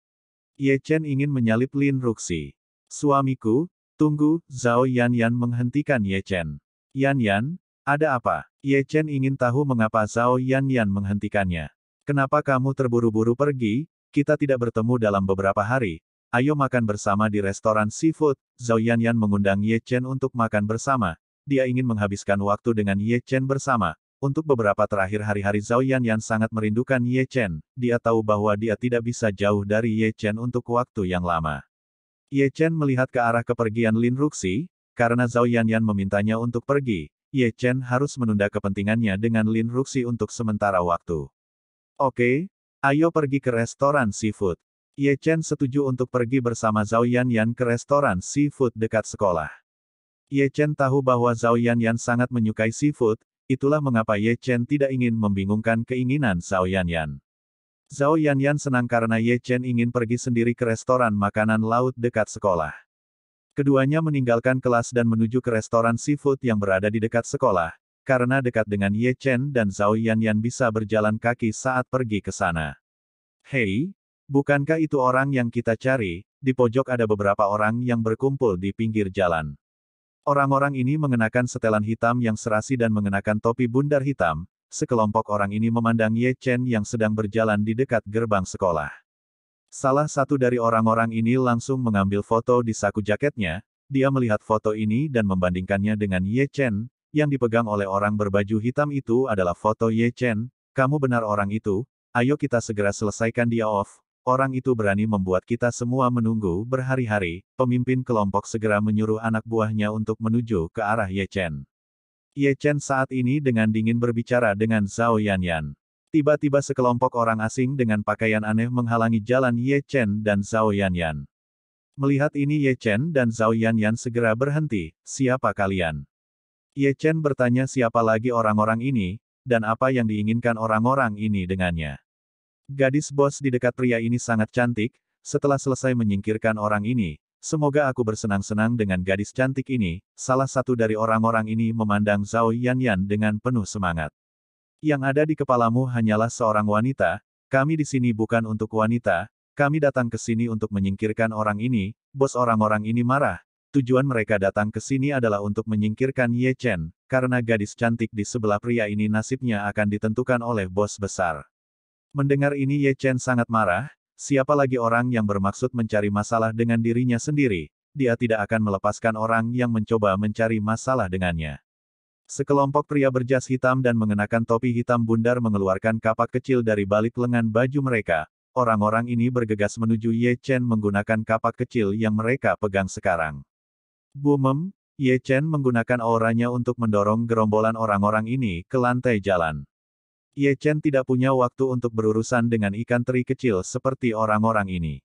Ye Chen ingin menyalip Lin Ruxi. Suamiku, tunggu, Zhao Yan Yan menghentikan Ye Chen. Yan Yan, ada apa? Ye Chen ingin tahu mengapa Zhao Yan Yan menghentikannya. Kenapa kamu terburu-buru pergi? Kita tidak bertemu dalam beberapa hari. Ayo makan bersama di restoran seafood. Zhao Yan Yan mengundang Ye Chen untuk makan bersama dia ingin menghabiskan waktu dengan Ye Chen bersama. Untuk beberapa terakhir hari-hari Zhao Yan Yan sangat merindukan Ye Chen, dia tahu bahwa dia tidak bisa jauh dari Ye Chen untuk waktu yang lama. Ye Chen melihat ke arah kepergian Lin Ruxi, karena Zhao Yan Yan memintanya untuk pergi, Ye Chen harus menunda kepentingannya dengan Lin Ruxi untuk sementara waktu. Oke, ayo pergi ke restoran seafood. Ye Chen setuju untuk pergi bersama Zhao Yan Yan ke restoran seafood dekat sekolah. Ye Chen tahu bahwa Zhao Yan Yan sangat menyukai seafood, itulah mengapa Ye Chen tidak ingin membingungkan keinginan Zhao Yan Yan. Zhao Yan Yan senang karena Ye Chen ingin pergi sendiri ke restoran makanan laut dekat sekolah. Keduanya meninggalkan kelas dan menuju ke restoran seafood yang berada di dekat sekolah, karena dekat dengan Ye Chen dan Zhao Yan Yan bisa berjalan kaki saat pergi ke sana. Hei, bukankah itu orang yang kita cari? Di pojok ada beberapa orang yang berkumpul di pinggir jalan. Orang-orang ini mengenakan setelan hitam yang serasi dan mengenakan topi bundar hitam, sekelompok orang ini memandang Ye Chen yang sedang berjalan di dekat gerbang sekolah. Salah satu dari orang-orang ini langsung mengambil foto di saku jaketnya, dia melihat foto ini dan membandingkannya dengan Ye Chen, yang dipegang oleh orang berbaju hitam itu adalah foto Ye Chen, kamu benar orang itu, ayo kita segera selesaikan dia off, orang itu berani membuat kita semua menunggu berhari-hari, pemimpin kelompok segera menyuruh anak buahnya untuk menuju ke arah Ye Chen. Ye Chen saat ini dengan dingin berbicara dengan Zhao Yanyan. Tiba-tiba sekelompok orang asing dengan pakaian aneh menghalangi jalan Ye Chen dan Zhao Yanyan. Melihat ini Ye Chen dan Zhao Yanyan segera berhenti, siapa kalian? Ye Chen bertanya siapa lagi orang-orang ini, dan apa yang diinginkan orang-orang ini dengannya. Gadis bos di dekat pria ini sangat cantik, setelah selesai menyingkirkan orang ini, semoga aku bersenang-senang dengan gadis cantik ini, salah satu dari orang-orang ini memandang Zhao Yan Yan dengan penuh semangat. Yang ada di kepalamu hanyalah seorang wanita, kami di sini bukan untuk wanita, kami datang ke sini untuk menyingkirkan orang ini, bos orang-orang ini marah, tujuan mereka datang ke sini adalah untuk menyingkirkan Ye Chen, karena gadis cantik di sebelah pria ini nasibnya akan ditentukan oleh bos besar. Mendengar ini Ye Chen sangat marah, siapa lagi orang yang bermaksud mencari masalah dengan dirinya sendiri, dia tidak akan melepaskan orang yang mencoba mencari masalah dengannya. Sekelompok pria berjas hitam dan mengenakan topi hitam bundar mengeluarkan kapak kecil dari balik lengan baju mereka. Orang-orang ini bergegas menuju Ye Chen menggunakan kapak kecil yang mereka pegang sekarang. Bumem, Ye Chen menggunakan auranya untuk mendorong gerombolan orang-orang ini ke lantai jalan. Ye Chen tidak punya waktu untuk berurusan dengan ikan teri kecil seperti orang-orang ini.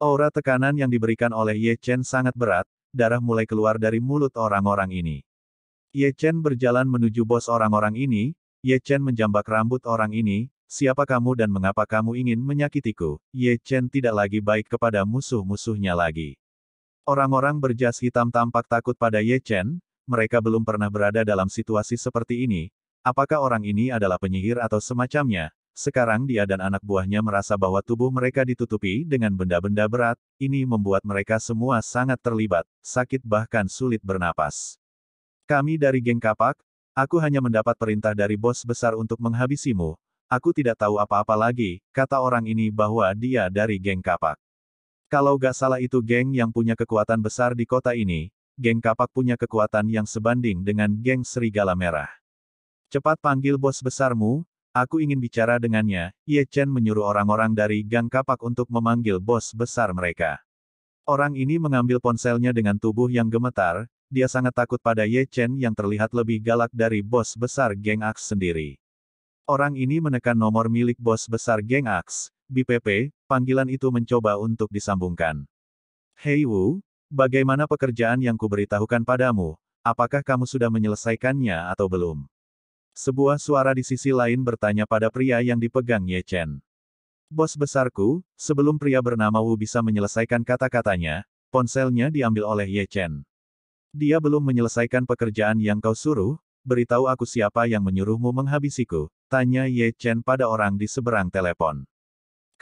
Aura tekanan yang diberikan oleh Ye Chen sangat berat, darah mulai keluar dari mulut orang-orang ini. Ye Chen berjalan menuju bos orang-orang ini, Ye Chen menjambak rambut orang ini, siapa kamu dan mengapa kamu ingin menyakitiku, Ye Chen tidak lagi baik kepada musuh-musuhnya lagi. Orang-orang berjas hitam tampak takut pada Ye Chen, mereka belum pernah berada dalam situasi seperti ini, Apakah orang ini adalah penyihir atau semacamnya? Sekarang dia dan anak buahnya merasa bahwa tubuh mereka ditutupi dengan benda-benda berat, ini membuat mereka semua sangat terlibat, sakit bahkan sulit bernapas. Kami dari geng kapak, aku hanya mendapat perintah dari bos besar untuk menghabisimu, aku tidak tahu apa-apa lagi, kata orang ini bahwa dia dari geng kapak. Kalau gak salah itu geng yang punya kekuatan besar di kota ini, geng kapak punya kekuatan yang sebanding dengan geng serigala merah. Cepat panggil bos besarmu, aku ingin bicara dengannya, Ye Chen menyuruh orang-orang dari gang kapak untuk memanggil bos besar mereka. Orang ini mengambil ponselnya dengan tubuh yang gemetar, dia sangat takut pada Ye Chen yang terlihat lebih galak dari bos besar geng Axe sendiri. Orang ini menekan nomor milik bos besar geng Axe, BPP, panggilan itu mencoba untuk disambungkan. Hei Wu, bagaimana pekerjaan yang kuberitahukan padamu? Apakah kamu sudah menyelesaikannya atau belum? Sebuah suara di sisi lain bertanya pada pria yang dipegang Ye Chen. Bos besarku, sebelum pria bernama Wu bisa menyelesaikan kata-katanya, ponselnya diambil oleh Ye Chen. Dia belum menyelesaikan pekerjaan yang kau suruh, beritahu aku siapa yang menyuruhmu menghabisiku, tanya Ye Chen pada orang di seberang telepon.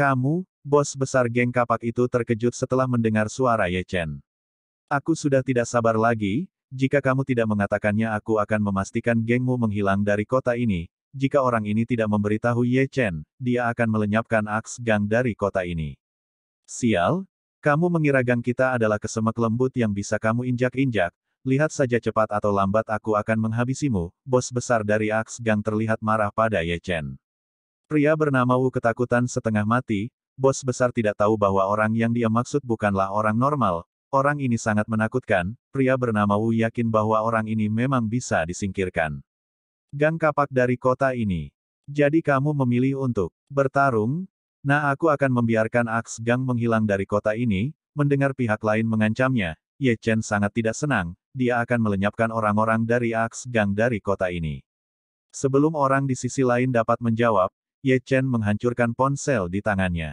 Kamu, bos besar geng kapak itu terkejut setelah mendengar suara Ye Chen. Aku sudah tidak sabar lagi, jika kamu tidak mengatakannya aku akan memastikan gengmu menghilang dari kota ini, jika orang ini tidak memberitahu Ye Chen, dia akan melenyapkan Aks Gang dari kota ini. Sial, kamu mengira gang kita adalah kesemek lembut yang bisa kamu injak-injak, lihat saja cepat atau lambat aku akan menghabisimu, bos besar dari Aks Gang terlihat marah pada Ye Chen. Pria bernama Wu ketakutan setengah mati, bos besar tidak tahu bahwa orang yang dia maksud bukanlah orang normal, Orang ini sangat menakutkan, pria bernama Wu yakin bahwa orang ini memang bisa disingkirkan. Gang kapak dari kota ini. Jadi kamu memilih untuk bertarung? Nah aku akan membiarkan Aks Gang menghilang dari kota ini, mendengar pihak lain mengancamnya, Ye Chen sangat tidak senang, dia akan melenyapkan orang-orang dari Aks Gang dari kota ini. Sebelum orang di sisi lain dapat menjawab, Ye Chen menghancurkan ponsel di tangannya.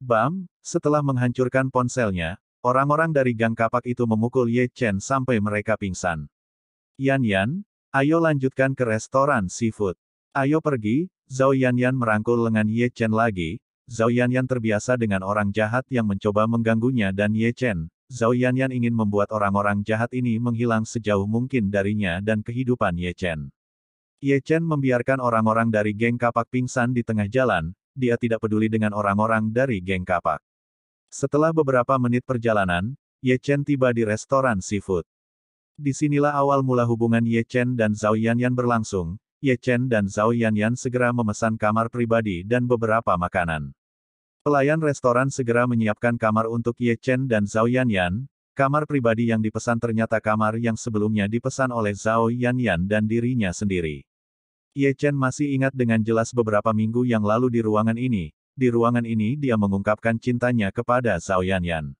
Bam, setelah menghancurkan ponselnya, Orang-orang dari gang kapak itu memukul Ye Chen sampai mereka pingsan. Yan Yan, ayo lanjutkan ke restoran seafood. Ayo pergi, Zhao Yan Yan merangkul lengan Ye Chen lagi. Zhao Yan Yan terbiasa dengan orang jahat yang mencoba mengganggunya dan Ye Chen. Zhao Yan Yan ingin membuat orang-orang jahat ini menghilang sejauh mungkin darinya dan kehidupan Ye Chen. Ye Chen membiarkan orang-orang dari geng kapak pingsan di tengah jalan, dia tidak peduli dengan orang-orang dari geng kapak. Setelah beberapa menit perjalanan, Ye Chen tiba di restoran seafood. Disinilah awal mula hubungan Ye Chen dan Zhao Yanyan berlangsung, Ye Chen dan Zhao Yanyan segera memesan kamar pribadi dan beberapa makanan. Pelayan restoran segera menyiapkan kamar untuk Ye Chen dan Zhao Yanyan, kamar pribadi yang dipesan ternyata kamar yang sebelumnya dipesan oleh Zhao Yanyan dan dirinya sendiri. Ye Chen masih ingat dengan jelas beberapa minggu yang lalu di ruangan ini, di ruangan ini dia mengungkapkan cintanya kepada Zhao Yanyan.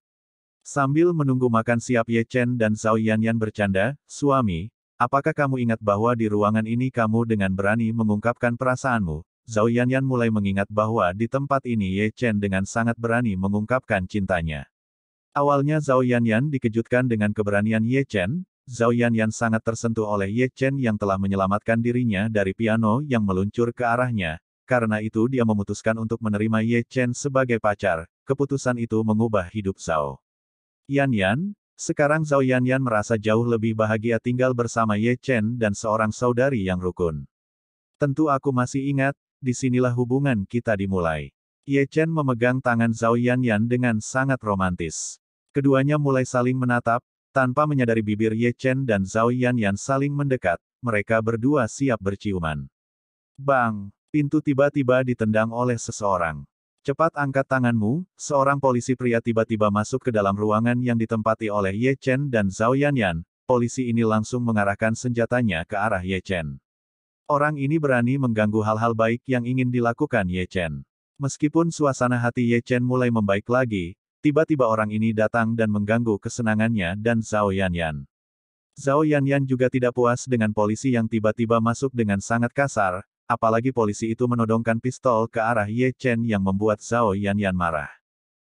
Sambil menunggu makan siap Ye Chen dan Zhao Yanyan bercanda, suami, apakah kamu ingat bahwa di ruangan ini kamu dengan berani mengungkapkan perasaanmu? Zhao Yanyan mulai mengingat bahwa di tempat ini Ye Chen dengan sangat berani mengungkapkan cintanya. Awalnya Zhao Yanyan dikejutkan dengan keberanian Ye Chen, Zhao Yanyan sangat tersentuh oleh Ye Chen yang telah menyelamatkan dirinya dari piano yang meluncur ke arahnya, karena itu dia memutuskan untuk menerima Ye Chen sebagai pacar, keputusan itu mengubah hidup Zhao. Yan Yan, sekarang Zhao Yan Yan merasa jauh lebih bahagia tinggal bersama Ye Chen dan seorang saudari yang rukun. Tentu aku masih ingat, disinilah hubungan kita dimulai. Ye Chen memegang tangan Zhao Yan Yan dengan sangat romantis. Keduanya mulai saling menatap, tanpa menyadari bibir Ye Chen dan Zhao Yan Yan saling mendekat, mereka berdua siap berciuman. Bang! Pintu tiba-tiba ditendang oleh seseorang. Cepat angkat tanganmu, seorang polisi pria tiba-tiba masuk ke dalam ruangan yang ditempati oleh Ye Chen dan Zhao Yanyan, polisi ini langsung mengarahkan senjatanya ke arah Ye Chen. Orang ini berani mengganggu hal-hal baik yang ingin dilakukan Ye Chen. Meskipun suasana hati Ye Chen mulai membaik lagi, tiba-tiba orang ini datang dan mengganggu kesenangannya dan Zhao Yanyan. Zhao Yanyan juga tidak puas dengan polisi yang tiba-tiba masuk dengan sangat kasar, apalagi polisi itu menodongkan pistol ke arah Ye Chen yang membuat Zhao Yan Yan marah.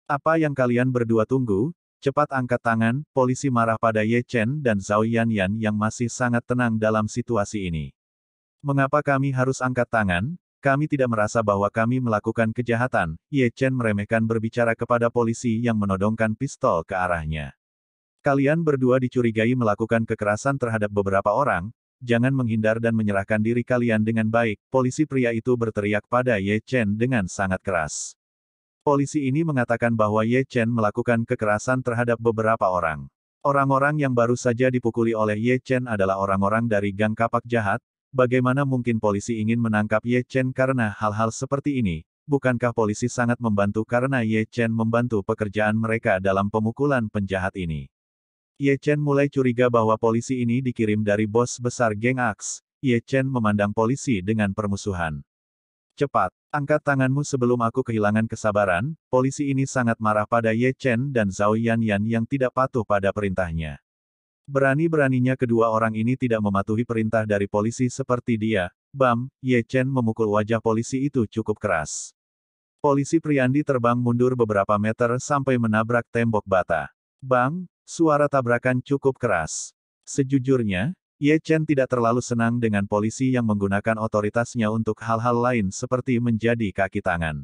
Apa yang kalian berdua tunggu? Cepat angkat tangan, polisi marah pada Ye Chen dan Zhao Yan Yan yang masih sangat tenang dalam situasi ini. Mengapa kami harus angkat tangan? Kami tidak merasa bahwa kami melakukan kejahatan, Ye Chen meremehkan berbicara kepada polisi yang menodongkan pistol ke arahnya. Kalian berdua dicurigai melakukan kekerasan terhadap beberapa orang, jangan menghindar dan menyerahkan diri kalian dengan baik, polisi pria itu berteriak pada Ye Chen dengan sangat keras. Polisi ini mengatakan bahwa Ye Chen melakukan kekerasan terhadap beberapa orang. Orang-orang yang baru saja dipukuli oleh Ye Chen adalah orang-orang dari gang kapak jahat, bagaimana mungkin polisi ingin menangkap Ye Chen karena hal-hal seperti ini, bukankah polisi sangat membantu karena Ye Chen membantu pekerjaan mereka dalam pemukulan penjahat ini. Ye Chen mulai curiga bahwa polisi ini dikirim dari bos besar geng aks. Ye Chen memandang polisi dengan permusuhan. Cepat, angkat tanganmu sebelum aku kehilangan kesabaran, polisi ini sangat marah pada Ye Chen dan Zhao Yan Yan yang tidak patuh pada perintahnya. Berani-beraninya kedua orang ini tidak mematuhi perintah dari polisi seperti dia, bam, Ye Chen memukul wajah polisi itu cukup keras. Polisi Priandi terbang mundur beberapa meter sampai menabrak tembok bata. Bang, Suara tabrakan cukup keras. Sejujurnya, Ye Chen tidak terlalu senang dengan polisi yang menggunakan otoritasnya untuk hal-hal lain seperti menjadi kaki tangan.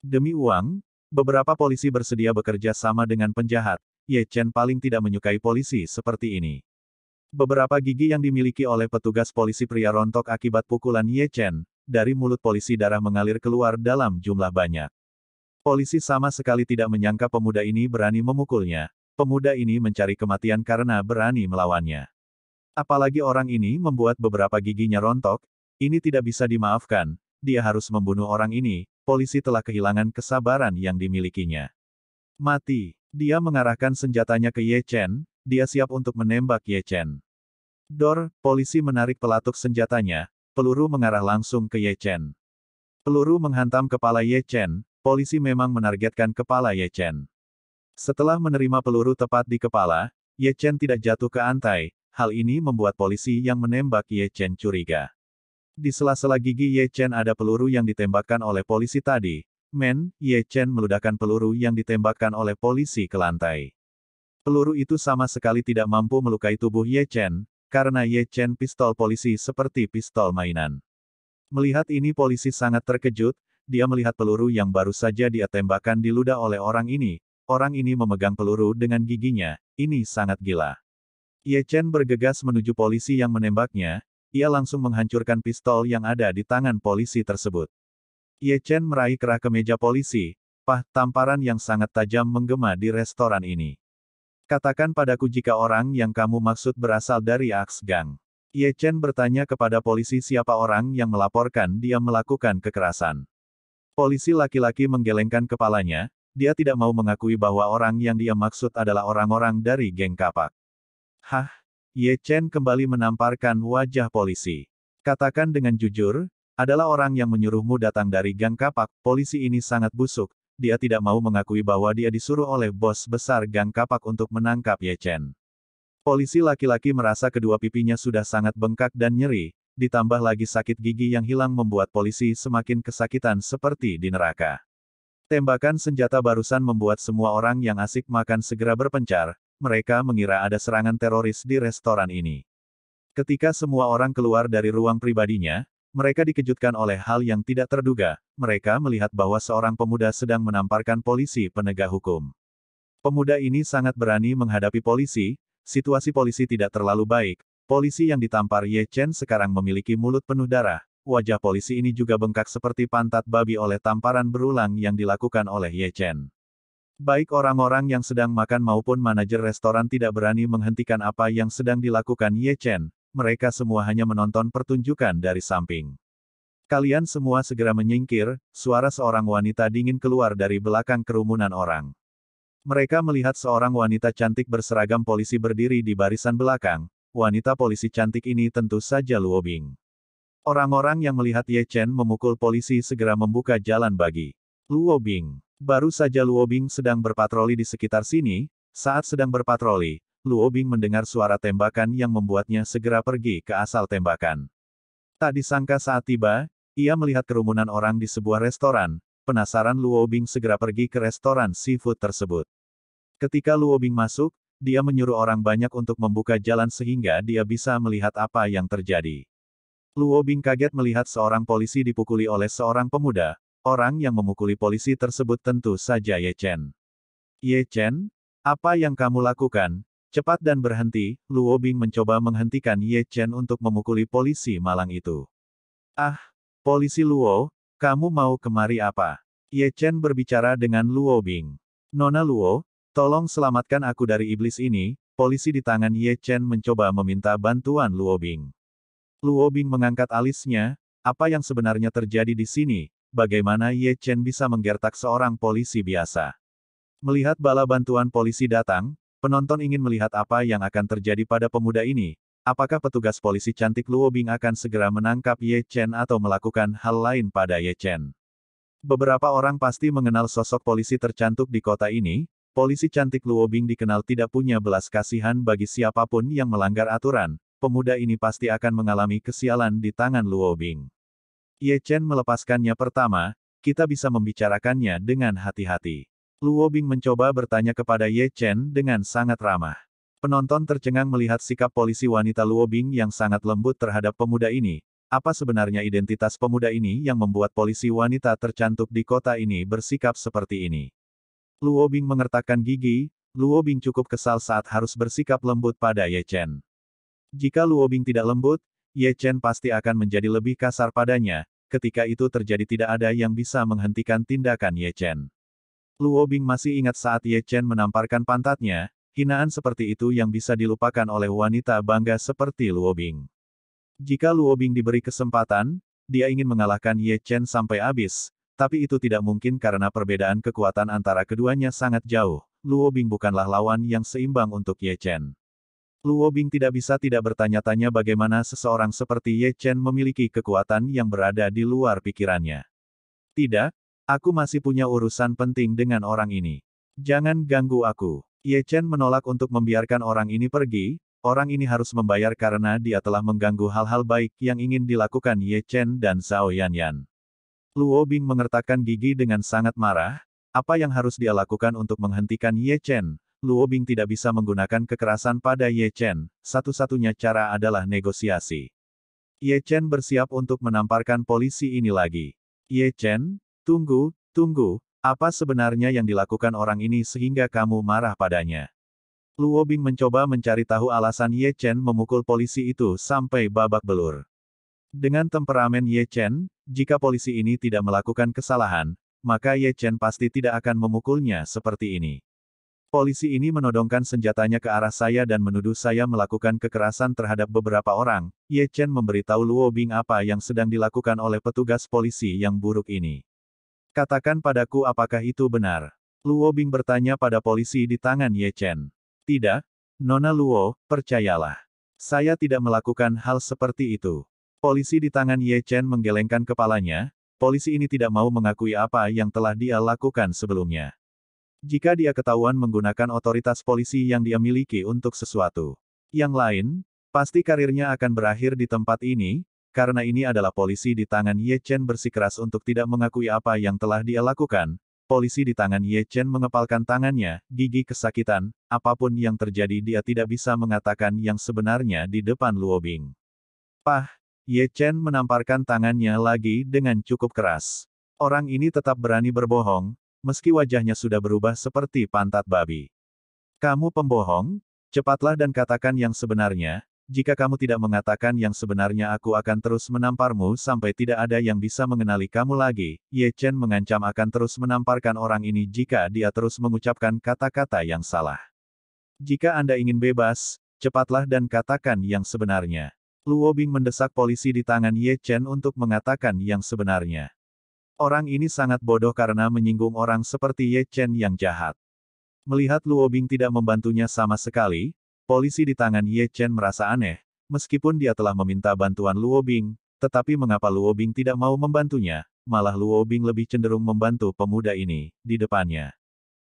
Demi uang, beberapa polisi bersedia bekerja sama dengan penjahat, Ye Chen paling tidak menyukai polisi seperti ini. Beberapa gigi yang dimiliki oleh petugas polisi pria rontok akibat pukulan Ye Chen, dari mulut polisi darah mengalir keluar dalam jumlah banyak. Polisi sama sekali tidak menyangka pemuda ini berani memukulnya, pemuda ini mencari kematian karena berani melawannya. Apalagi orang ini membuat beberapa giginya rontok, ini tidak bisa dimaafkan, dia harus membunuh orang ini, polisi telah kehilangan kesabaran yang dimilikinya. Mati, dia mengarahkan senjatanya ke Ye Chen, dia siap untuk menembak Ye Chen. Dor, polisi menarik pelatuk senjatanya, peluru mengarah langsung ke Ye Chen. Peluru menghantam kepala Ye Chen, polisi memang menargetkan kepala Ye Chen. Setelah menerima peluru tepat di kepala, Ye Chen tidak jatuh ke antai, hal ini membuat polisi yang menembak Ye Chen curiga. Di sela-sela gigi Ye Chen ada peluru yang ditembakkan oleh polisi tadi. Men, Ye Chen meludahkan peluru yang ditembakkan oleh polisi ke lantai. Peluru itu sama sekali tidak mampu melukai tubuh Ye Chen, karena Ye Chen pistol polisi seperti pistol mainan. Melihat ini polisi sangat terkejut, dia melihat peluru yang baru saja dia tembakan diludah oleh orang ini, Orang ini memegang peluru dengan giginya, ini sangat gila. Ye Chen bergegas menuju polisi yang menembaknya, ia langsung menghancurkan pistol yang ada di tangan polisi tersebut. Ye Chen meraih kerah ke meja polisi, pah tamparan yang sangat tajam menggema di restoran ini. Katakan padaku jika orang yang kamu maksud berasal dari Aks Gang. Ye Chen bertanya kepada polisi siapa orang yang melaporkan dia melakukan kekerasan. Polisi laki-laki menggelengkan kepalanya, dia tidak mau mengakui bahwa orang yang dia maksud adalah orang-orang dari geng kapak. Hah? Ye Chen kembali menamparkan wajah polisi. Katakan dengan jujur, adalah orang yang menyuruhmu datang dari gang kapak, polisi ini sangat busuk, dia tidak mau mengakui bahwa dia disuruh oleh bos besar gang kapak untuk menangkap Ye Chen. Polisi laki-laki merasa kedua pipinya sudah sangat bengkak dan nyeri, ditambah lagi sakit gigi yang hilang membuat polisi semakin kesakitan seperti di neraka. Tembakan senjata barusan membuat semua orang yang asik makan segera berpencar, mereka mengira ada serangan teroris di restoran ini. Ketika semua orang keluar dari ruang pribadinya, mereka dikejutkan oleh hal yang tidak terduga. Mereka melihat bahwa seorang pemuda sedang menamparkan polisi penegak hukum. Pemuda ini sangat berani menghadapi polisi. Situasi polisi tidak terlalu baik. Polisi yang ditampar Ye Chen sekarang memiliki mulut penuh darah wajah polisi ini juga bengkak seperti pantat babi oleh tamparan berulang yang dilakukan oleh Ye Chen. Baik orang-orang yang sedang makan maupun manajer restoran tidak berani menghentikan apa yang sedang dilakukan Ye Chen, mereka semua hanya menonton pertunjukan dari samping. Kalian semua segera menyingkir, suara seorang wanita dingin keluar dari belakang kerumunan orang. Mereka melihat seorang wanita cantik berseragam polisi berdiri di barisan belakang, wanita polisi cantik ini tentu saja Luo Bing. Orang-orang yang melihat Ye Chen memukul polisi segera membuka jalan bagi Luo Bing. Baru saja Luo Bing sedang berpatroli di sekitar sini, saat sedang berpatroli, Luo Bing mendengar suara tembakan yang membuatnya segera pergi ke asal tembakan. Tak disangka saat tiba, ia melihat kerumunan orang di sebuah restoran, penasaran Luo Bing segera pergi ke restoran seafood tersebut. Ketika Luo Bing masuk, dia menyuruh orang banyak untuk membuka jalan sehingga dia bisa melihat apa yang terjadi. Luo Bing kaget melihat seorang polisi dipukuli oleh seorang pemuda. Orang yang memukuli polisi tersebut tentu saja Ye Chen. Ye Chen, apa yang kamu lakukan? Cepat dan berhenti, Luo Bing mencoba menghentikan Ye Chen untuk memukuli polisi malang itu. Ah, polisi Luo, kamu mau kemari apa? Ye Chen berbicara dengan Luo Bing. Nona Luo, tolong selamatkan aku dari iblis ini, polisi di tangan Ye Chen mencoba meminta bantuan Luo Bing. Luo Bing mengangkat alisnya, apa yang sebenarnya terjadi di sini, bagaimana Ye Chen bisa menggertak seorang polisi biasa. Melihat bala bantuan polisi datang, penonton ingin melihat apa yang akan terjadi pada pemuda ini, apakah petugas polisi cantik Luo Bing akan segera menangkap Ye Chen atau melakukan hal lain pada Ye Chen. Beberapa orang pasti mengenal sosok polisi tercantik di kota ini, polisi cantik Luo Bing dikenal tidak punya belas kasihan bagi siapapun yang melanggar aturan, pemuda ini pasti akan mengalami kesialan di tangan Luo Bing. Ye Chen melepaskannya pertama, kita bisa membicarakannya dengan hati-hati. Luo Bing mencoba bertanya kepada Ye Chen dengan sangat ramah. Penonton tercengang melihat sikap polisi wanita Luo Bing yang sangat lembut terhadap pemuda ini. Apa sebenarnya identitas pemuda ini yang membuat polisi wanita tercantik di kota ini bersikap seperti ini? Luo Bing mengertakkan gigi, Luo Bing cukup kesal saat harus bersikap lembut pada Ye Chen. Jika Luobing tidak lembut, Ye Chen pasti akan menjadi lebih kasar padanya, ketika itu terjadi tidak ada yang bisa menghentikan tindakan Ye Chen. Luobing masih ingat saat Ye Chen menamparkan pantatnya, hinaan seperti itu yang bisa dilupakan oleh wanita bangga seperti Luobing. Jika Luobing diberi kesempatan, dia ingin mengalahkan Ye Chen sampai habis, tapi itu tidak mungkin karena perbedaan kekuatan antara keduanya sangat jauh. Luo Bing bukanlah lawan yang seimbang untuk Ye Chen. Luo Bing tidak bisa tidak bertanya-tanya bagaimana seseorang seperti Ye Chen memiliki kekuatan yang berada di luar pikirannya. Tidak, aku masih punya urusan penting dengan orang ini. Jangan ganggu aku. Ye Chen menolak untuk membiarkan orang ini pergi, orang ini harus membayar karena dia telah mengganggu hal-hal baik yang ingin dilakukan Ye Chen dan Zhao Yanyan. Luo Bing mengertakkan gigi dengan sangat marah, apa yang harus dia lakukan untuk menghentikan Ye Chen, Luo Bing tidak bisa menggunakan kekerasan pada Ye Chen, satu-satunya cara adalah negosiasi. Ye Chen bersiap untuk menamparkan polisi ini lagi. Ye Chen, tunggu, tunggu, apa sebenarnya yang dilakukan orang ini sehingga kamu marah padanya? Luo Bing mencoba mencari tahu alasan Ye Chen memukul polisi itu sampai babak belur. Dengan temperamen Ye Chen, jika polisi ini tidak melakukan kesalahan, maka Ye Chen pasti tidak akan memukulnya seperti ini. Polisi ini menodongkan senjatanya ke arah saya dan menuduh saya melakukan kekerasan terhadap beberapa orang. Ye Chen memberitahu Luo Bing apa yang sedang dilakukan oleh petugas polisi yang buruk ini. Katakan padaku apakah itu benar. Luo Bing bertanya pada polisi di tangan Ye Chen. Tidak, Nona Luo, percayalah. Saya tidak melakukan hal seperti itu. Polisi di tangan Ye Chen menggelengkan kepalanya, polisi ini tidak mau mengakui apa yang telah dia lakukan sebelumnya. Jika dia ketahuan menggunakan otoritas polisi yang dia miliki untuk sesuatu. Yang lain, pasti karirnya akan berakhir di tempat ini, karena ini adalah polisi di tangan Ye Chen bersikeras untuk tidak mengakui apa yang telah dia lakukan. Polisi di tangan Ye Chen mengepalkan tangannya, gigi kesakitan, apapun yang terjadi dia tidak bisa mengatakan yang sebenarnya di depan Luo Bing. Pah, Ye Chen menamparkan tangannya lagi dengan cukup keras. Orang ini tetap berani berbohong, meski wajahnya sudah berubah seperti pantat babi. Kamu pembohong, cepatlah dan katakan yang sebenarnya, jika kamu tidak mengatakan yang sebenarnya aku akan terus menamparmu sampai tidak ada yang bisa mengenali kamu lagi, Ye Chen mengancam akan terus menamparkan orang ini jika dia terus mengucapkan kata-kata yang salah. Jika Anda ingin bebas, cepatlah dan katakan yang sebenarnya. Luo Bing mendesak polisi di tangan Ye Chen untuk mengatakan yang sebenarnya. Orang ini sangat bodoh karena menyinggung orang seperti Ye Chen yang jahat. Melihat Luo Bing tidak membantunya sama sekali, polisi di tangan Ye Chen merasa aneh, meskipun dia telah meminta bantuan Luo Bing, tetapi mengapa Luo Bing tidak mau membantunya, malah Luo Bing lebih cenderung membantu pemuda ini, di depannya.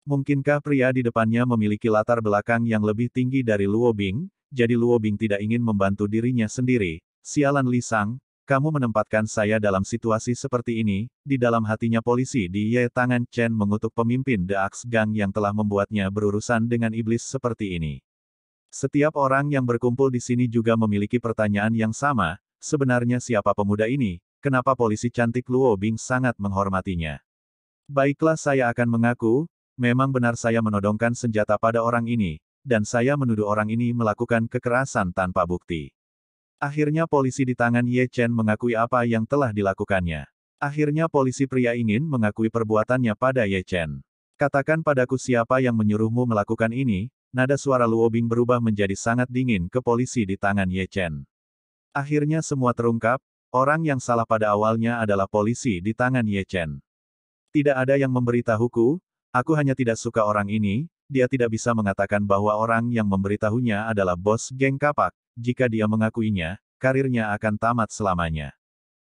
Mungkinkah pria di depannya memiliki latar belakang yang lebih tinggi dari Luo Bing, jadi Luo Bing tidak ingin membantu dirinya sendiri, sialan Li Sang, kamu menempatkan saya dalam situasi seperti ini, di dalam hatinya polisi di Ye Tangan Chen mengutuk pemimpin The Axe Gang yang telah membuatnya berurusan dengan iblis seperti ini. Setiap orang yang berkumpul di sini juga memiliki pertanyaan yang sama, sebenarnya siapa pemuda ini, kenapa polisi cantik Luo Bing sangat menghormatinya. Baiklah saya akan mengaku, memang benar saya menodongkan senjata pada orang ini, dan saya menuduh orang ini melakukan kekerasan tanpa bukti. Akhirnya polisi di tangan Ye Chen mengakui apa yang telah dilakukannya. Akhirnya polisi pria ingin mengakui perbuatannya pada Ye Chen. Katakan padaku siapa yang menyuruhmu melakukan ini, nada suara Luo Bing berubah menjadi sangat dingin ke polisi di tangan Ye Chen. Akhirnya semua terungkap, orang yang salah pada awalnya adalah polisi di tangan Ye Chen. Tidak ada yang memberitahuku, aku hanya tidak suka orang ini, dia tidak bisa mengatakan bahwa orang yang memberitahunya adalah bos geng kapak, jika dia mengakuinya, karirnya akan tamat selamanya.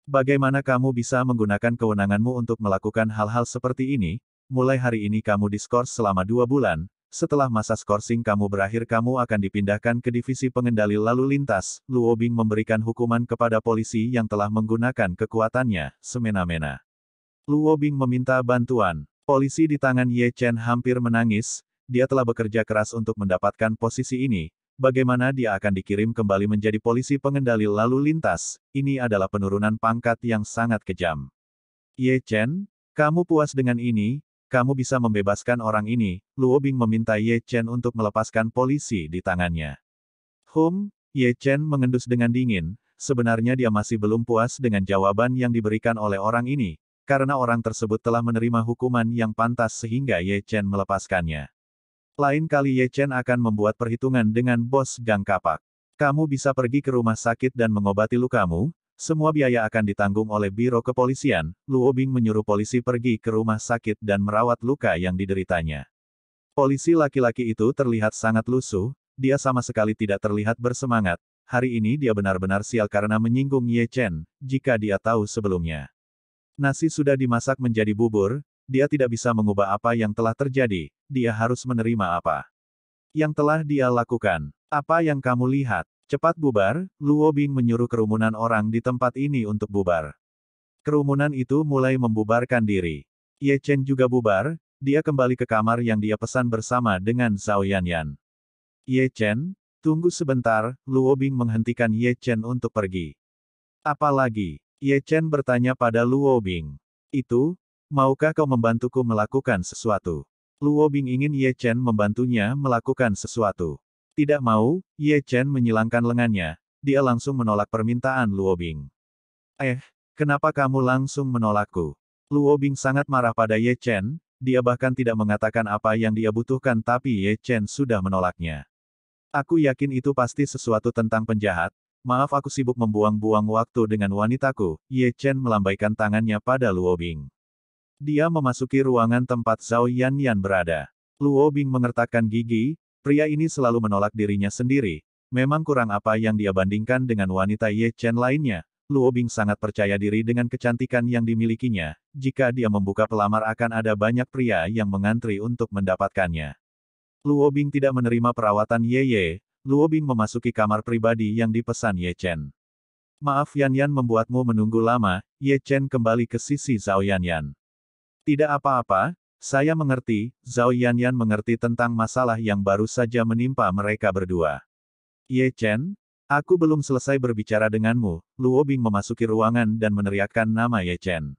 Bagaimana kamu bisa menggunakan kewenanganmu untuk melakukan hal-hal seperti ini? Mulai hari ini kamu diskors selama dua bulan, setelah masa skorsing kamu berakhir kamu akan dipindahkan ke divisi pengendali lalu lintas. Luo Bing memberikan hukuman kepada polisi yang telah menggunakan kekuatannya, semena-mena. Luo Bing meminta bantuan. Polisi di tangan Ye Chen hampir menangis, dia telah bekerja keras untuk mendapatkan posisi ini, Bagaimana dia akan dikirim kembali menjadi polisi pengendali lalu lintas, ini adalah penurunan pangkat yang sangat kejam. Ye Chen, kamu puas dengan ini, kamu bisa membebaskan orang ini, Luo Bing meminta Ye Chen untuk melepaskan polisi di tangannya. Hum, Ye Chen mengendus dengan dingin, sebenarnya dia masih belum puas dengan jawaban yang diberikan oleh orang ini, karena orang tersebut telah menerima hukuman yang pantas sehingga Ye Chen melepaskannya. Lain kali Ye Chen akan membuat perhitungan dengan bos Gang Kapak. Kamu bisa pergi ke rumah sakit dan mengobati lukamu, semua biaya akan ditanggung oleh Biro Kepolisian, Luo Bing menyuruh polisi pergi ke rumah sakit dan merawat luka yang dideritanya. Polisi laki-laki itu terlihat sangat lusuh, dia sama sekali tidak terlihat bersemangat, hari ini dia benar-benar sial karena menyinggung Ye Chen, jika dia tahu sebelumnya. Nasi sudah dimasak menjadi bubur, dia tidak bisa mengubah apa yang telah terjadi, dia harus menerima apa yang telah dia lakukan. Apa yang kamu lihat? Cepat bubar, Luo Bing menyuruh kerumunan orang di tempat ini untuk bubar. Kerumunan itu mulai membubarkan diri. Ye Chen juga bubar, dia kembali ke kamar yang dia pesan bersama dengan Zhao Yanyan. Ye Chen, tunggu sebentar, Luo Bing menghentikan Ye Chen untuk pergi. Apalagi, Ye Chen bertanya pada Luo Bing. Itu, Maukah kau membantuku melakukan sesuatu? Luo Bing ingin Ye Chen membantunya melakukan sesuatu. Tidak mau, Ye Chen menyilangkan lengannya. Dia langsung menolak permintaan Luo Bing. Eh, kenapa kamu langsung menolakku? Luo Bing sangat marah pada Ye Chen, dia bahkan tidak mengatakan apa yang dia butuhkan tapi Ye Chen sudah menolaknya. Aku yakin itu pasti sesuatu tentang penjahat. Maaf aku sibuk membuang-buang waktu dengan wanitaku. Ye Chen melambaikan tangannya pada Luo Bing. Dia memasuki ruangan tempat Zhao Yan Yan berada. Luo Bing mengertakkan gigi, pria ini selalu menolak dirinya sendiri. Memang kurang apa yang dia bandingkan dengan wanita Ye Chen lainnya. Luo Bing sangat percaya diri dengan kecantikan yang dimilikinya. Jika dia membuka pelamar akan ada banyak pria yang mengantri untuk mendapatkannya. Luo Bing tidak menerima perawatan Ye Ye, Luo Bing memasuki kamar pribadi yang dipesan Ye Chen. Maaf Yan Yan membuatmu menunggu lama, Ye Chen kembali ke sisi Zhao Yan Yan. Tidak apa-apa, saya mengerti, Zhao Yanyan mengerti tentang masalah yang baru saja menimpa mereka berdua. Ye Chen, aku belum selesai berbicara denganmu, Luo Bing memasuki ruangan dan meneriakkan nama Ye Chen.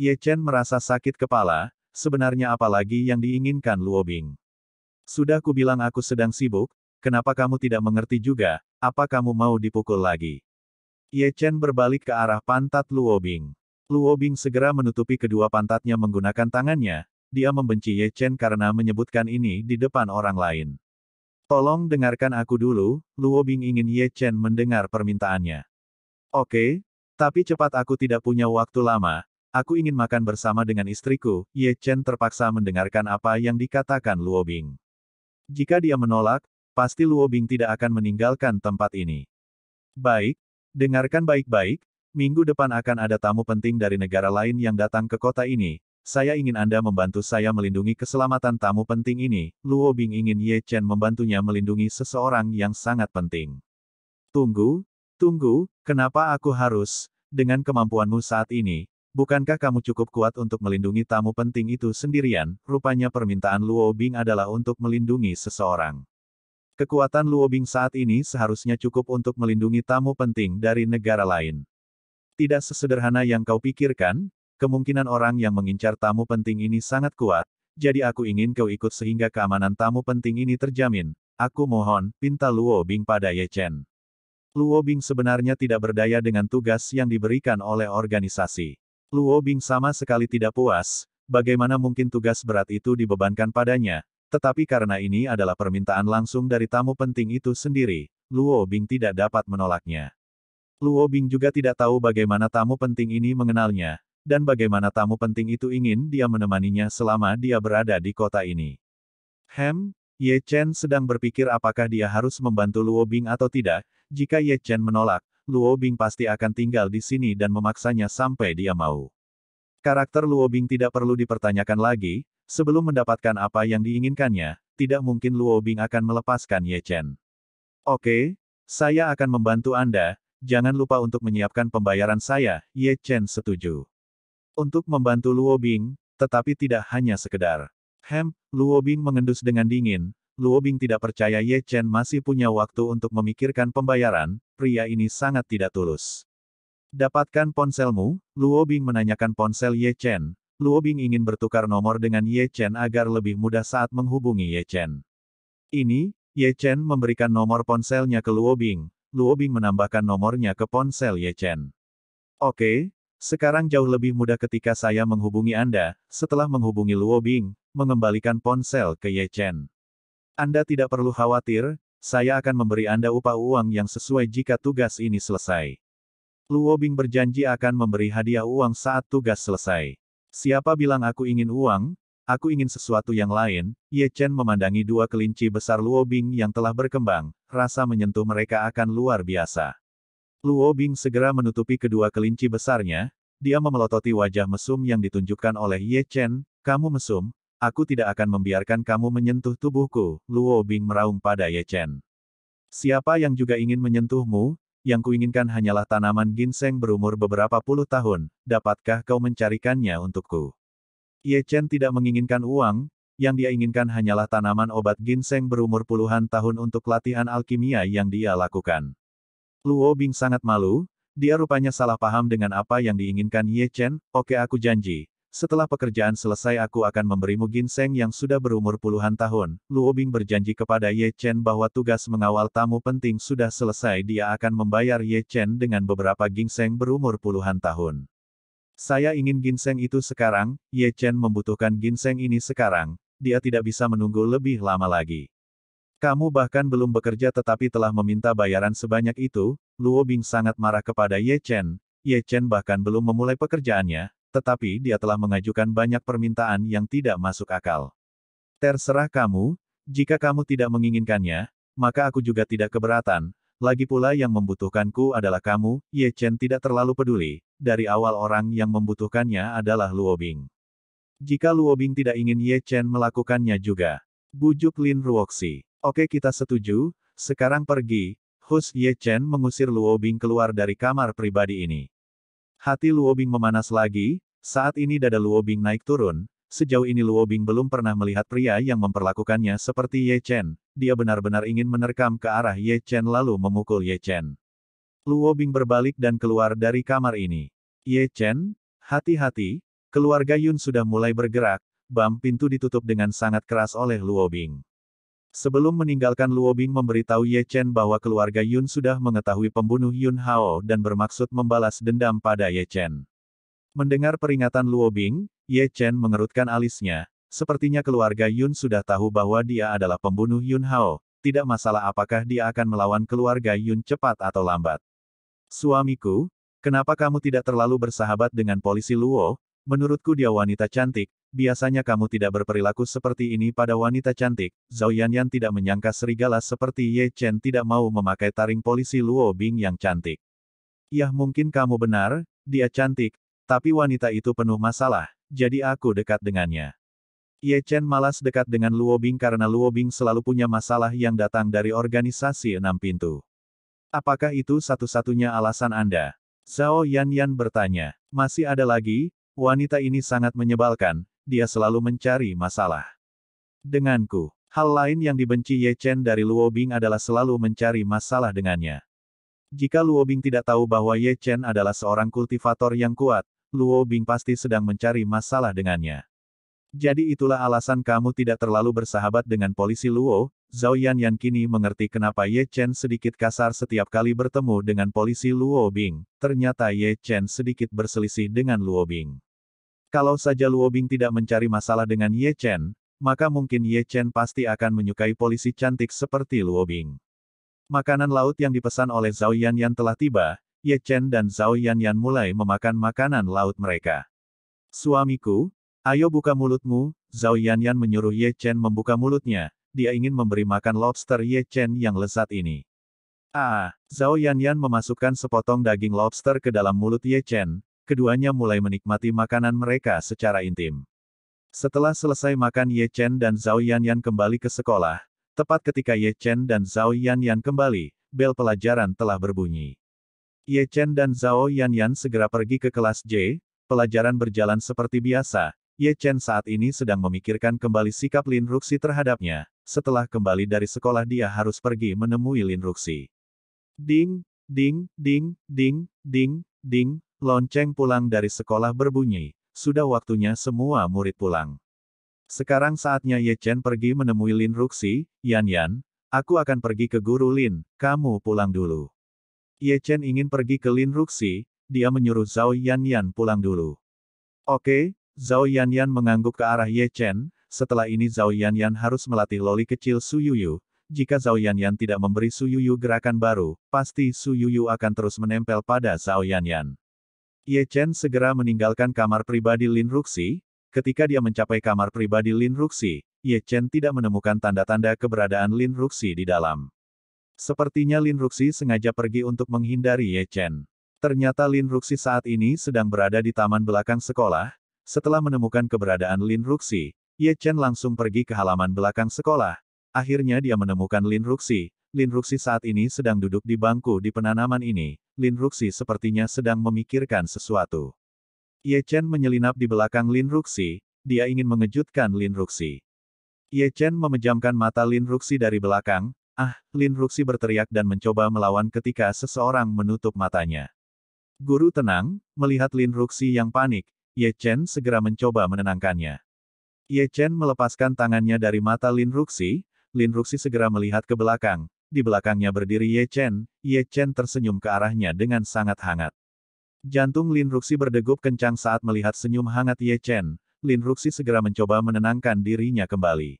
Ye Chen merasa sakit kepala, sebenarnya apa lagi yang diinginkan Luo Bing? Sudah kubilang aku sedang sibuk, kenapa kamu tidak mengerti juga, apa kamu mau dipukul lagi? Ye Chen berbalik ke arah pantat Luo Bing. Luo Bing segera menutupi kedua pantatnya menggunakan tangannya, dia membenci Ye Chen karena menyebutkan ini di depan orang lain. Tolong dengarkan aku dulu, Luo Bing ingin Ye Chen mendengar permintaannya. Oke, tapi cepat aku tidak punya waktu lama, aku ingin makan bersama dengan istriku, Ye Chen terpaksa mendengarkan apa yang dikatakan Luo Bing. Jika dia menolak, pasti Luo Bing tidak akan meninggalkan tempat ini. Baik, dengarkan baik-baik, Minggu depan akan ada tamu penting dari negara lain yang datang ke kota ini. Saya ingin Anda membantu saya melindungi keselamatan tamu penting ini. Luo Bing ingin Ye Chen membantunya melindungi seseorang yang sangat penting. Tunggu, tunggu, kenapa aku harus? Dengan kemampuanmu saat ini, Bukankah kamu cukup kuat untuk melindungi tamu penting itu sendirian? Rupanya permintaan Luo Bing adalah untuk melindungi seseorang. Kekuatan Luo Bing saat ini seharusnya cukup untuk melindungi tamu penting dari negara lain. Tidak sesederhana yang kau pikirkan, kemungkinan orang yang mengincar tamu penting ini sangat kuat, jadi aku ingin kau ikut sehingga keamanan tamu penting ini terjamin. Aku mohon, pinta Luo Bing pada Ye Chen. Luo Bing sebenarnya tidak berdaya dengan tugas yang diberikan oleh organisasi. Luo Bing sama sekali tidak puas, bagaimana mungkin tugas berat itu dibebankan padanya, tetapi karena ini adalah permintaan langsung dari tamu penting itu sendiri, Luo Bing tidak dapat menolaknya. Luo Bing juga tidak tahu bagaimana tamu penting ini mengenalnya, dan bagaimana tamu penting itu ingin dia menemaninya selama dia berada di kota ini. Hem, Ye Chen sedang berpikir apakah dia harus membantu Luo Bing atau tidak, jika Ye Chen menolak, Luo Bing pasti akan tinggal di sini dan memaksanya sampai dia mau. Karakter Luo Bing tidak perlu dipertanyakan lagi, sebelum mendapatkan apa yang diinginkannya, tidak mungkin Luo Bing akan melepaskan Ye Chen. Oke, saya akan membantu Anda, jangan lupa untuk menyiapkan pembayaran saya, Ye Chen setuju. Untuk membantu Luo Bing, tetapi tidak hanya sekedar. Hem, Luo Bing mengendus dengan dingin, Luo Bing tidak percaya Ye Chen masih punya waktu untuk memikirkan pembayaran, pria ini sangat tidak tulus. Dapatkan ponselmu, Luo Bing menanyakan ponsel Ye Chen. Luo Bing ingin bertukar nomor dengan Ye Chen agar lebih mudah saat menghubungi Ye Chen. Ini, Ye Chen memberikan nomor ponselnya ke Luo Bing. Luobing menambahkan nomornya ke ponsel Ye Chen. Oke, sekarang jauh lebih mudah ketika saya menghubungi Anda, setelah menghubungi Luobing, mengembalikan ponsel ke Ye Chen. Anda tidak perlu khawatir, saya akan memberi Anda upah uang yang sesuai jika tugas ini selesai. Luobing berjanji akan memberi hadiah uang saat tugas selesai. Siapa bilang aku ingin uang, aku ingin sesuatu yang lain, Ye Chen memandangi dua kelinci besar Luobing yang telah berkembang, rasa menyentuh mereka akan luar biasa. Luo Bing segera menutupi kedua kelinci besarnya, dia memelototi wajah mesum yang ditunjukkan oleh Ye Chen, kamu mesum, aku tidak akan membiarkan kamu menyentuh tubuhku, Luo Bing meraung pada Ye Chen. Siapa yang juga ingin menyentuhmu, yang kuinginkan hanyalah tanaman ginseng berumur beberapa puluh tahun, dapatkah kau mencarikannya untukku? Ye Chen tidak menginginkan uang, yang dia inginkan hanyalah tanaman obat ginseng berumur puluhan tahun untuk latihan alkimia yang dia lakukan. Luo Bing sangat malu, dia rupanya salah paham dengan apa yang diinginkan Ye Chen, oke aku janji. Setelah pekerjaan selesai aku akan memberimu ginseng yang sudah berumur puluhan tahun. Luo Bing berjanji kepada Ye Chen bahwa tugas mengawal tamu penting sudah selesai dia akan membayar Ye Chen dengan beberapa ginseng berumur puluhan tahun. Saya ingin ginseng itu sekarang, Ye Chen membutuhkan ginseng ini sekarang, dia tidak bisa menunggu lebih lama lagi. Kamu bahkan belum bekerja tetapi telah meminta bayaran sebanyak itu, Luo Bing sangat marah kepada Ye Chen. Ye Chen bahkan belum memulai pekerjaannya, tetapi dia telah mengajukan banyak permintaan yang tidak masuk akal. Terserah kamu, jika kamu tidak menginginkannya, maka aku juga tidak keberatan. Lagi pula yang membutuhkanku adalah kamu, Ye Chen tidak terlalu peduli. Dari awal orang yang membutuhkannya adalah Luo Bing. Jika Luobing tidak ingin Ye Chen melakukannya juga. Bujuk Lin Ruoxi. Oke kita setuju, sekarang pergi. Hus Ye Chen mengusir Luobing keluar dari kamar pribadi ini. Hati Luobing memanas lagi, saat ini dada Luobing naik turun, sejauh ini Luobing belum pernah melihat pria yang memperlakukannya seperti Ye Chen, dia benar-benar ingin menerkam ke arah Ye Chen lalu memukul Ye Chen. Luobing berbalik dan keluar dari kamar ini. Ye Chen, hati-hati, Keluarga Yun sudah mulai bergerak, bam pintu ditutup dengan sangat keras oleh Luo Bing. Sebelum meninggalkan Luo Bing memberitahu Ye Chen bahwa keluarga Yun sudah mengetahui pembunuh Yun Hao dan bermaksud membalas dendam pada Ye Chen. Mendengar peringatan Luo Bing, Ye Chen mengerutkan alisnya, sepertinya keluarga Yun sudah tahu bahwa dia adalah pembunuh Yun Hao, tidak masalah apakah dia akan melawan keluarga Yun cepat atau lambat. Suamiku, kenapa kamu tidak terlalu bersahabat dengan polisi Luo, Menurutku dia wanita cantik, biasanya kamu tidak berperilaku seperti ini pada wanita cantik. Zhao Yanyan tidak menyangka serigala seperti Ye Chen tidak mau memakai taring polisi Luo Bing yang cantik. Yah mungkin kamu benar, dia cantik, tapi wanita itu penuh masalah, jadi aku dekat dengannya. Ye Chen malas dekat dengan Luo Bing karena Luo Bing selalu punya masalah yang datang dari organisasi enam pintu. Apakah itu satu-satunya alasan Anda? Zhao Yan Yan bertanya. Masih ada lagi, Wanita ini sangat menyebalkan, dia selalu mencari masalah. Denganku, hal lain yang dibenci Ye Chen dari Luo Bing adalah selalu mencari masalah dengannya. Jika Luo Bing tidak tahu bahwa Ye Chen adalah seorang kultivator yang kuat, Luo Bing pasti sedang mencari masalah dengannya. Jadi itulah alasan kamu tidak terlalu bersahabat dengan polisi Luo, Zhao Yan Yan kini mengerti kenapa Ye Chen sedikit kasar setiap kali bertemu dengan polisi Luo Bing. Ternyata Ye Chen sedikit berselisih dengan Luo Bing. Kalau saja Luo Bing tidak mencari masalah dengan Ye Chen, maka mungkin Ye Chen pasti akan menyukai polisi cantik seperti Luo Bing. Makanan laut yang dipesan oleh Zhao Yan telah tiba, Ye Chen dan Zhao Yan mulai memakan makanan laut mereka. Suamiku, ayo buka mulutmu, Zhao Yan menyuruh Ye Chen membuka mulutnya, dia ingin memberi makan lobster Ye Chen yang lezat ini. Ah, Zhao Yan memasukkan sepotong daging lobster ke dalam mulut Ye Chen, keduanya mulai menikmati makanan mereka secara intim. Setelah selesai makan Ye Chen dan Zhao Yanyan kembali ke sekolah, tepat ketika Ye Chen dan Zhao Yanyan kembali, bel pelajaran telah berbunyi. Ye Chen dan Zhao Yanyan segera pergi ke kelas J, pelajaran berjalan seperti biasa, Ye Chen saat ini sedang memikirkan kembali sikap Lin Ruxi terhadapnya, setelah kembali dari sekolah dia harus pergi menemui Lin Ruxi. Ding, ding, ding, ding, ding, ding, Lonceng pulang dari sekolah berbunyi, sudah waktunya semua murid pulang. Sekarang saatnya Ye Chen pergi menemui Lin Ruxi, Yan Yan, aku akan pergi ke guru Lin, kamu pulang dulu. Ye Chen ingin pergi ke Lin Ruxi, dia menyuruh Zhao Yan Yan pulang dulu. Oke, Zhao Yan Yan mengangguk ke arah Ye Chen, setelah ini Zhao Yan Yan harus melatih loli kecil Su Yuyu, jika Zhao Yan Yan tidak memberi Su Yuyu gerakan baru, pasti Su Yuyu akan terus menempel pada Zhao Yan Yan. Ye Chen segera meninggalkan kamar pribadi Lin Ruxi. Ketika dia mencapai kamar pribadi Lin Ruxi, Ye Chen tidak menemukan tanda-tanda keberadaan Lin Ruxi di dalam. Sepertinya Lin Ruxi sengaja pergi untuk menghindari Ye Chen. Ternyata Lin Ruxi saat ini sedang berada di taman belakang sekolah. Setelah menemukan keberadaan Lin Ruxi, Ye Chen langsung pergi ke halaman belakang sekolah. Akhirnya dia menemukan Lin Ruxi. Lin Ruxi saat ini sedang duduk di bangku di penanaman ini, Lin Ruxi sepertinya sedang memikirkan sesuatu. Ye Chen menyelinap di belakang Lin Ruxi, dia ingin mengejutkan Lin Ruxi. Ye Chen memejamkan mata Lin Ruxi dari belakang, ah, Lin Ruxi berteriak dan mencoba melawan ketika seseorang menutup matanya. Guru tenang, melihat Lin Ruxi yang panik, Ye Chen segera mencoba menenangkannya. Ye Chen melepaskan tangannya dari mata Lin Ruxi, Lin Ruxi segera melihat ke belakang, di belakangnya berdiri Ye Chen, Ye Chen tersenyum ke arahnya dengan sangat hangat. Jantung Lin Ruxi berdegup kencang saat melihat senyum hangat Ye Chen, Lin Ruxi segera mencoba menenangkan dirinya kembali.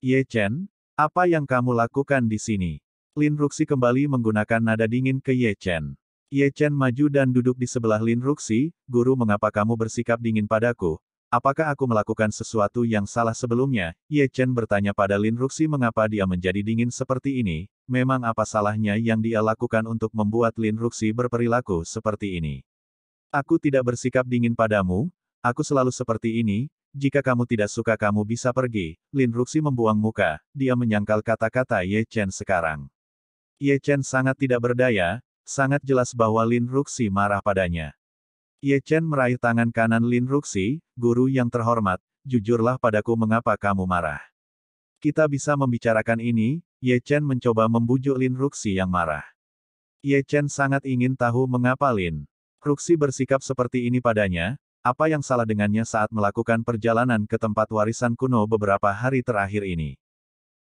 Ye Chen, apa yang kamu lakukan di sini? Lin Ruxi kembali menggunakan nada dingin ke Ye Chen. Ye Chen maju dan duduk di sebelah Lin Ruxi, guru mengapa kamu bersikap dingin padaku, Apakah aku melakukan sesuatu yang salah sebelumnya? Ye Chen bertanya pada Lin Ruxi mengapa dia menjadi dingin seperti ini, memang apa salahnya yang dia lakukan untuk membuat Lin Ruxi berperilaku seperti ini. Aku tidak bersikap dingin padamu, aku selalu seperti ini, jika kamu tidak suka kamu bisa pergi. Lin Ruxi membuang muka, dia menyangkal kata-kata Ye Chen sekarang. Ye Chen sangat tidak berdaya, sangat jelas bahwa Lin Ruxi marah padanya. Ye Chen meraih tangan kanan Lin Ruxi, guru yang terhormat, jujurlah padaku mengapa kamu marah. Kita bisa membicarakan ini, Ye Chen mencoba membujuk Lin Ruxi yang marah. Ye Chen sangat ingin tahu mengapa Lin Ruxi bersikap seperti ini padanya, apa yang salah dengannya saat melakukan perjalanan ke tempat warisan kuno beberapa hari terakhir ini.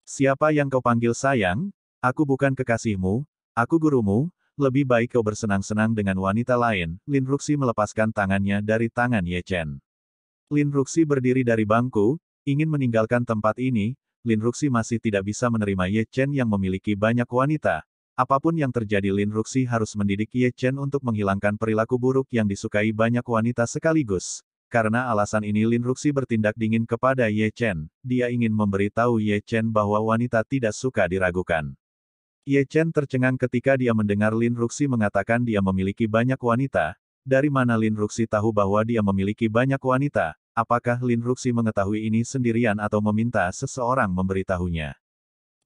Siapa yang kau panggil sayang? Aku bukan kekasihmu, aku gurumu, lebih baik kau bersenang-senang dengan wanita lain, Lin Ruxi melepaskan tangannya dari tangan Ye Chen. Lin Ruxi berdiri dari bangku, ingin meninggalkan tempat ini, Lin Ruxi masih tidak bisa menerima Ye Chen yang memiliki banyak wanita. Apapun yang terjadi Lin Ruxi harus mendidik Ye Chen untuk menghilangkan perilaku buruk yang disukai banyak wanita sekaligus. Karena alasan ini Lin Ruxi bertindak dingin kepada Ye Chen, dia ingin memberitahu Ye Chen bahwa wanita tidak suka diragukan. Ye Chen tercengang ketika dia mendengar Lin Ruxi mengatakan dia memiliki banyak wanita. Dari mana Lin Ruxi tahu bahwa dia memiliki banyak wanita? Apakah Lin Ruxi mengetahui ini sendirian atau meminta seseorang memberitahunya?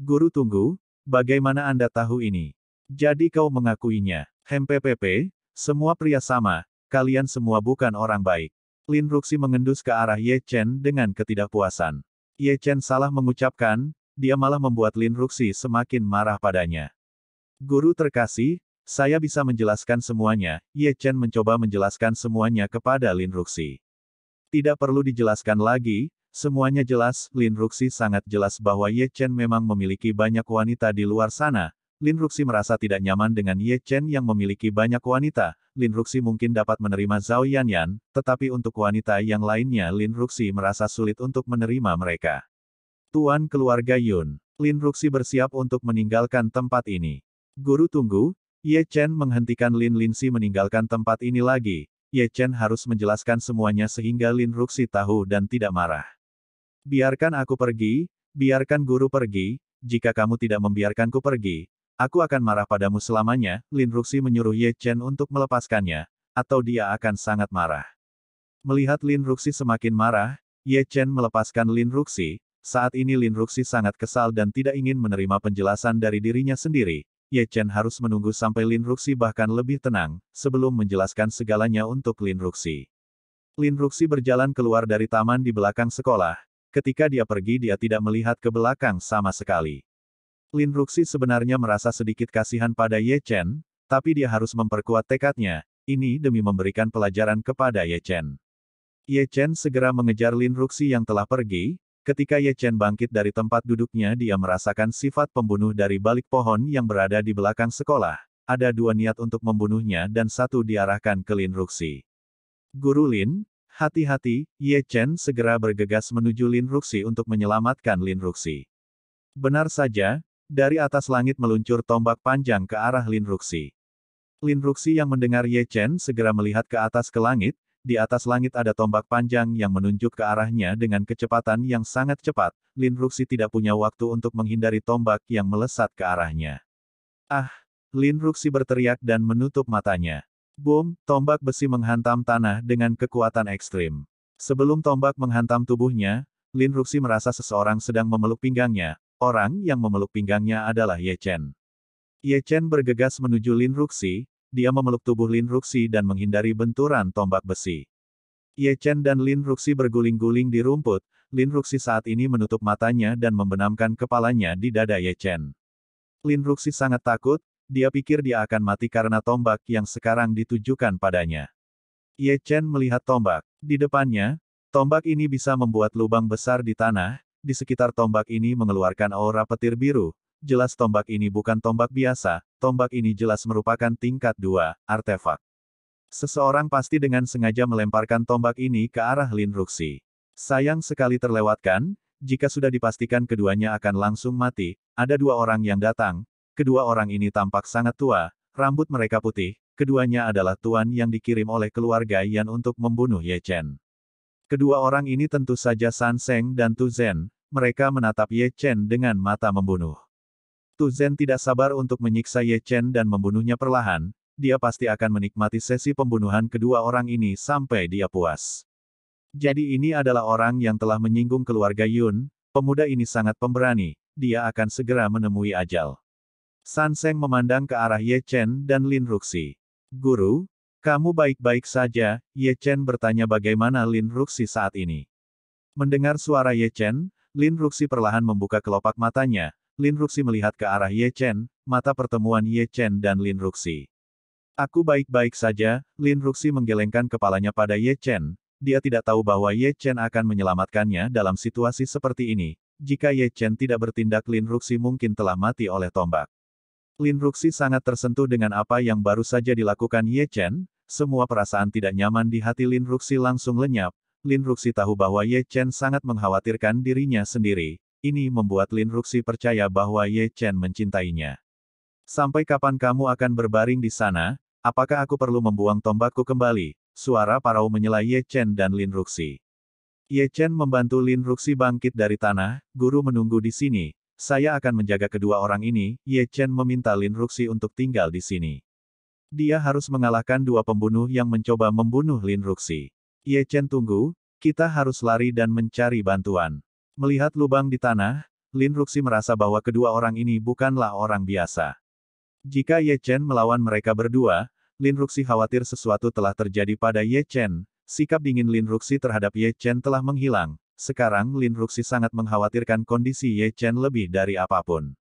Guru tunggu, bagaimana Anda tahu ini? Jadi kau mengakuinya. HMPPP, semua pria sama, kalian semua bukan orang baik. Lin Ruxi mengendus ke arah Ye Chen dengan ketidakpuasan. Ye Chen salah mengucapkan, dia malah membuat Lin Ruxi semakin marah padanya. Guru terkasih, saya bisa menjelaskan semuanya, Ye Chen mencoba menjelaskan semuanya kepada Lin Ruxi. Tidak perlu dijelaskan lagi, semuanya jelas, Lin Ruxi sangat jelas bahwa Ye Chen memang memiliki banyak wanita di luar sana, Lin Ruxi merasa tidak nyaman dengan Ye Chen yang memiliki banyak wanita. Lin Ruxi mungkin dapat menerima Zhao Yanyan, tetapi untuk wanita yang lainnya Lin Ruxi merasa sulit untuk menerima mereka. Tuan keluarga Yun, Lin Ruxi bersiap untuk meninggalkan tempat ini. Guru tunggu, Ye Chen menghentikan Lin Linsi meninggalkan tempat ini lagi. Ye Chen harus menjelaskan semuanya sehingga Lin Ruxi tahu dan tidak marah. Biarkan aku pergi, biarkan guru pergi, jika kamu tidak membiarkanku pergi, aku akan marah padamu selamanya, Lin Ruxi menyuruh Ye Chen untuk melepaskannya, atau dia akan sangat marah. Melihat Lin Ruxi semakin marah, Ye Chen melepaskan Lin Ruxi, saat ini Lin Ruxi sangat kesal dan tidak ingin menerima penjelasan dari dirinya sendiri. Ye Chen harus menunggu sampai Lin Ruxi bahkan lebih tenang, sebelum menjelaskan segalanya untuk Lin Ruxi. Lin Ruxi berjalan keluar dari taman di belakang sekolah. Ketika dia pergi dia tidak melihat ke belakang sama sekali. Lin Ruxi sebenarnya merasa sedikit kasihan pada Ye Chen, tapi dia harus memperkuat tekadnya, ini demi memberikan pelajaran kepada Ye Chen. Ye Chen segera mengejar Lin Ruxi yang telah pergi, Ketika Ye Chen bangkit dari tempat duduknya dia merasakan sifat pembunuh dari balik pohon yang berada di belakang sekolah. Ada dua niat untuk membunuhnya dan satu diarahkan ke Lin Ruxi. Guru Lin, hati-hati, Ye Chen segera bergegas menuju Lin Ruxi untuk menyelamatkan Lin Ruxi. Benar saja, dari atas langit meluncur tombak panjang ke arah Lin Ruxi. Lin Ruxi yang mendengar Ye Chen segera melihat ke atas ke langit, di atas langit ada tombak panjang yang menunjuk ke arahnya dengan kecepatan yang sangat cepat. Lin Ruxi tidak punya waktu untuk menghindari tombak yang melesat ke arahnya. Ah! Lin Ruxi berteriak dan menutup matanya. Boom, tombak besi menghantam tanah dengan kekuatan ekstrim. Sebelum tombak menghantam tubuhnya, Lin Ruxi merasa seseorang sedang memeluk pinggangnya. Orang yang memeluk pinggangnya adalah Ye Chen. Ye Chen bergegas menuju Lin Ruxi, dia memeluk tubuh Lin Ruxi dan menghindari benturan tombak besi. Ye Chen dan Lin Ruxi berguling-guling di rumput, Lin Ruxi saat ini menutup matanya dan membenamkan kepalanya di dada Ye Chen. Lin Ruxi sangat takut, dia pikir dia akan mati karena tombak yang sekarang ditujukan padanya. Ye Chen melihat tombak. Di depannya, tombak ini bisa membuat lubang besar di tanah, di sekitar tombak ini mengeluarkan aura petir biru, jelas tombak ini bukan tombak biasa, tombak ini jelas merupakan tingkat dua artefak. Seseorang pasti dengan sengaja melemparkan tombak ini ke arah Lin Ruxi. Sayang sekali terlewatkan, jika sudah dipastikan keduanya akan langsung mati, ada dua orang yang datang, kedua orang ini tampak sangat tua, rambut mereka putih, keduanya adalah tuan yang dikirim oleh keluarga Yan untuk membunuh Ye Chen. Kedua orang ini tentu saja San Seng dan Tu Zhen, mereka menatap Ye Chen dengan mata membunuh. Tu Zhen tidak sabar untuk menyiksa Ye Chen dan membunuhnya perlahan, dia pasti akan menikmati sesi pembunuhan kedua orang ini sampai dia puas. Jadi ini adalah orang yang telah menyinggung keluarga Yun, pemuda ini sangat pemberani, dia akan segera menemui ajal. San Seng memandang ke arah Ye Chen dan Lin Ruxi. Guru, kamu baik-baik saja, Ye Chen bertanya bagaimana Lin Ruxi saat ini. Mendengar suara Ye Chen, Lin Ruxi perlahan membuka kelopak matanya, Lin Ruxi melihat ke arah Ye Chen, mata pertemuan Ye Chen dan Lin Ruxi. Aku baik-baik saja, Lin Ruxi menggelengkan kepalanya pada Ye Chen, dia tidak tahu bahwa Ye Chen akan menyelamatkannya dalam situasi seperti ini. Jika Ye Chen tidak bertindak Lin Ruxi mungkin telah mati oleh tombak. Lin Ruxi sangat tersentuh dengan apa yang baru saja dilakukan Ye Chen, semua perasaan tidak nyaman di hati Lin Ruxi langsung lenyap, Lin Ruxi tahu bahwa Ye Chen sangat mengkhawatirkan dirinya sendiri. Ini membuat Lin Ruxi percaya bahwa Ye Chen mencintainya. Sampai kapan kamu akan berbaring di sana? Apakah aku perlu membuang tombakku kembali? Suara parau menyela Ye Chen dan Lin Ruxi. Ye Chen membantu Lin Ruxi bangkit dari tanah, guru menunggu di sini. Saya akan menjaga kedua orang ini, Ye Chen meminta Lin Ruxi untuk tinggal di sini. Dia harus mengalahkan dua pembunuh yang mencoba membunuh Lin Ruxi. Ye Chen tunggu, kita harus lari dan mencari bantuan. Melihat lubang di tanah, Lin Ruxi merasa bahwa kedua orang ini bukanlah orang biasa. Jika Ye Chen melawan mereka berdua, Lin Ruxi khawatir sesuatu telah terjadi pada Ye Chen. Sikap dingin Lin Ruxi terhadap Ye Chen telah menghilang. Sekarang Lin Ruxi sangat mengkhawatirkan kondisi Ye Chen lebih dari apapun.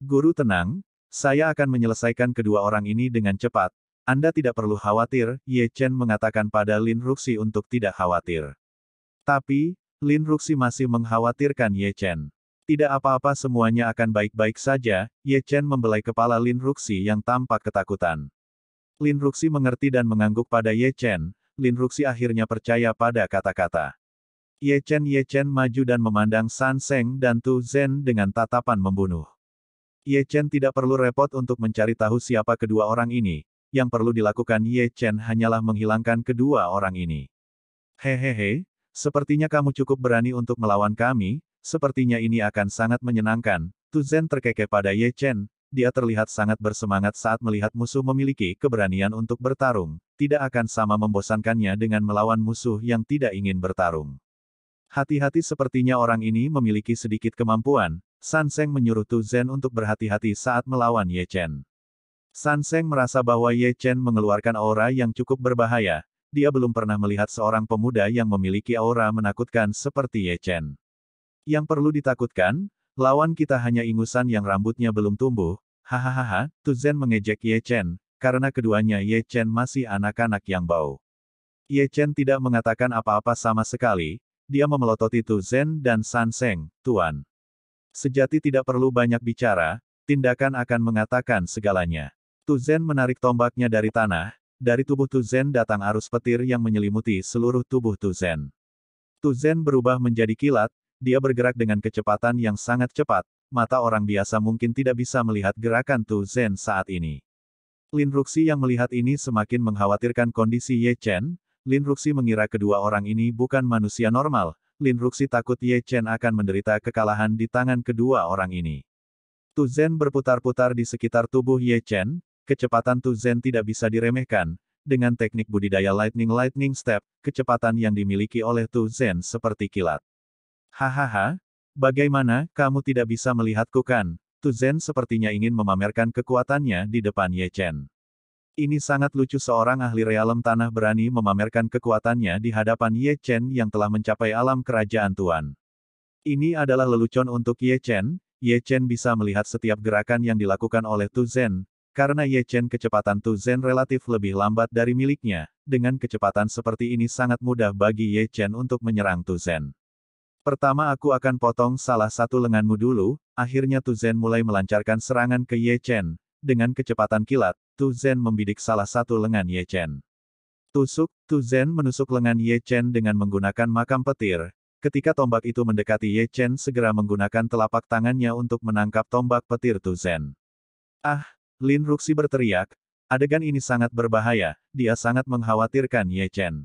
Guru tenang, saya akan menyelesaikan kedua orang ini dengan cepat. Anda tidak perlu khawatir, Ye Chen mengatakan pada Lin Ruxi untuk tidak khawatir. Tapi, Lin Ruxi masih mengkhawatirkan Ye Chen. Tidak apa-apa semuanya akan baik-baik saja, Ye Chen membelai kepala Lin Ruxi yang tampak ketakutan. Lin Ruxi mengerti dan mengangguk pada Ye Chen, Lin Ruxi akhirnya percaya pada kata-kata. Ye Chen Ye Chen maju dan memandang San Seng dan Tu Zhen dengan tatapan membunuh. Ye Chen tidak perlu repot untuk mencari tahu siapa kedua orang ini, yang perlu dilakukan Ye Chen hanyalah menghilangkan kedua orang ini. Hehehe, Sepertinya kamu cukup berani untuk melawan kami, sepertinya ini akan sangat menyenangkan. Tu Zhen terkekeh pada Ye Chen, dia terlihat sangat bersemangat saat melihat musuh memiliki keberanian untuk bertarung, tidak akan sama membosankannya dengan melawan musuh yang tidak ingin bertarung. Hati-hati sepertinya orang ini memiliki sedikit kemampuan, San Seng menyuruh Tu Zhen untuk berhati-hati saat melawan Ye Chen. San Seng merasa bahwa Ye Chen mengeluarkan aura yang cukup berbahaya, dia belum pernah melihat seorang pemuda yang memiliki aura menakutkan seperti Ye Chen. Yang perlu ditakutkan, lawan kita hanya ingusan yang rambutnya belum tumbuh, hahaha, Tu Zhen mengejek Ye Chen, karena keduanya Ye Chen masih anak-anak yang bau. Ye Chen tidak mengatakan apa-apa sama sekali, dia memelototi Tu Zhen dan San Seng, Tuan. Sejati tidak perlu banyak bicara, tindakan akan mengatakan segalanya. Tu Zhen menarik tombaknya dari tanah, dari tubuh Tuzen datang arus petir yang menyelimuti seluruh tubuh Tuzen. Tuzen berubah menjadi kilat, dia bergerak dengan kecepatan yang sangat cepat, mata orang biasa mungkin tidak bisa melihat gerakan Tuzen saat ini. Lin Ruxi yang melihat ini semakin mengkhawatirkan kondisi Ye Chen, Lin Ruxi mengira kedua orang ini bukan manusia normal, Lin Ruxi takut Ye Chen akan menderita kekalahan di tangan kedua orang ini. Tuzen berputar-putar di sekitar tubuh Ye Chen, Kecepatan tu Zhen tidak bisa diremehkan, dengan teknik budidaya Lightning Lightning Step, kecepatan yang dimiliki oleh tu Zhen seperti kilat. Hahaha, bagaimana, kamu tidak bisa melihatku kan? Tu Zhen sepertinya ingin memamerkan kekuatannya di depan Ye Chen. Ini sangat lucu seorang ahli realem tanah berani memamerkan kekuatannya di hadapan Ye Chen yang telah mencapai alam kerajaan Tuan. Ini adalah lelucon untuk Ye Chen, Ye Chen bisa melihat setiap gerakan yang dilakukan oleh Tu Zhen, karena Ye Chen kecepatan Tu Zhen relatif lebih lambat dari miliknya, dengan kecepatan seperti ini sangat mudah bagi Ye Chen untuk menyerang Tu Zhen. Pertama aku akan potong salah satu lenganmu dulu, akhirnya Tu Zhen mulai melancarkan serangan ke Ye Chen. Dengan kecepatan kilat, Tu Zhen membidik salah satu lengan Ye Chen. Tusuk, Tu Zhen menusuk lengan Ye Chen dengan menggunakan makam petir. Ketika tombak itu mendekati Ye Chen segera menggunakan telapak tangannya untuk menangkap tombak petir Tu Zhen. Ah, Lin Ruxi berteriak, adegan ini sangat berbahaya, dia sangat mengkhawatirkan Ye Chen.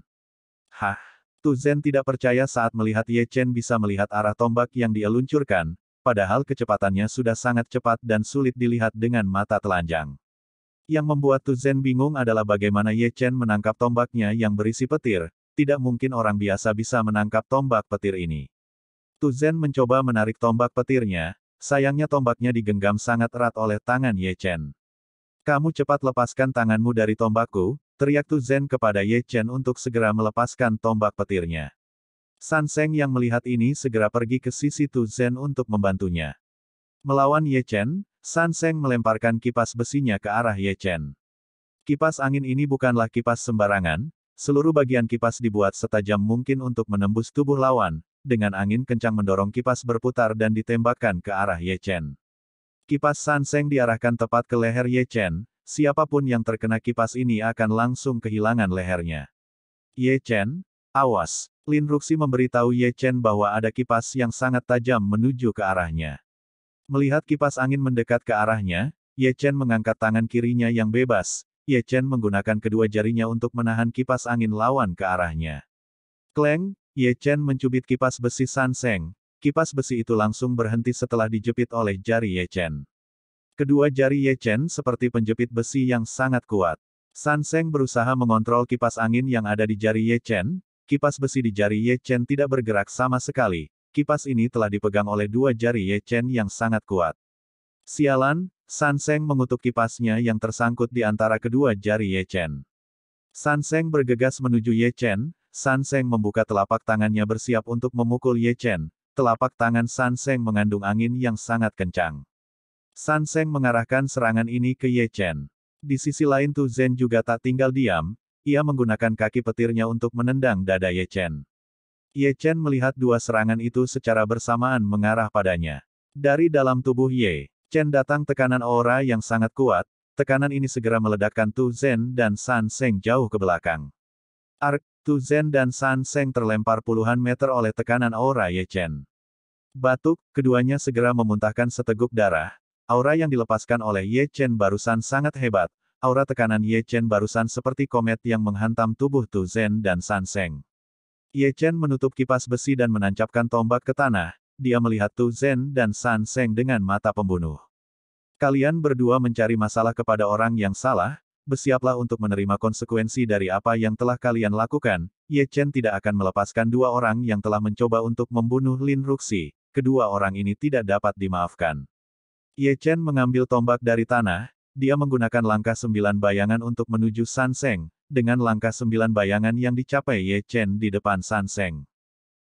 Hah? Tu Zhen tidak percaya saat melihat Ye Chen bisa melihat arah tombak yang dia luncurkan, padahal kecepatannya sudah sangat cepat dan sulit dilihat dengan mata telanjang. Yang membuat Tu Zhen bingung adalah bagaimana Ye Chen menangkap tombaknya yang berisi petir, tidak mungkin orang biasa bisa menangkap tombak petir ini. Tu Zhen mencoba menarik tombak petirnya, sayangnya tombaknya digenggam sangat erat oleh tangan Ye Chen. Kamu cepat lepaskan tanganmu dari tombakku, teriak Tu Zhen kepada Ye Chen untuk segera melepaskan tombak petirnya. San Seng yang melihat ini segera pergi ke sisi Tu Zhen untuk membantunya. Melawan Ye Chen, San Seng melemparkan kipas besinya ke arah Ye Chen. Kipas angin ini bukanlah kipas sembarangan, Seluruh bagian kipas dibuat setajam mungkin untuk menembus tubuh lawan, dengan angin kencang mendorong kipas berputar dan ditembakkan ke arah Ye Chen. Kipas Sanseng diarahkan tepat ke leher Ye Chen, siapapun yang terkena kipas ini akan langsung kehilangan lehernya. Ye Chen, awas! Lin Ruxi memberitahu Ye Chen bahwa ada kipas yang sangat tajam menuju ke arahnya. Melihat kipas angin mendekat ke arahnya, Ye Chen mengangkat tangan kirinya yang bebas. Ye Chen menggunakan kedua jarinya untuk menahan kipas angin lawan ke arahnya. Kleng, Ye Chen mencubit kipas besi Sanseng, Kipas besi itu langsung berhenti setelah dijepit oleh jari Ye Chen. Kedua jari Ye Chen seperti penjepit besi yang sangat kuat. San Seng berusaha mengontrol kipas angin yang ada di jari Ye Chen, kipas besi di jari Ye Chen tidak bergerak sama sekali. Kipas ini telah dipegang oleh dua jari Ye Chen yang sangat kuat. Sialan, San Seng mengutuk kipasnya yang tersangkut di antara kedua jari Ye Chen. San Seng bergegas menuju Ye Chen, San Seng membuka telapak tangannya bersiap untuk memukul Ye Chen, telapak tangan Sanseng mengandung angin yang sangat kencang. Sanseng mengarahkan serangan ini ke Ye Chen. Di sisi lain Tu Zhen juga tak tinggal diam, ia menggunakan kaki petirnya untuk menendang dada Ye Chen. Ye Chen melihat dua serangan itu secara bersamaan mengarah padanya. Dari dalam tubuh Ye Chen datang tekanan aura yang sangat kuat, tekanan ini segera meledakkan Tu Zhen dan San Seng jauh ke belakang. Ark Tu Zhen dan San Seng terlempar puluhan meter oleh tekanan aura Ye Chen. Batuk, keduanya segera memuntahkan seteguk darah. Aura yang dilepaskan oleh Ye Chen barusan sangat hebat. Aura tekanan Ye Chen barusan seperti komet yang menghantam tubuh Tu Zhen dan San Seng. Ye Chen menutup kipas besi dan menancapkan tombak ke tanah. Dia melihat Tu Zhen dan San Seng dengan mata pembunuh. Kalian berdua mencari masalah kepada orang yang salah, bersiaplah untuk menerima konsekuensi dari apa yang telah kalian lakukan, Ye Chen tidak akan melepaskan dua orang yang telah mencoba untuk membunuh Lin Ruxi, kedua orang ini tidak dapat dimaafkan. Ye Chen mengambil tombak dari tanah, dia menggunakan langkah sembilan bayangan untuk menuju San Seng, dengan langkah sembilan bayangan yang dicapai Ye Chen di depan San Seng.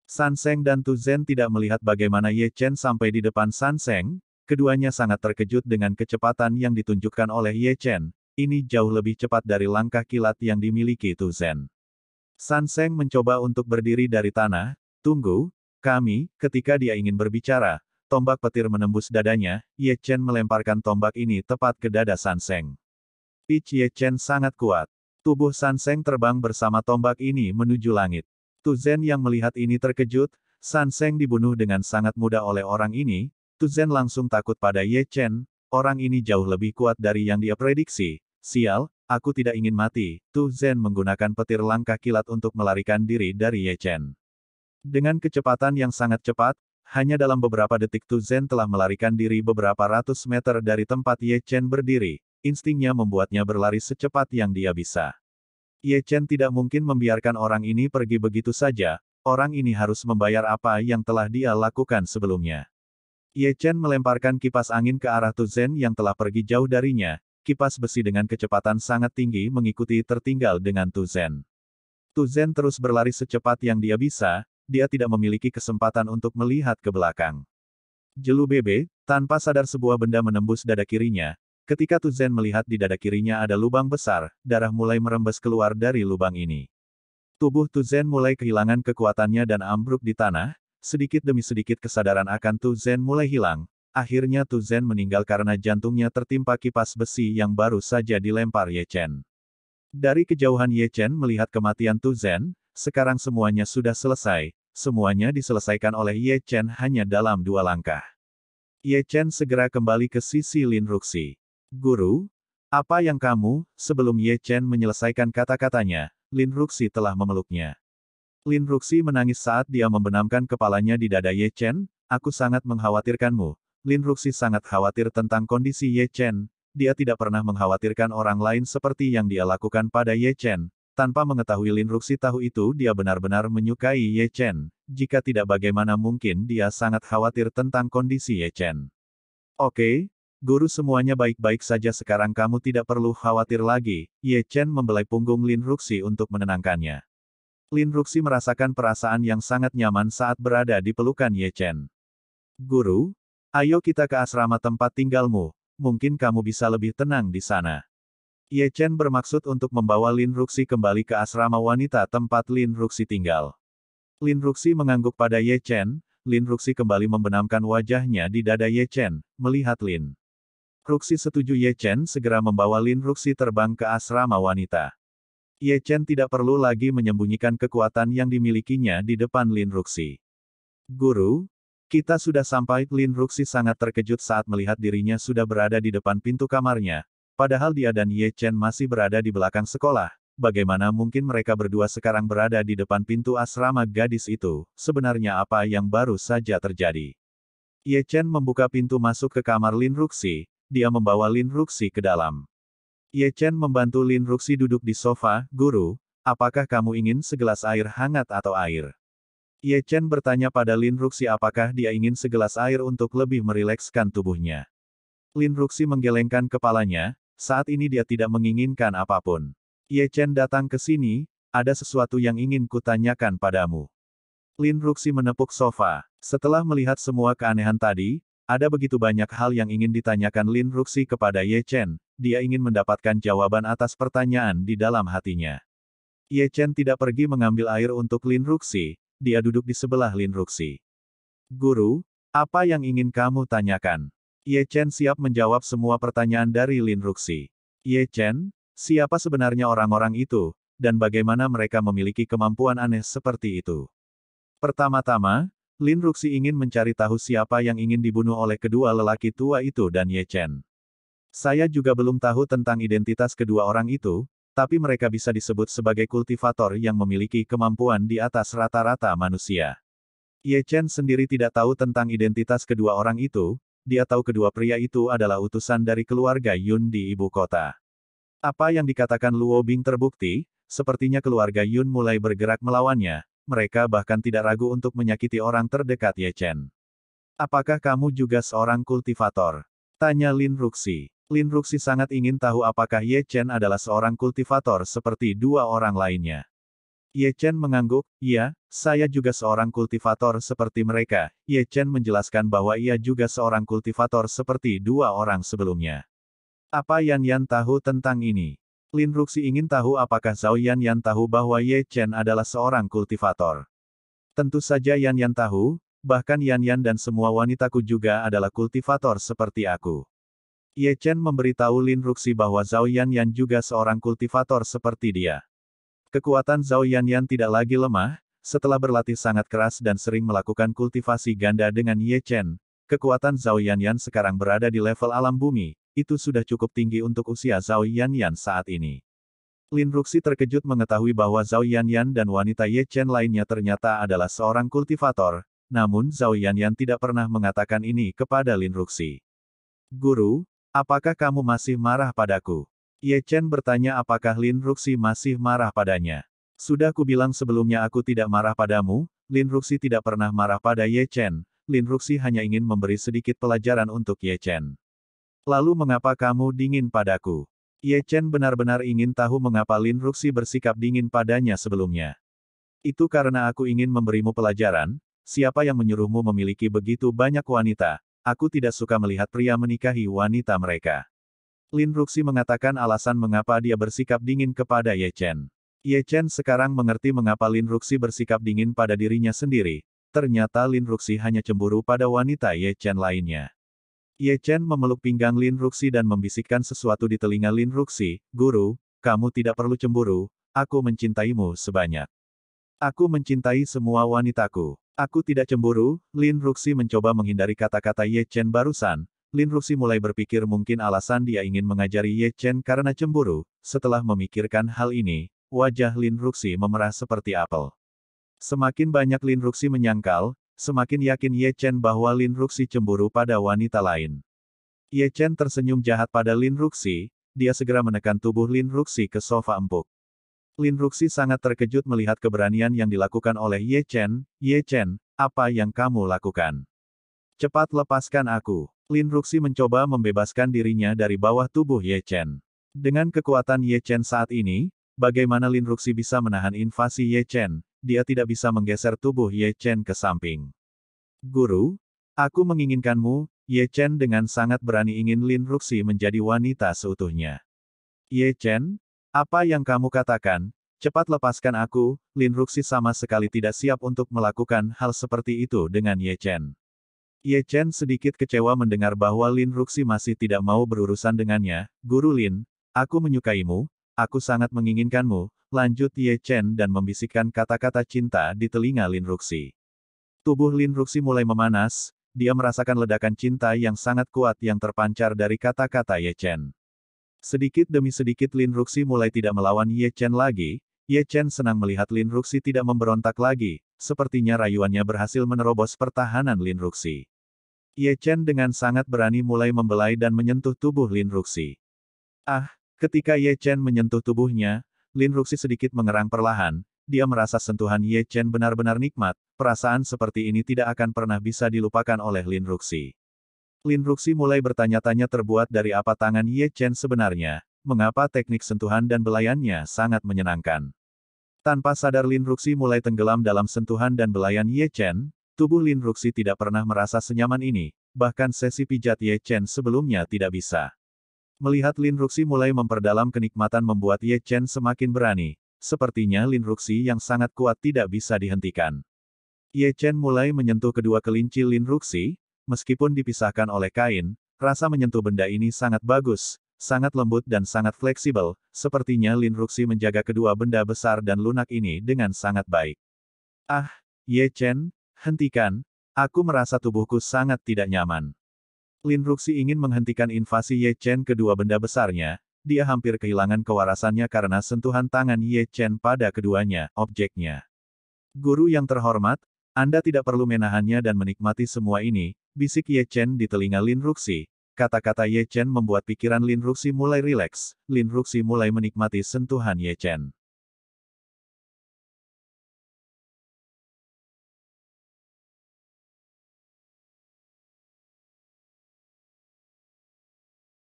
San Seng dan Tu Zhen tidak melihat bagaimana Ye Chen sampai di depan San Seng, keduanya sangat terkejut dengan kecepatan yang ditunjukkan oleh Ye Chen, ini jauh lebih cepat dari langkah kilat yang dimiliki Tu Zhen. San Seng mencoba untuk berdiri dari tanah, tunggu, kami, ketika dia ingin berbicara, tombak petir menembus dadanya, Ye Chen melemparkan tombak ini tepat ke dada San Seng. Pitch Ye Chen sangat kuat. Tubuh San terbang bersama tombak ini menuju langit. Tu Zhen yang melihat ini terkejut, San dibunuh dengan sangat mudah oleh orang ini, Tu Zhen langsung takut pada Ye Chen, orang ini jauh lebih kuat dari yang dia prediksi, Sial, aku tidak ingin mati, Tu Zhen menggunakan petir langkah kilat untuk melarikan diri dari Ye Chen. Dengan kecepatan yang sangat cepat, hanya dalam beberapa detik Tu Zhen telah melarikan diri beberapa ratus meter dari tempat Ye Chen berdiri, instingnya membuatnya berlari secepat yang dia bisa. Ye Chen tidak mungkin membiarkan orang ini pergi begitu saja, orang ini harus membayar apa yang telah dia lakukan sebelumnya. Ye Chen melemparkan kipas angin ke arah Tu Zhen yang telah pergi jauh darinya, kipas besi dengan kecepatan sangat tinggi mengikuti tertinggal dengan Tuzen. Tuzen terus berlari secepat yang dia bisa, dia tidak memiliki kesempatan untuk melihat ke belakang. Jelu bebe, tanpa sadar sebuah benda menembus dada kirinya, ketika Tuzen melihat di dada kirinya ada lubang besar, darah mulai merembes keluar dari lubang ini. Tubuh Tuzen mulai kehilangan kekuatannya dan ambruk di tanah, sedikit demi sedikit kesadaran akan Tuzen mulai hilang, Akhirnya Tu Tuzen meninggal karena jantungnya tertimpa kipas besi yang baru saja dilempar Ye Chen. Dari kejauhan Ye Chen melihat kematian Tu Tuzen, sekarang semuanya sudah selesai, semuanya diselesaikan oleh Ye Chen hanya dalam dua langkah. Ye Chen segera kembali ke sisi Lin Ruxi. Guru, apa yang kamu, sebelum Ye Chen menyelesaikan kata-katanya, Lin Ruxi telah memeluknya. Lin Ruxi menangis saat dia membenamkan kepalanya di dada Ye Chen, aku sangat mengkhawatirkanmu, Lin Ruxi sangat khawatir tentang kondisi Ye Chen, dia tidak pernah mengkhawatirkan orang lain seperti yang dia lakukan pada Ye Chen. Tanpa mengetahui Lin Ruxi tahu itu dia benar-benar menyukai Ye Chen, jika tidak bagaimana mungkin dia sangat khawatir tentang kondisi Ye Chen. Oke, guru semuanya baik-baik saja sekarang kamu tidak perlu khawatir lagi, Ye Chen membelai punggung Lin Ruxi untuk menenangkannya. Lin Ruxi merasakan perasaan yang sangat nyaman saat berada di pelukan Ye Chen. Guru, Ayo kita ke asrama tempat tinggalmu, mungkin kamu bisa lebih tenang di sana. Ye Chen bermaksud untuk membawa Lin Ruxi kembali ke asrama wanita tempat Lin Ruxi tinggal. Lin Ruxi mengangguk pada Ye Chen, Lin Ruxi kembali membenamkan wajahnya di dada Ye Chen, melihat Lin. Ruxi setuju Ye Chen segera membawa Lin Ruxi terbang ke asrama wanita. Ye Chen tidak perlu lagi menyembunyikan kekuatan yang dimilikinya di depan Lin Ruxi. Guru, kita sudah sampai, Lin Ruxi sangat terkejut saat melihat dirinya sudah berada di depan pintu kamarnya. Padahal dia dan Ye Chen masih berada di belakang sekolah. Bagaimana mungkin mereka berdua sekarang berada di depan pintu asrama gadis itu? Sebenarnya apa yang baru saja terjadi? Ye Chen membuka pintu masuk ke kamar Lin Ruxi. Dia membawa Lin Ruxi ke dalam. Ye Chen membantu Lin Ruxi duduk di sofa, Guru, apakah kamu ingin segelas air hangat atau air? Ye Chen bertanya pada Lin Ruxi apakah dia ingin segelas air untuk lebih merilekskan tubuhnya. Lin Ruxi menggelengkan kepalanya, saat ini dia tidak menginginkan apapun. Ye Chen datang ke sini, ada sesuatu yang ingin kutanyakan padamu. Lin Ruxi menepuk sofa. Setelah melihat semua keanehan tadi, ada begitu banyak hal yang ingin ditanyakan Lin Ruxi kepada Ye Chen, dia ingin mendapatkan jawaban atas pertanyaan di dalam hatinya. Ye Chen tidak pergi mengambil air untuk Lin Ruxi, dia duduk di sebelah Lin Ruxi. Guru, apa yang ingin kamu tanyakan? Ye Chen siap menjawab semua pertanyaan dari Lin Ruxi. Ye Chen, siapa sebenarnya orang-orang itu, dan bagaimana mereka memiliki kemampuan aneh seperti itu? Pertama-tama, Lin Ruxi ingin mencari tahu siapa yang ingin dibunuh oleh kedua lelaki tua itu dan Ye Chen. Saya juga belum tahu tentang identitas kedua orang itu, tapi mereka bisa disebut sebagai kultivator yang memiliki kemampuan di atas rata-rata manusia. Ye Chen sendiri tidak tahu tentang identitas kedua orang itu, dia tahu kedua pria itu adalah utusan dari keluarga Yun di ibu kota. Apa yang dikatakan Luo Bing terbukti, sepertinya keluarga Yun mulai bergerak melawannya, mereka bahkan tidak ragu untuk menyakiti orang terdekat Ye Chen. Apakah kamu juga seorang kultivator? Tanya Lin Ruxi. Lin Ruxi sangat ingin tahu apakah Ye Chen adalah seorang kultivator seperti dua orang lainnya. Ye Chen mengangguk, ya, saya juga seorang kultivator seperti mereka. Ye Chen menjelaskan bahwa ia juga seorang kultivator seperti dua orang sebelumnya. Apa Yan Yan tahu tentang ini? Lin Ruxi ingin tahu apakah Zhao Yan Yan tahu bahwa Ye Chen adalah seorang kultivator. Tentu saja Yan Yan tahu, bahkan Yan Yan dan semua wanitaku juga adalah kultivator seperti aku. Ye Chen memberitahu Lin Ruxi bahwa Zhao Yan Yan juga seorang kultivator seperti dia. Kekuatan Zhao Yan Yan tidak lagi lemah, setelah berlatih sangat keras dan sering melakukan kultivasi ganda dengan Ye Chen, kekuatan Zhao Yan Yan sekarang berada di level alam bumi, itu sudah cukup tinggi untuk usia Zhao Yan Yan saat ini. Lin Ruxi terkejut mengetahui bahwa Zhao Yan Yan dan wanita Ye Chen lainnya ternyata adalah seorang kultivator, namun Zhao Yan Yan tidak pernah mengatakan ini kepada Lin Ruxi. Guru, Apakah kamu masih marah padaku? Ye Chen bertanya apakah Lin Ruxi masih marah padanya. Sudah kubilang sebelumnya aku tidak marah padamu, Lin Ruxi tidak pernah marah pada Ye Chen, Lin Ruxi hanya ingin memberi sedikit pelajaran untuk Ye Chen. Lalu mengapa kamu dingin padaku? Ye Chen benar-benar ingin tahu mengapa Lin Ruxi bersikap dingin padanya sebelumnya. Itu karena aku ingin memberimu pelajaran, siapa yang menyuruhmu memiliki begitu banyak wanita, Aku tidak suka melihat pria menikahi wanita mereka. Lin Ruxi mengatakan alasan mengapa dia bersikap dingin kepada Ye Chen. Ye Chen sekarang mengerti mengapa Lin Ruxi bersikap dingin pada dirinya sendiri. Ternyata Lin Ruxi hanya cemburu pada wanita Ye Chen lainnya. Ye Chen memeluk pinggang Lin Ruxi dan membisikkan sesuatu di telinga Lin Ruxi, Guru, kamu tidak perlu cemburu, aku mencintaimu sebanyak. Aku mencintai semua wanitaku. Aku tidak cemburu, Lin Ruxi mencoba menghindari kata-kata Ye Chen barusan. Lin Ruxi mulai berpikir mungkin alasan dia ingin mengajari Ye Chen karena cemburu. Setelah memikirkan hal ini, wajah Lin Ruxi memerah seperti apel. Semakin banyak Lin Ruxi menyangkal, semakin yakin Ye Chen bahwa Lin Ruxi cemburu pada wanita lain. Ye Chen tersenyum jahat pada Lin Ruxi, dia segera menekan tubuh Lin Ruxi ke sofa empuk. Lin Ruxi sangat terkejut melihat keberanian yang dilakukan oleh Ye Chen. Ye Chen, apa yang kamu lakukan? Cepat lepaskan aku. Lin Ruxi mencoba membebaskan dirinya dari bawah tubuh Ye Chen. Dengan kekuatan Ye Chen saat ini, bagaimana Lin Ruxi bisa menahan invasi Ye Chen? Dia tidak bisa menggeser tubuh Ye Chen ke samping. Guru, aku menginginkanmu, Ye Chen dengan sangat berani ingin Lin Ruxi menjadi wanita seutuhnya. Ye Chen, apa yang kamu katakan? Cepat lepaskan aku, Lin Ruxi sama sekali tidak siap untuk melakukan hal seperti itu dengan Ye Chen. Ye Chen sedikit kecewa mendengar bahwa Lin Ruxi masih tidak mau berurusan dengannya. Guru Lin, aku menyukaimu, aku sangat menginginkanmu, lanjut Ye Chen dan membisikkan kata-kata cinta di telinga Lin Ruxi. Tubuh Lin Ruxi mulai memanas, dia merasakan ledakan cinta yang sangat kuat yang terpancar dari kata-kata Ye Chen. Sedikit demi sedikit Lin Ruxi mulai tidak melawan Ye Chen lagi, Ye Chen senang melihat Lin Ruxi tidak memberontak lagi, sepertinya rayuannya berhasil menerobos pertahanan Lin Ruxi. Ye Chen dengan sangat berani mulai membelai dan menyentuh tubuh Lin Ruxi. Ah, ketika Ye Chen menyentuh tubuhnya, Lin Ruxi sedikit mengerang perlahan, dia merasa sentuhan Ye Chen benar-benar nikmat, perasaan seperti ini tidak akan pernah bisa dilupakan oleh Lin Ruxi. Lin Ruxi mulai bertanya-tanya terbuat dari apa tangan Ye Chen sebenarnya, mengapa teknik sentuhan dan belayannya sangat menyenangkan. Tanpa sadar Lin Ruxi mulai tenggelam dalam sentuhan dan belayan Ye Chen, tubuh Lin Ruxi tidak pernah merasa senyaman ini, bahkan sesi pijat Ye Chen sebelumnya tidak bisa. Melihat Lin Ruxi mulai memperdalam kenikmatan membuat Ye Chen semakin berani, sepertinya Lin Ruxi yang sangat kuat tidak bisa dihentikan. Ye Chen mulai menyentuh kedua kelinci Lin Ruxi, meskipun dipisahkan oleh kain, rasa menyentuh benda ini sangat bagus, sangat lembut dan sangat fleksibel, sepertinya Lin Ruxi menjaga kedua benda besar dan lunak ini dengan sangat baik. Ah, Ye Chen, hentikan, aku merasa tubuhku sangat tidak nyaman. Lin Ruxi ingin menghentikan invasi Ye Chen kedua benda besarnya, dia hampir kehilangan kewarasannya karena sentuhan tangan Ye Chen pada keduanya, objeknya. Guru yang terhormat, Anda tidak perlu menahannya dan menikmati semua ini, Bisik Ye Chen di telinga Lin Ruxi. Kata-kata Ye Chen membuat pikiran Lin Ruxi mulai rileks. Lin Ruxi mulai menikmati sentuhan Ye Chen.